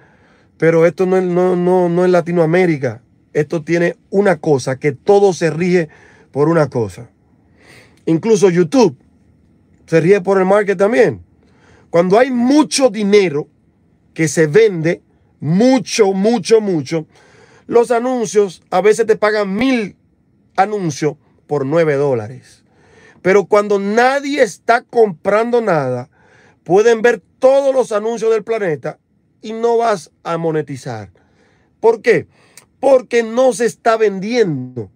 S1: Pero esto no, no, no, no es Latinoamérica. Esto tiene una cosa, que todo se rige por una cosa. Incluso YouTube se rige por el market también. Cuando hay mucho dinero, que se vende mucho, mucho, mucho, los anuncios a veces te pagan mil anuncios por nueve dólares. Pero cuando nadie está comprando nada, pueden ver todos los anuncios del planeta y no vas a monetizar. ¿Por qué? Porque no se está vendiendo.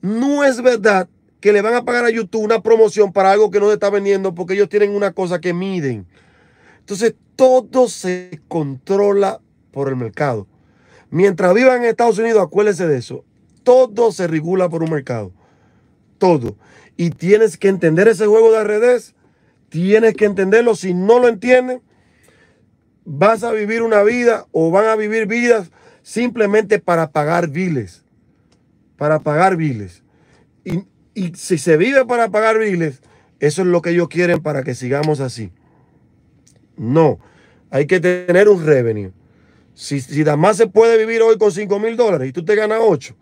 S1: No es verdad que le van a pagar a YouTube una promoción para algo que no se está vendiendo porque ellos tienen una cosa que miden. Entonces todo se controla por el mercado. Mientras vivan en Estados Unidos, acuérdense de eso. Todo se regula por un mercado. Todo. Y tienes que entender ese juego de redes. Tienes que entenderlo. Si no lo entiendes, vas a vivir una vida o van a vivir vidas simplemente para pagar viles. Para pagar viles. Y, y si se vive para pagar viles, eso es lo que ellos quieren para que sigamos así. No, hay que tener un revenue. Si, si se puede vivir hoy con 5 mil dólares y tú te ganas 8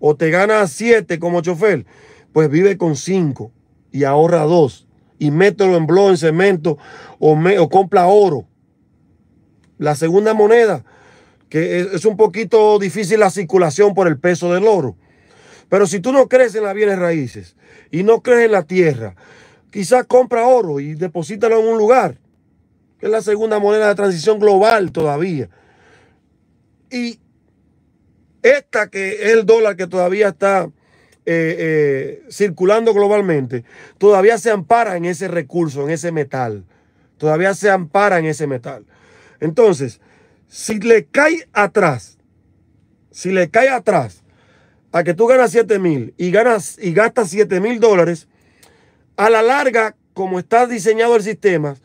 S1: o te ganas 7 como chofer, pues vive con 5 y ahorra 2 y mételo en blog, en cemento o, o compra oro. La segunda moneda, que es, un poquito difícil la circulación por el peso del oro. Pero si tú no crees en las bienes raíces y no crees en la tierra, quizás compra oro y deposítalo en un lugar que es la segunda moneda de transición global todavía. Y esta que es el dólar que todavía está eh, eh, circulando globalmente, todavía se ampara en ese recurso, en ese metal. Todavía se ampara en ese metal. Entonces, si le cae atrás, si le cae atrás a que tú ganas 7 mil y, ganas, y gastas 7 mil dólares, a la larga, como está diseñado el sistema,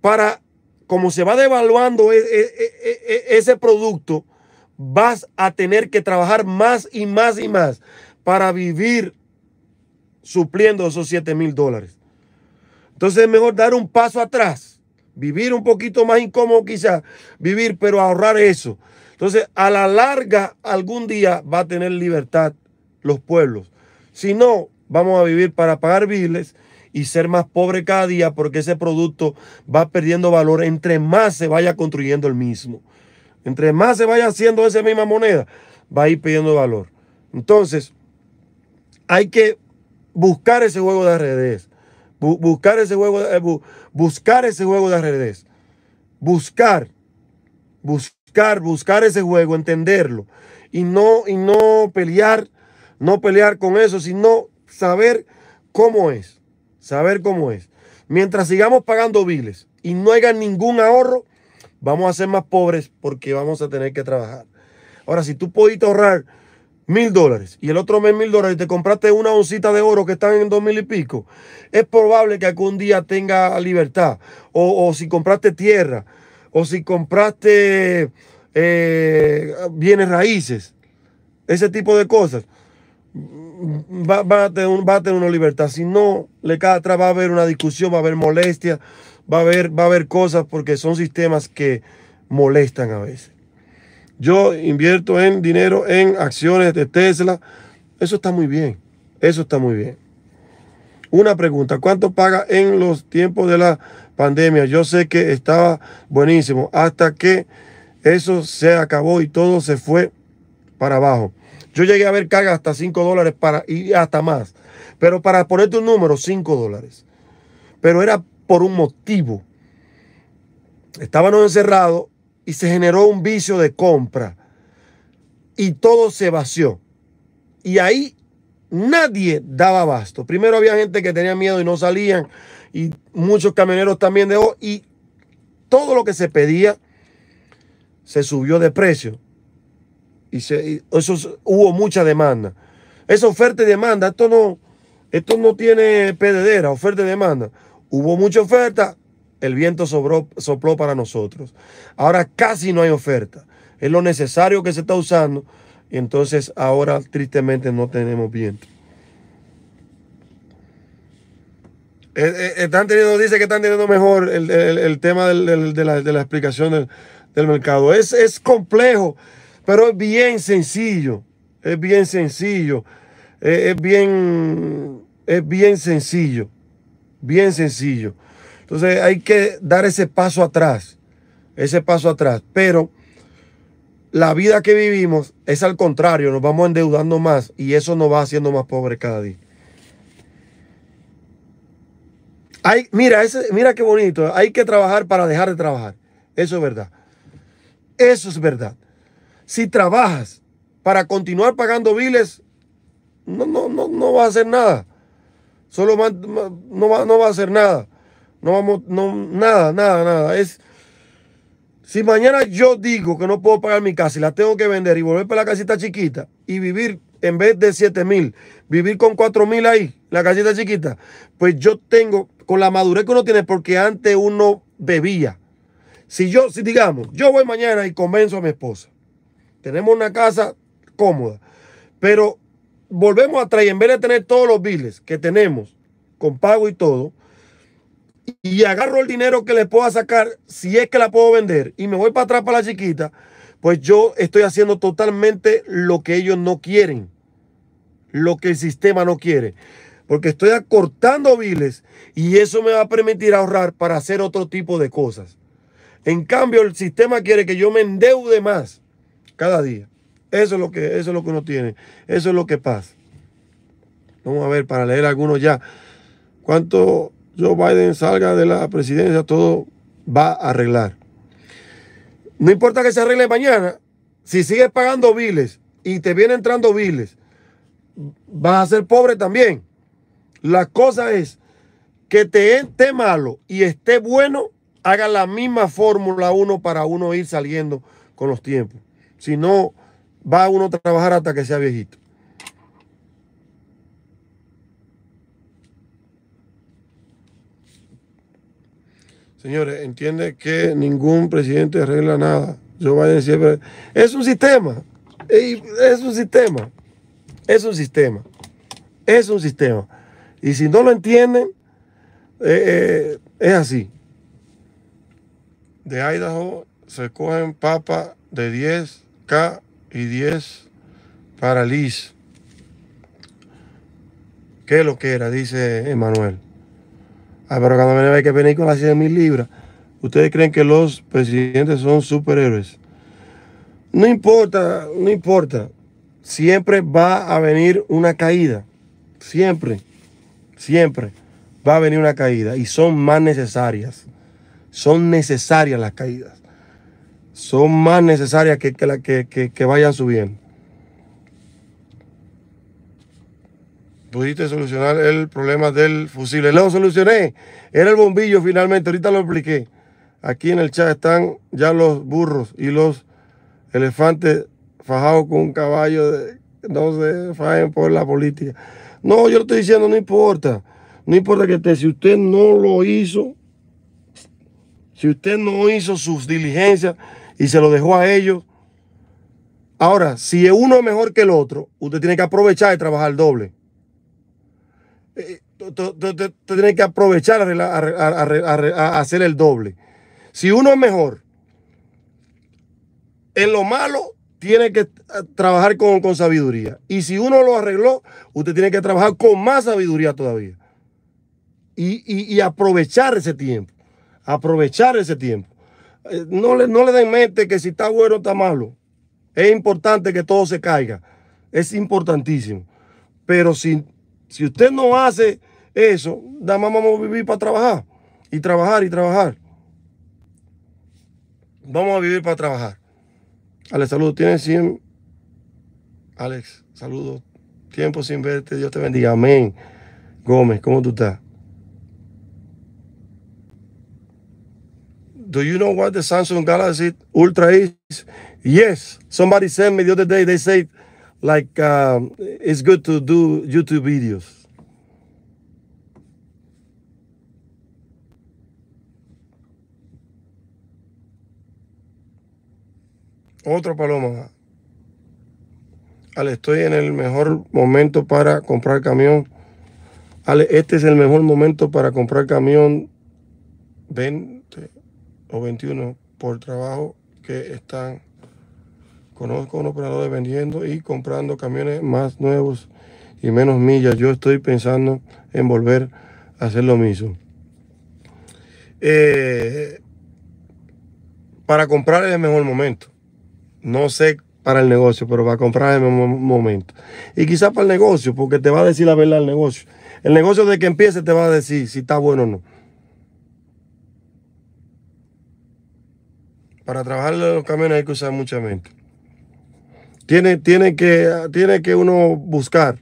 S1: para como se va devaluando e, e, e, ese producto, vas a tener que trabajar más y más y más para vivir supliendo esos 7 mil dólares. Entonces es mejor dar un paso atrás, vivir un poquito más incómodo quizás, vivir, pero ahorrar eso. Entonces a la larga algún día va a tener libertad los pueblos. Si no, vamos a vivir para pagar biles y ser más pobre cada día porque ese producto va perdiendo valor entre más se vaya construyendo el mismo. Entre más se vaya haciendo esa misma moneda, va a ir perdiendo valor. Entonces, hay que buscar ese juego de redes buscar ese juego de, eh, buscar ese juego de redes Buscar, buscar, buscar ese juego, entenderlo. Y no, y no pelear, no pelear con eso, sino saber cómo es saber cómo es. Mientras sigamos pagando biles y no hagan ningún ahorro, vamos a ser más pobres porque vamos a tener que trabajar. Ahora, si tú pudiste ahorrar mil dólares y el otro mes mil dólares y te compraste una oncita de oro que están en dos mil y pico, es probable que algún día tenga libertad. O, si compraste tierra, o si compraste eh, bienes raíces, ese tipo de cosas va, a tener una libertad. Si no, le cada atrás va a haber una discusión, va a haber molestia, va a va a haber cosas porque son sistemas que molestan a veces. Yo invierto en dinero en acciones de Tesla. Eso está muy bien. Eso está muy bien. Una pregunta, ¿cuánto paga en los tiempos de la pandemia? Yo sé que estaba buenísimo hasta que eso se acabó y todo se fue para abajo. Yo llegué a ver cargas hasta 5 dólares para, y hasta más. Pero para ponerte un número, 5 dólares. Pero era por un motivo. Estábamos encerrados y se generó un vicio de compra. Y todo se vació. Y ahí nadie daba abasto. Primero había gente que tenía miedo y no salían. Y muchos camioneros también dejó. Y todo lo que se pedía se subió de precio. Y, se, hubo mucha demanda. Esa oferta y demanda, esto no, esto no tiene pededera, oferta y demanda. Hubo mucha oferta, el viento sobró, sopló para nosotros. Ahora casi no hay oferta. Es lo necesario que se está usando. Y entonces ahora tristemente no tenemos viento. Eh, eh, eh, están teniendo, dice que están teniendo mejor el, tema de, la, explicación del, mercado. Es, es complejo pero es bien sencillo, es bien sencillo, eh, es, bien, es bien sencillo, bien sencillo. Entonces hay que dar ese paso atrás, ese paso atrás. Pero la vida que vivimos es al contrario, nos vamos endeudando más y eso nos va haciendo más pobres cada día. Hay, mira, ese, mira qué bonito. Hay que trabajar para dejar de trabajar. Eso es verdad. Eso es verdad si trabajas para continuar pagando biles, no, no, no, no vas a hacer nada. Solo no, va, no va a hacer nada. No vamos, no, nada, nada, nada. Es, si mañana yo digo que no puedo pagar mi casa y la tengo que vender y volver para la casita chiquita y vivir en vez de 7 mil, vivir con 4 mil ahí, la casita chiquita, pues yo tengo, con la madurez que uno tiene, porque antes uno bebía. Si yo, si digamos, yo voy mañana y convenzo a mi esposa tenemos una casa cómoda. Pero volvemos a y en vez de tener todos los biles que tenemos, con pago y todo, y agarro el dinero que le pueda sacar, si es que la puedo vender, y me voy para atrás para la chiquita, pues yo estoy haciendo totalmente lo que ellos no quieren, lo que el sistema no quiere. Porque estoy acortando biles y eso me va a permitir ahorrar para hacer otro tipo de cosas. En cambio, el sistema quiere que yo me endeude más cada día. Eso es lo que, es lo que uno tiene. Eso es lo que pasa. Vamos a ver, para leer algunos ya. Cuanto Joe Biden salga de la presidencia, todo va a arreglar. No importa que se arregle mañana, si sigues pagando biles y te vienen entrando biles, vas a ser pobre también. La cosa es que te esté malo y esté bueno, haga la misma fórmula uno para uno ir saliendo con los tiempos. Si no, va uno a trabajar hasta que sea viejito. Señores, entiende que ningún presidente arregla nada. Yo siempre. Es un sistema. Es un sistema. Es un sistema. Es un sistema. Y si no lo entienden,
S2: eh,
S1: eh, es así. De Idaho se cogen papas de 10 y 10 para Liz. Qué lo que era, dice Emanuel. Ah, pero cuando me hay que venir con las 100 mil libras. ¿Ustedes creen que los presidentes son superhéroes? No importa, no importa. Siempre va a venir una caída. Siempre, siempre va a venir una caída. Y son más necesarias. Son necesarias las caídas son más necesarias que, que, la, que, que, que vayan subiendo. Pudiste solucionar el problema del fusible. Lo solucioné. Era el bombillo finalmente. Ahorita lo expliqué. Aquí en el chat están ya los burros y los elefantes fajados con un caballo. De, no se fajen por la política. No, yo lo estoy diciendo, no importa. No importa que esté. si usted no lo hizo, si usted no hizo sus diligencias, y se lo dejó a ellos. Ahora, si uno es mejor que el otro, usted tiene que aprovechar y trabajar doble. Usted eh, eh, tiene que aprovechar a hacer el doble. Si uno es mejor, en lo malo tiene que trabajar con, con, sabiduría. Y si uno lo arregló, usted tiene que trabajar con más sabiduría todavía. y aprovechar ese tiempo. Aprovechar ese tiempo. Eh, no le, no den mente que si está bueno está malo. Es importante que todo se caiga. Es importantísimo. Pero si, si usted no hace eso, nada más vamos a vivir para trabajar. Y trabajar y trabajar. Vamos a vivir para trabajar. Alex, saludos. Tienes 100. Alex, saludos. Tiempo sin verte. Dios te bendiga. Amén. Gómez, ¿cómo tú estás? do you know what the Samsung Galaxy Ultra is? Yes, somebody sent me the other day, they said, like, um, it's good to do YouTube videos. Otra paloma. Ale, estoy en el mejor momento para comprar camión. Ale, este es el mejor momento para comprar camión. Ven, o 21 por trabajo que están. Conozco un operador vendiendo y comprando camiones más nuevos y menos millas. Yo estoy pensando en volver a hacer lo mismo. Eh, para comprar es el mejor momento. No sé para el negocio, pero para comprar es el mejor momento. Y quizás para el negocio, porque te va a decir la verdad el negocio. El negocio de que empiece te va a decir si está bueno o no. Para trabajar los camiones hay que usar mucha mente. Tiene, tiene, que, tiene que uno buscar.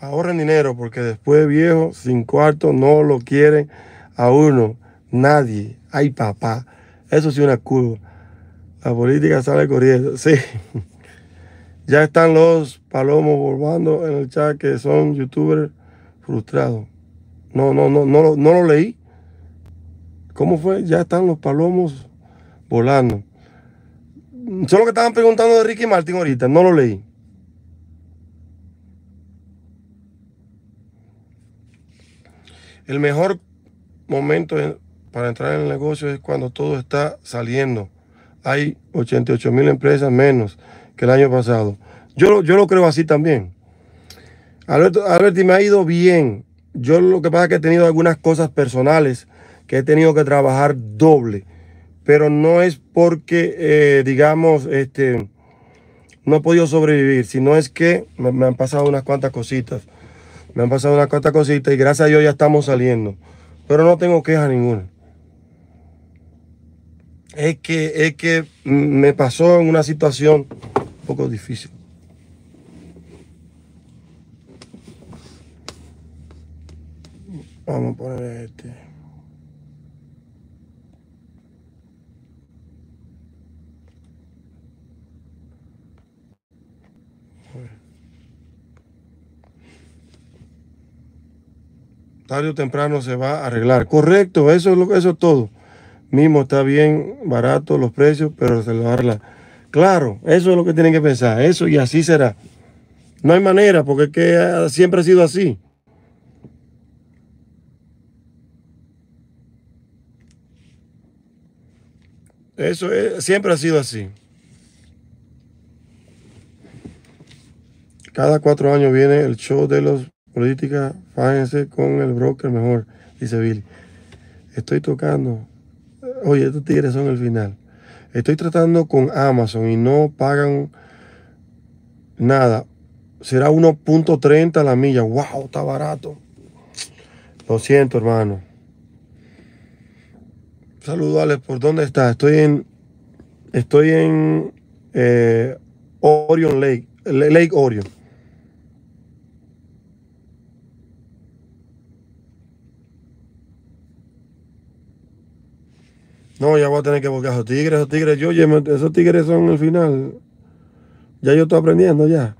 S1: Ahorren dinero porque después viejo, sin cuarto, no lo quieren a uno. Nadie. Ay, papá. Eso sí una curva. La política sale corriendo. Sí. Ya están los palomos volvando en el chat que son youtubers frustrados. No, no, no, no, lo, no lo leí. ¿Cómo fue? Ya están los palomos volando. Solo que estaban preguntando de Ricky Martín ahorita, no lo leí. El mejor momento para entrar en el negocio es cuando todo está saliendo. Hay 88 mil empresas menos que el año pasado. Yo, yo lo creo así también. Alberto, Alberti, me ha ido bien yo lo que pasa es que he tenido algunas cosas personales que he tenido que trabajar doble, pero no es porque, eh, digamos, este, no he podido sobrevivir, sino es que me, han pasado unas cuantas cositas. Me han pasado unas cuantas cositas y gracias a Dios ya estamos saliendo. Pero no tengo queja ninguna. Es que, es que me pasó en una situación un poco difícil. Vamos a poner este. Tarde o temprano se va a arreglar. Correcto, eso es, lo, eso todo. Mismo está bien barato los precios, pero se Claro, eso es lo que tienen que pensar. Eso y así será. No hay manera, porque es que siempre ha sido así. Eso es, siempre ha sido así. Cada cuatro años viene el show de los políticas. Fájense con el broker mejor, dice Billy. Estoy tocando. Oye, estos tigres son el final. Estoy tratando con Amazon y no pagan nada. Será 1.30 la milla. ¡Wow! Está barato. Lo siento, hermano. Saludos, Alex. ¿Por dónde estás? Estoy en, estoy en eh, Orion Lake, Lake Orion. No, ya voy a tener que buscar a esos tigres, esos tigres. Yo, oye, esos tigres son el final. Ya yo estoy aprendiendo ya.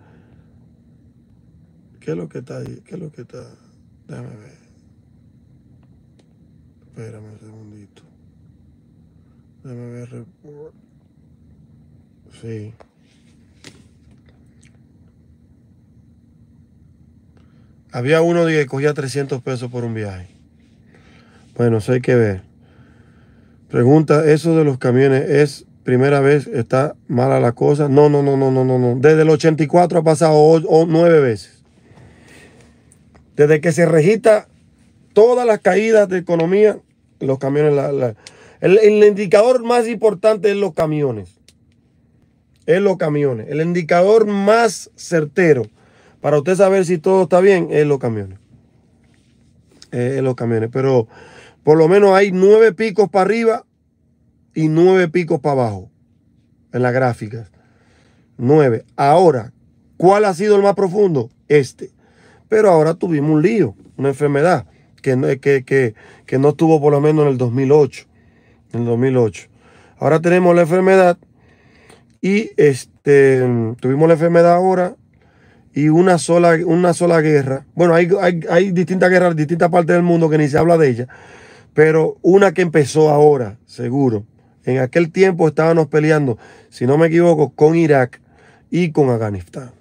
S1: ¿Qué es lo que está ahí? ¿Qué es lo que está? Déjame ver. Espérame. Déjame ver. Eh, sí. Había uno que cogía 300 pesos por un viaje. Bueno, eso hay que ver. Pregunta, ¿eso de los camiones es primera vez? ¿Está mala la cosa? No, no, no, no, no, no. Desde el 84 ha pasado nueve veces. Desde que se registra todas las caídas de economía, los camiones la el, indicador más importante es los camiones. Es los camiones. El indicador más certero para usted saber si todo está bien es los camiones. Eh, es los camiones. Pero por lo menos hay nueve picos para arriba y nueve picos para abajo en las gráficas. Nueve. Ahora, ¿cuál ha sido el más profundo? Este. Pero ahora tuvimos un lío, una enfermedad que, que, que no estuvo por lo menos en el 2008 en el 2008. Ahora tenemos la enfermedad y este, tuvimos la enfermedad ahora y una sola, una sola guerra. Bueno, hay, distintas guerras en distintas partes del mundo que ni se habla de ella, pero una que empezó ahora, seguro. En aquel tiempo estábamos peleando, si no me equivoco, con Irak y con Afganistán.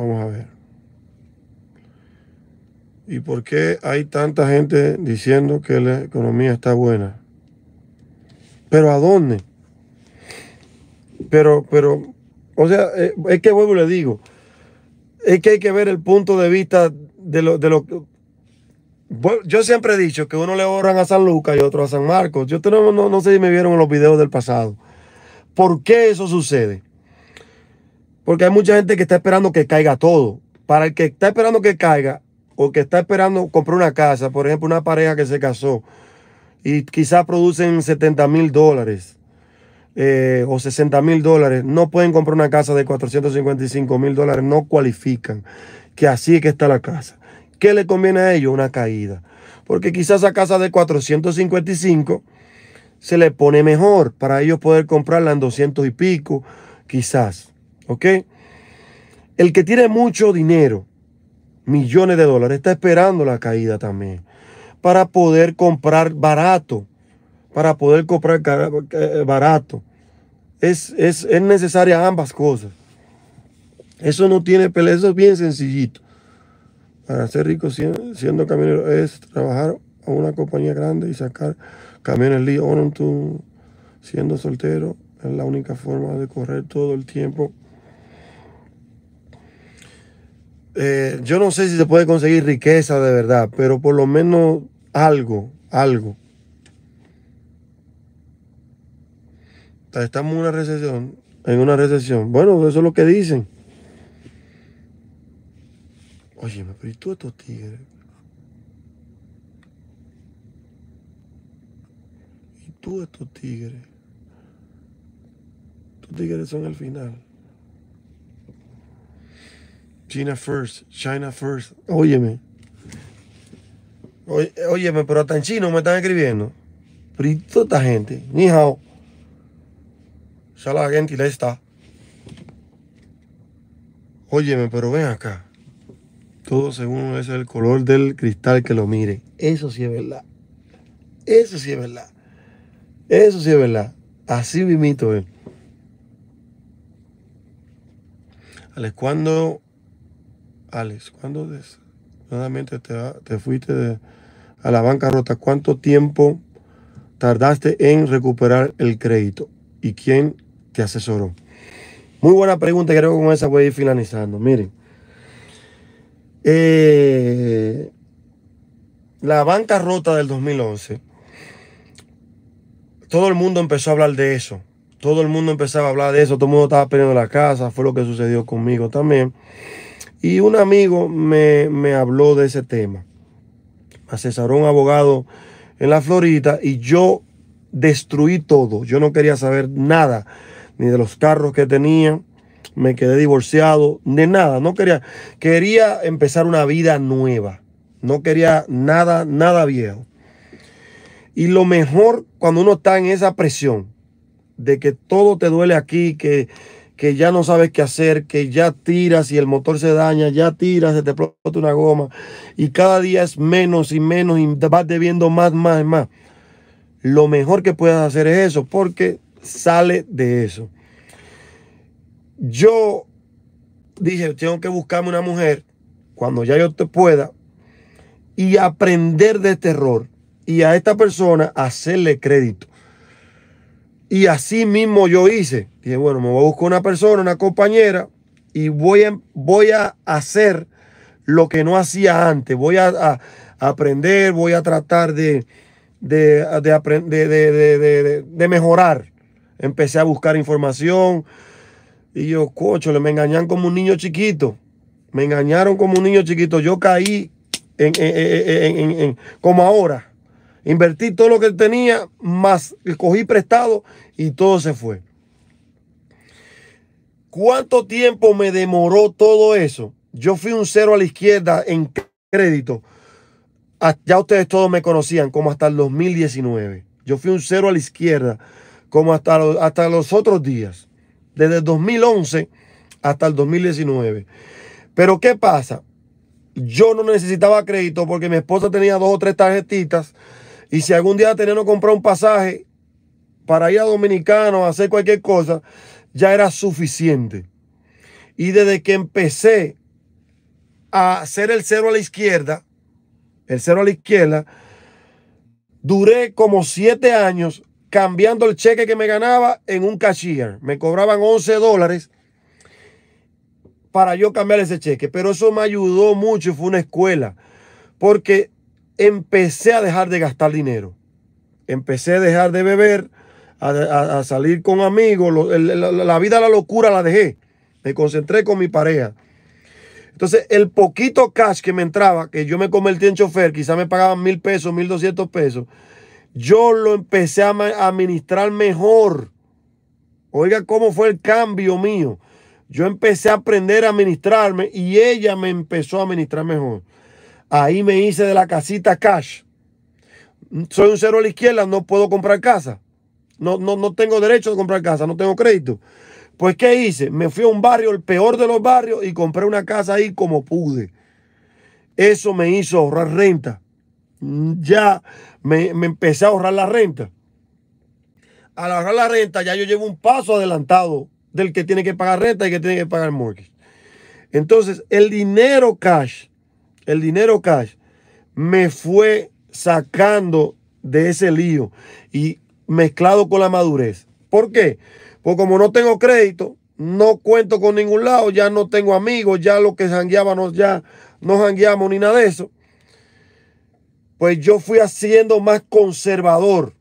S1: Vamos a ver. ¿Y por qué hay tanta gente diciendo que la economía está buena? ¿Pero a dónde? Pero, pero, o sea, eh, es que vuelvo y le digo, es que hay que ver el punto de vista de lo, de lo yo siempre he dicho que uno le ahorran a San Lucas y otro a San Marcos. Yo no, no, no sé si me vieron en los videos del pasado. ¿Por qué eso sucede? Porque hay mucha gente que está esperando que caiga todo. Para el que está esperando que caiga o que está esperando comprar una casa, por ejemplo, una pareja que se casó y quizás producen 70 mil dólares eh, o 60 mil dólares, no pueden comprar una casa de 455 mil dólares, no cualifican. Que así es que está la casa. ¿Qué le conviene a ellos? Una caída. Porque quizás a casa de 455 se le pone mejor para ellos poder comprarla en 200 y pico, quizás. El que tiene mucho dinero, millones de dólares, está esperando la caída también para poder comprar barato, para poder comprar eh, barato. Es, necesaria ambas cosas. Eso no tiene pelea, eso es bien sencillito. Para ser rico siendo, camionero es trabajar a una compañía grande y sacar camiones Lee oh, siendo soltero. Es la única forma de correr todo el tiempo Eh, yo no sé si se puede conseguir riqueza de verdad, pero por lo menos algo, algo. Estamos en una recesión, en una recesión. Bueno, eso es lo que dicen. Oye, pero ¿y tú estos tigres? ¿Y tú estos tigres? Tus tigres son el final. China first, China first. Óyeme. Óyeme, pero hasta en chino me están escribiendo. Pero toda esta gente. Ni hao. Ya la gente la está. Óyeme, pero ven acá. Todo según es el color del cristal que lo mire. Eso sí es verdad. Eso sí es verdad. Eso sí es verdad. Así mismito es. Alex, cuando Alex, cuando nuevamente te, fuiste a la banca rota? ¿cuánto tiempo tardaste en recuperar el crédito? ¿Y quién te asesoró? Muy buena pregunta, creo que con esa voy a ir finalizando. Miren, eh, La la rota del 2011, todo el mundo empezó a hablar de eso. Todo el mundo empezaba a hablar de eso, todo el mundo estaba perdiendo la casa, fue lo que sucedió conmigo también. Y un amigo me, me habló de ese tema. Asesoró un abogado en la Florida y yo destruí todo. Yo no quería saber nada, ni de los carros que tenía, me quedé divorciado, de nada. No quería, quería empezar una vida nueva. No quería nada, nada viejo. Y lo mejor cuando uno está en esa presión de que todo te duele aquí, que que ya no sabes qué hacer, que ya tiras y el motor se daña, ya tiras, se te explota una goma y cada día es menos y menos y vas debiendo más, más, más. Lo mejor que puedas hacer es eso porque sale de eso. Yo dije, tengo que buscarme una mujer cuando ya yo te pueda y aprender de este error y a esta persona hacerle crédito. Y así mismo yo hice. Dije, bueno, me voy a buscar una persona, una compañera, y voy a, voy a hacer lo que no hacía antes. Voy a, aprender, voy a tratar de, de, de, mejorar. Empecé a buscar información. Y yo, cocho, me engañan como un niño chiquito. Me engañaron como un niño chiquito. Yo caí en, como ahora Invertí todo lo que tenía, más cogí prestado y todo se fue. ¿Cuánto tiempo me demoró todo eso? Yo fui un cero a la izquierda en crédito. Ah, ya ustedes todos me conocían, como hasta el 2019. Yo fui un cero a la izquierda, como hasta, los, hasta los otros días. Desde el 2011 hasta el 2019. Pero ¿qué pasa? Yo no necesitaba crédito porque mi esposa tenía dos o tres tarjetitas y si algún día teniendo comprar un pasaje para ir a Dominicano hacer cualquier cosa, ya era suficiente. Y desde que empecé a hacer el cero a la izquierda, el cero a la izquierda, duré como siete años cambiando el cheque que me ganaba en un cashier. Me cobraban 11 dólares para yo cambiar ese cheque. Pero eso me ayudó mucho y fue una escuela. Porque empecé a dejar de gastar dinero. Empecé a dejar de beber, a, salir con amigos. la, vida, la locura la dejé. Me concentré con mi pareja. Entonces, el poquito cash que me entraba, que yo me convertí en chofer, quizás me pagaban mil pesos, mil doscientos pesos, yo lo empecé a administrar mejor. Oiga, cómo fue el cambio mío. Yo empecé a aprender a administrarme y ella me empezó a administrar mejor. Ahí me hice de la casita cash. Soy un cero a la izquierda, no puedo comprar casa. No, no, tengo derecho de comprar casa, no tengo crédito. Pues, ¿qué hice? Me fui a un barrio, el peor de los barrios, y compré una casa ahí como pude. Eso me hizo ahorrar renta. Ya me, me empecé a ahorrar la renta. Al ahorrar la renta, ya yo llevo un paso adelantado del que tiene que pagar renta y que tiene que pagar mortgage. Entonces, el dinero cash el dinero cash, me fue sacando de ese lío y mezclado con la madurez. ¿Por qué? Pues como no tengo crédito, no cuento con ningún lado, ya no tengo amigos, ya lo que jangueábamos, ya no jangueamos ni nada de eso. Pues yo fui haciendo más conservador.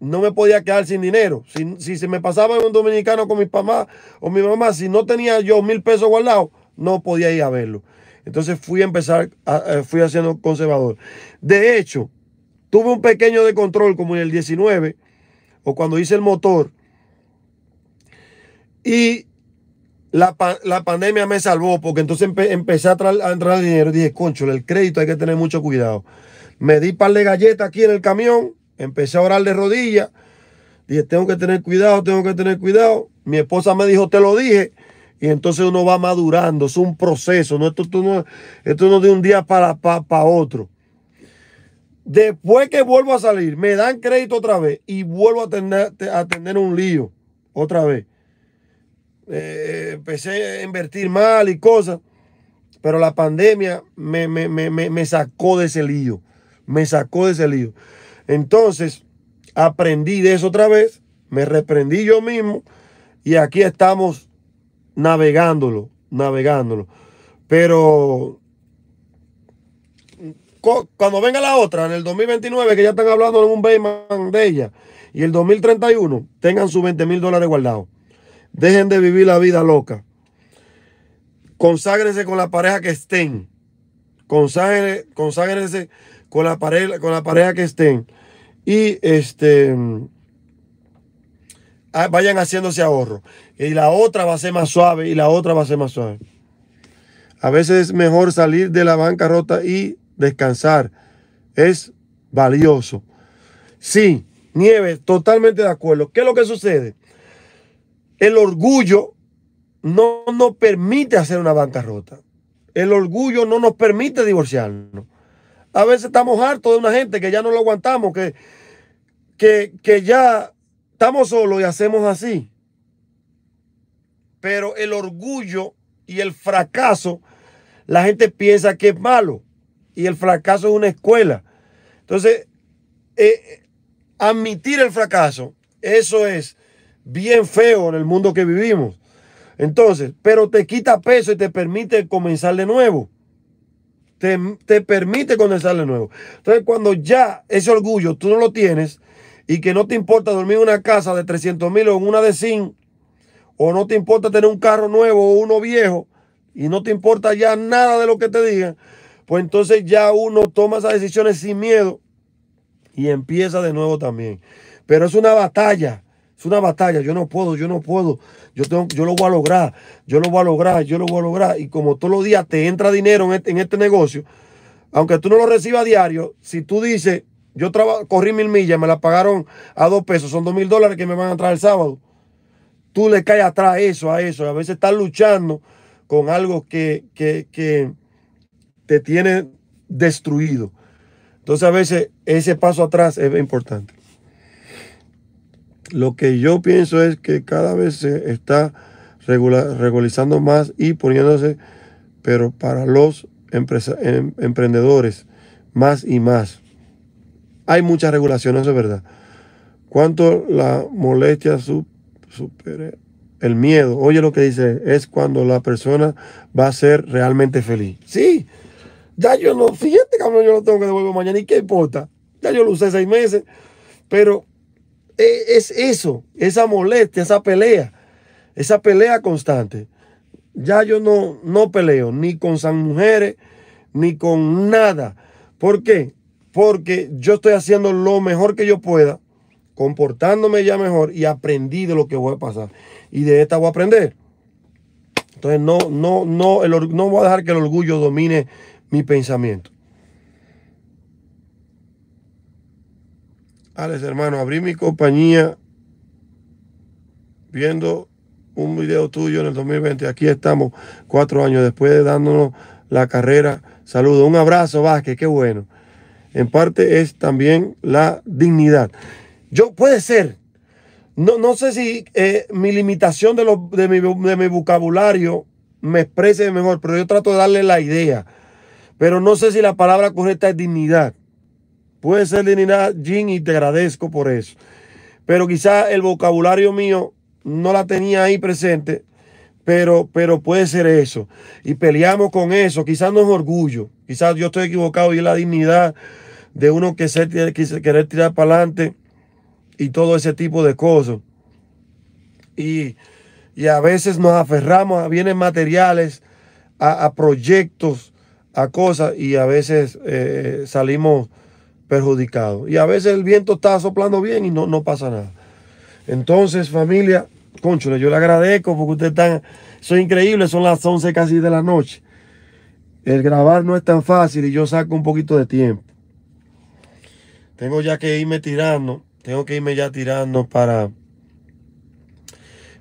S1: No me podía quedar sin dinero. Si, si se me pasaba un dominicano con mi papá o mi mamá, si no tenía yo mil pesos guardados, no podía ir a verlo. Entonces fui a empezar, fui haciendo conservador. De hecho, tuve un pequeño de control como en el 19 o cuando hice el motor. Y la, pandemia me salvó porque entonces empecé a, entrar dinero dije, concho, el crédito hay que tener mucho cuidado. Me di par de galletas aquí en el camión, empecé a orar de rodillas. Dije, tengo que tener cuidado, tengo que tener cuidado. Mi esposa me dijo, te lo dije. Y entonces uno va madurando, es un proceso, ¿no? Esto, no, esto no de un día para, para, otro. Después que vuelvo a salir, me dan crédito otra vez y vuelvo a tener, a tener un lío otra vez. Eh, empecé a invertir mal y cosas, pero la pandemia me, me, sacó de ese lío, me sacó de ese lío. Entonces, aprendí de eso otra vez, me reprendí yo mismo y aquí estamos navegándolo, navegándolo. Pero cuando venga la otra, en el 2029, que ya están hablando en un Bayman de ella, y el 2031, tengan sus 20 mil dólares guardados. Dejen de vivir la vida loca. Conságrense con la pareja que estén. Conságrense, con, la pareja, con la pareja que estén. Y este ah, vayan haciéndose ahorro y la otra va a ser más suave y la otra va a ser más suave. A veces es mejor salir de la bancarrota y descansar. Es valioso. Sí, Nieves, totalmente de acuerdo. ¿Qué es lo que sucede? El orgullo no nos permite hacer una bancarrota. El orgullo no nos permite divorciarnos. A veces estamos hartos de una gente que ya no lo aguantamos, que, que, que ya estamos solos y hacemos así pero el orgullo y el fracaso, la gente piensa que es malo y el fracaso es una escuela. Entonces, eh, admitir el fracaso, eso es bien feo en el mundo que vivimos. Entonces, pero te quita peso y te permite comenzar de nuevo. Te, permite comenzar de nuevo. Entonces, cuando ya ese orgullo tú no lo tienes y que no te importa dormir en una casa de 300 mil o en una de 100, o no te importa tener un carro nuevo o uno viejo y no te importa ya nada de lo que te digan, pues entonces ya uno toma esas decisiones sin miedo y empieza de nuevo también. Pero es una batalla, es una batalla. Yo no puedo, yo no puedo. Yo, tengo, yo lo voy a lograr, yo lo voy a lograr, yo lo voy a lograr. Y como todos los días te entra dinero en este, en este negocio, aunque tú no lo recibas a diario, si tú dices, yo corrí mil millas, me la pagaron a dos pesos, son dos mil dólares que me van a entrar el sábado tú le caes atrás eso, a eso. A veces estás luchando con algo que, te tiene destruido. Entonces a veces ese paso atrás es importante. Lo que yo pienso es que cada vez se está regular, regularizando más y poniéndose, pero para los em, emprendedores, más y más. Hay muchas regulaciones, eso es verdad. ¿Cuánto la molestia su supere el miedo. Oye lo que dice, es cuando la persona va a ser realmente feliz. Sí, ya yo no, fíjate cabrón, yo lo tengo que devolver mañana y qué importa. Ya yo lo usé seis meses, pero e, es eso, esa molestia, esa pelea, esa pelea constante. Ya yo no, no peleo ni con San Mujeres, ni con nada. ¿Por qué? Porque yo estoy haciendo lo mejor que yo pueda comportándome ya mejor y aprendí de lo que voy a pasar. Y de esta voy a aprender. Entonces no, no, no, no voy a dejar que el orgullo domine mi pensamiento. Alex, hermano, abrí mi compañía viendo un video tuyo en el 2020. Aquí estamos cuatro años después de dándonos la carrera. ...saludo, un abrazo, Vázquez, qué bueno. En parte es también la dignidad. Yo puede ser. No, no sé si eh, mi limitación de, mi, vocabulario me exprese mejor, pero yo trato de darle la idea. Pero no sé si la palabra correcta es dignidad. Puede ser dignidad, Jim, y te agradezco por eso. Pero quizá el vocabulario mío no la tenía ahí presente, pero, pero puede ser eso. Y peleamos con eso. Quizás no es orgullo. Quizás yo estoy equivocado y es la dignidad de uno que se, querer tirar para adelante y todo ese tipo de cosas. Y, y a veces nos aferramos a bienes materiales, a, proyectos, a cosas, y a veces eh, salimos perjudicados. Y a veces el viento está soplando bien y no, no pasa nada. Entonces, familia, conchule, yo le agradezco porque ustedes están, son increíbles, son las 11 casi de la noche. El grabar no es tan fácil y yo saco un poquito de tiempo. Tengo ya que irme tirando. Tengo que irme ya tirando para,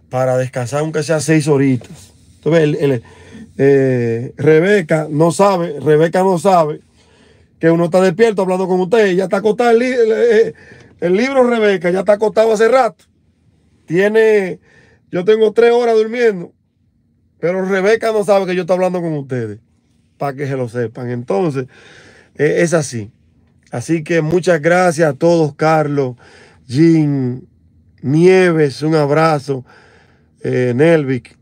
S1: para descansar, aunque sea seis horitas. Eh, Rebeca no sabe, Rebeca no sabe que uno está despierto hablando con ustedes. Ya está acostado eh, el, libro Rebeca ya está acostado hace rato. Tiene, yo tengo tres horas durmiendo, pero Rebeca no sabe que yo estoy hablando con ustedes, para que se lo sepan. Entonces, eh, es así. Así que muchas gracias a todos, Carlos. Jim Nieves, un abrazo. Eh, Nelvic,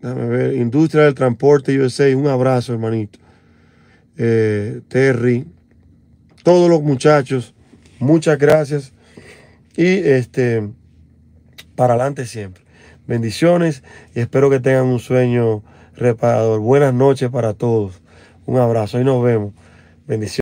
S1: déjame ver, Industria del Transporte USA, un abrazo, hermanito. Eh, Terry, todos los muchachos, muchas gracias. Y este, para adelante siempre. Bendiciones y espero que tengan un sueño reparador. Buenas noches para todos. Un abrazo y nos vemos. Bendiciones.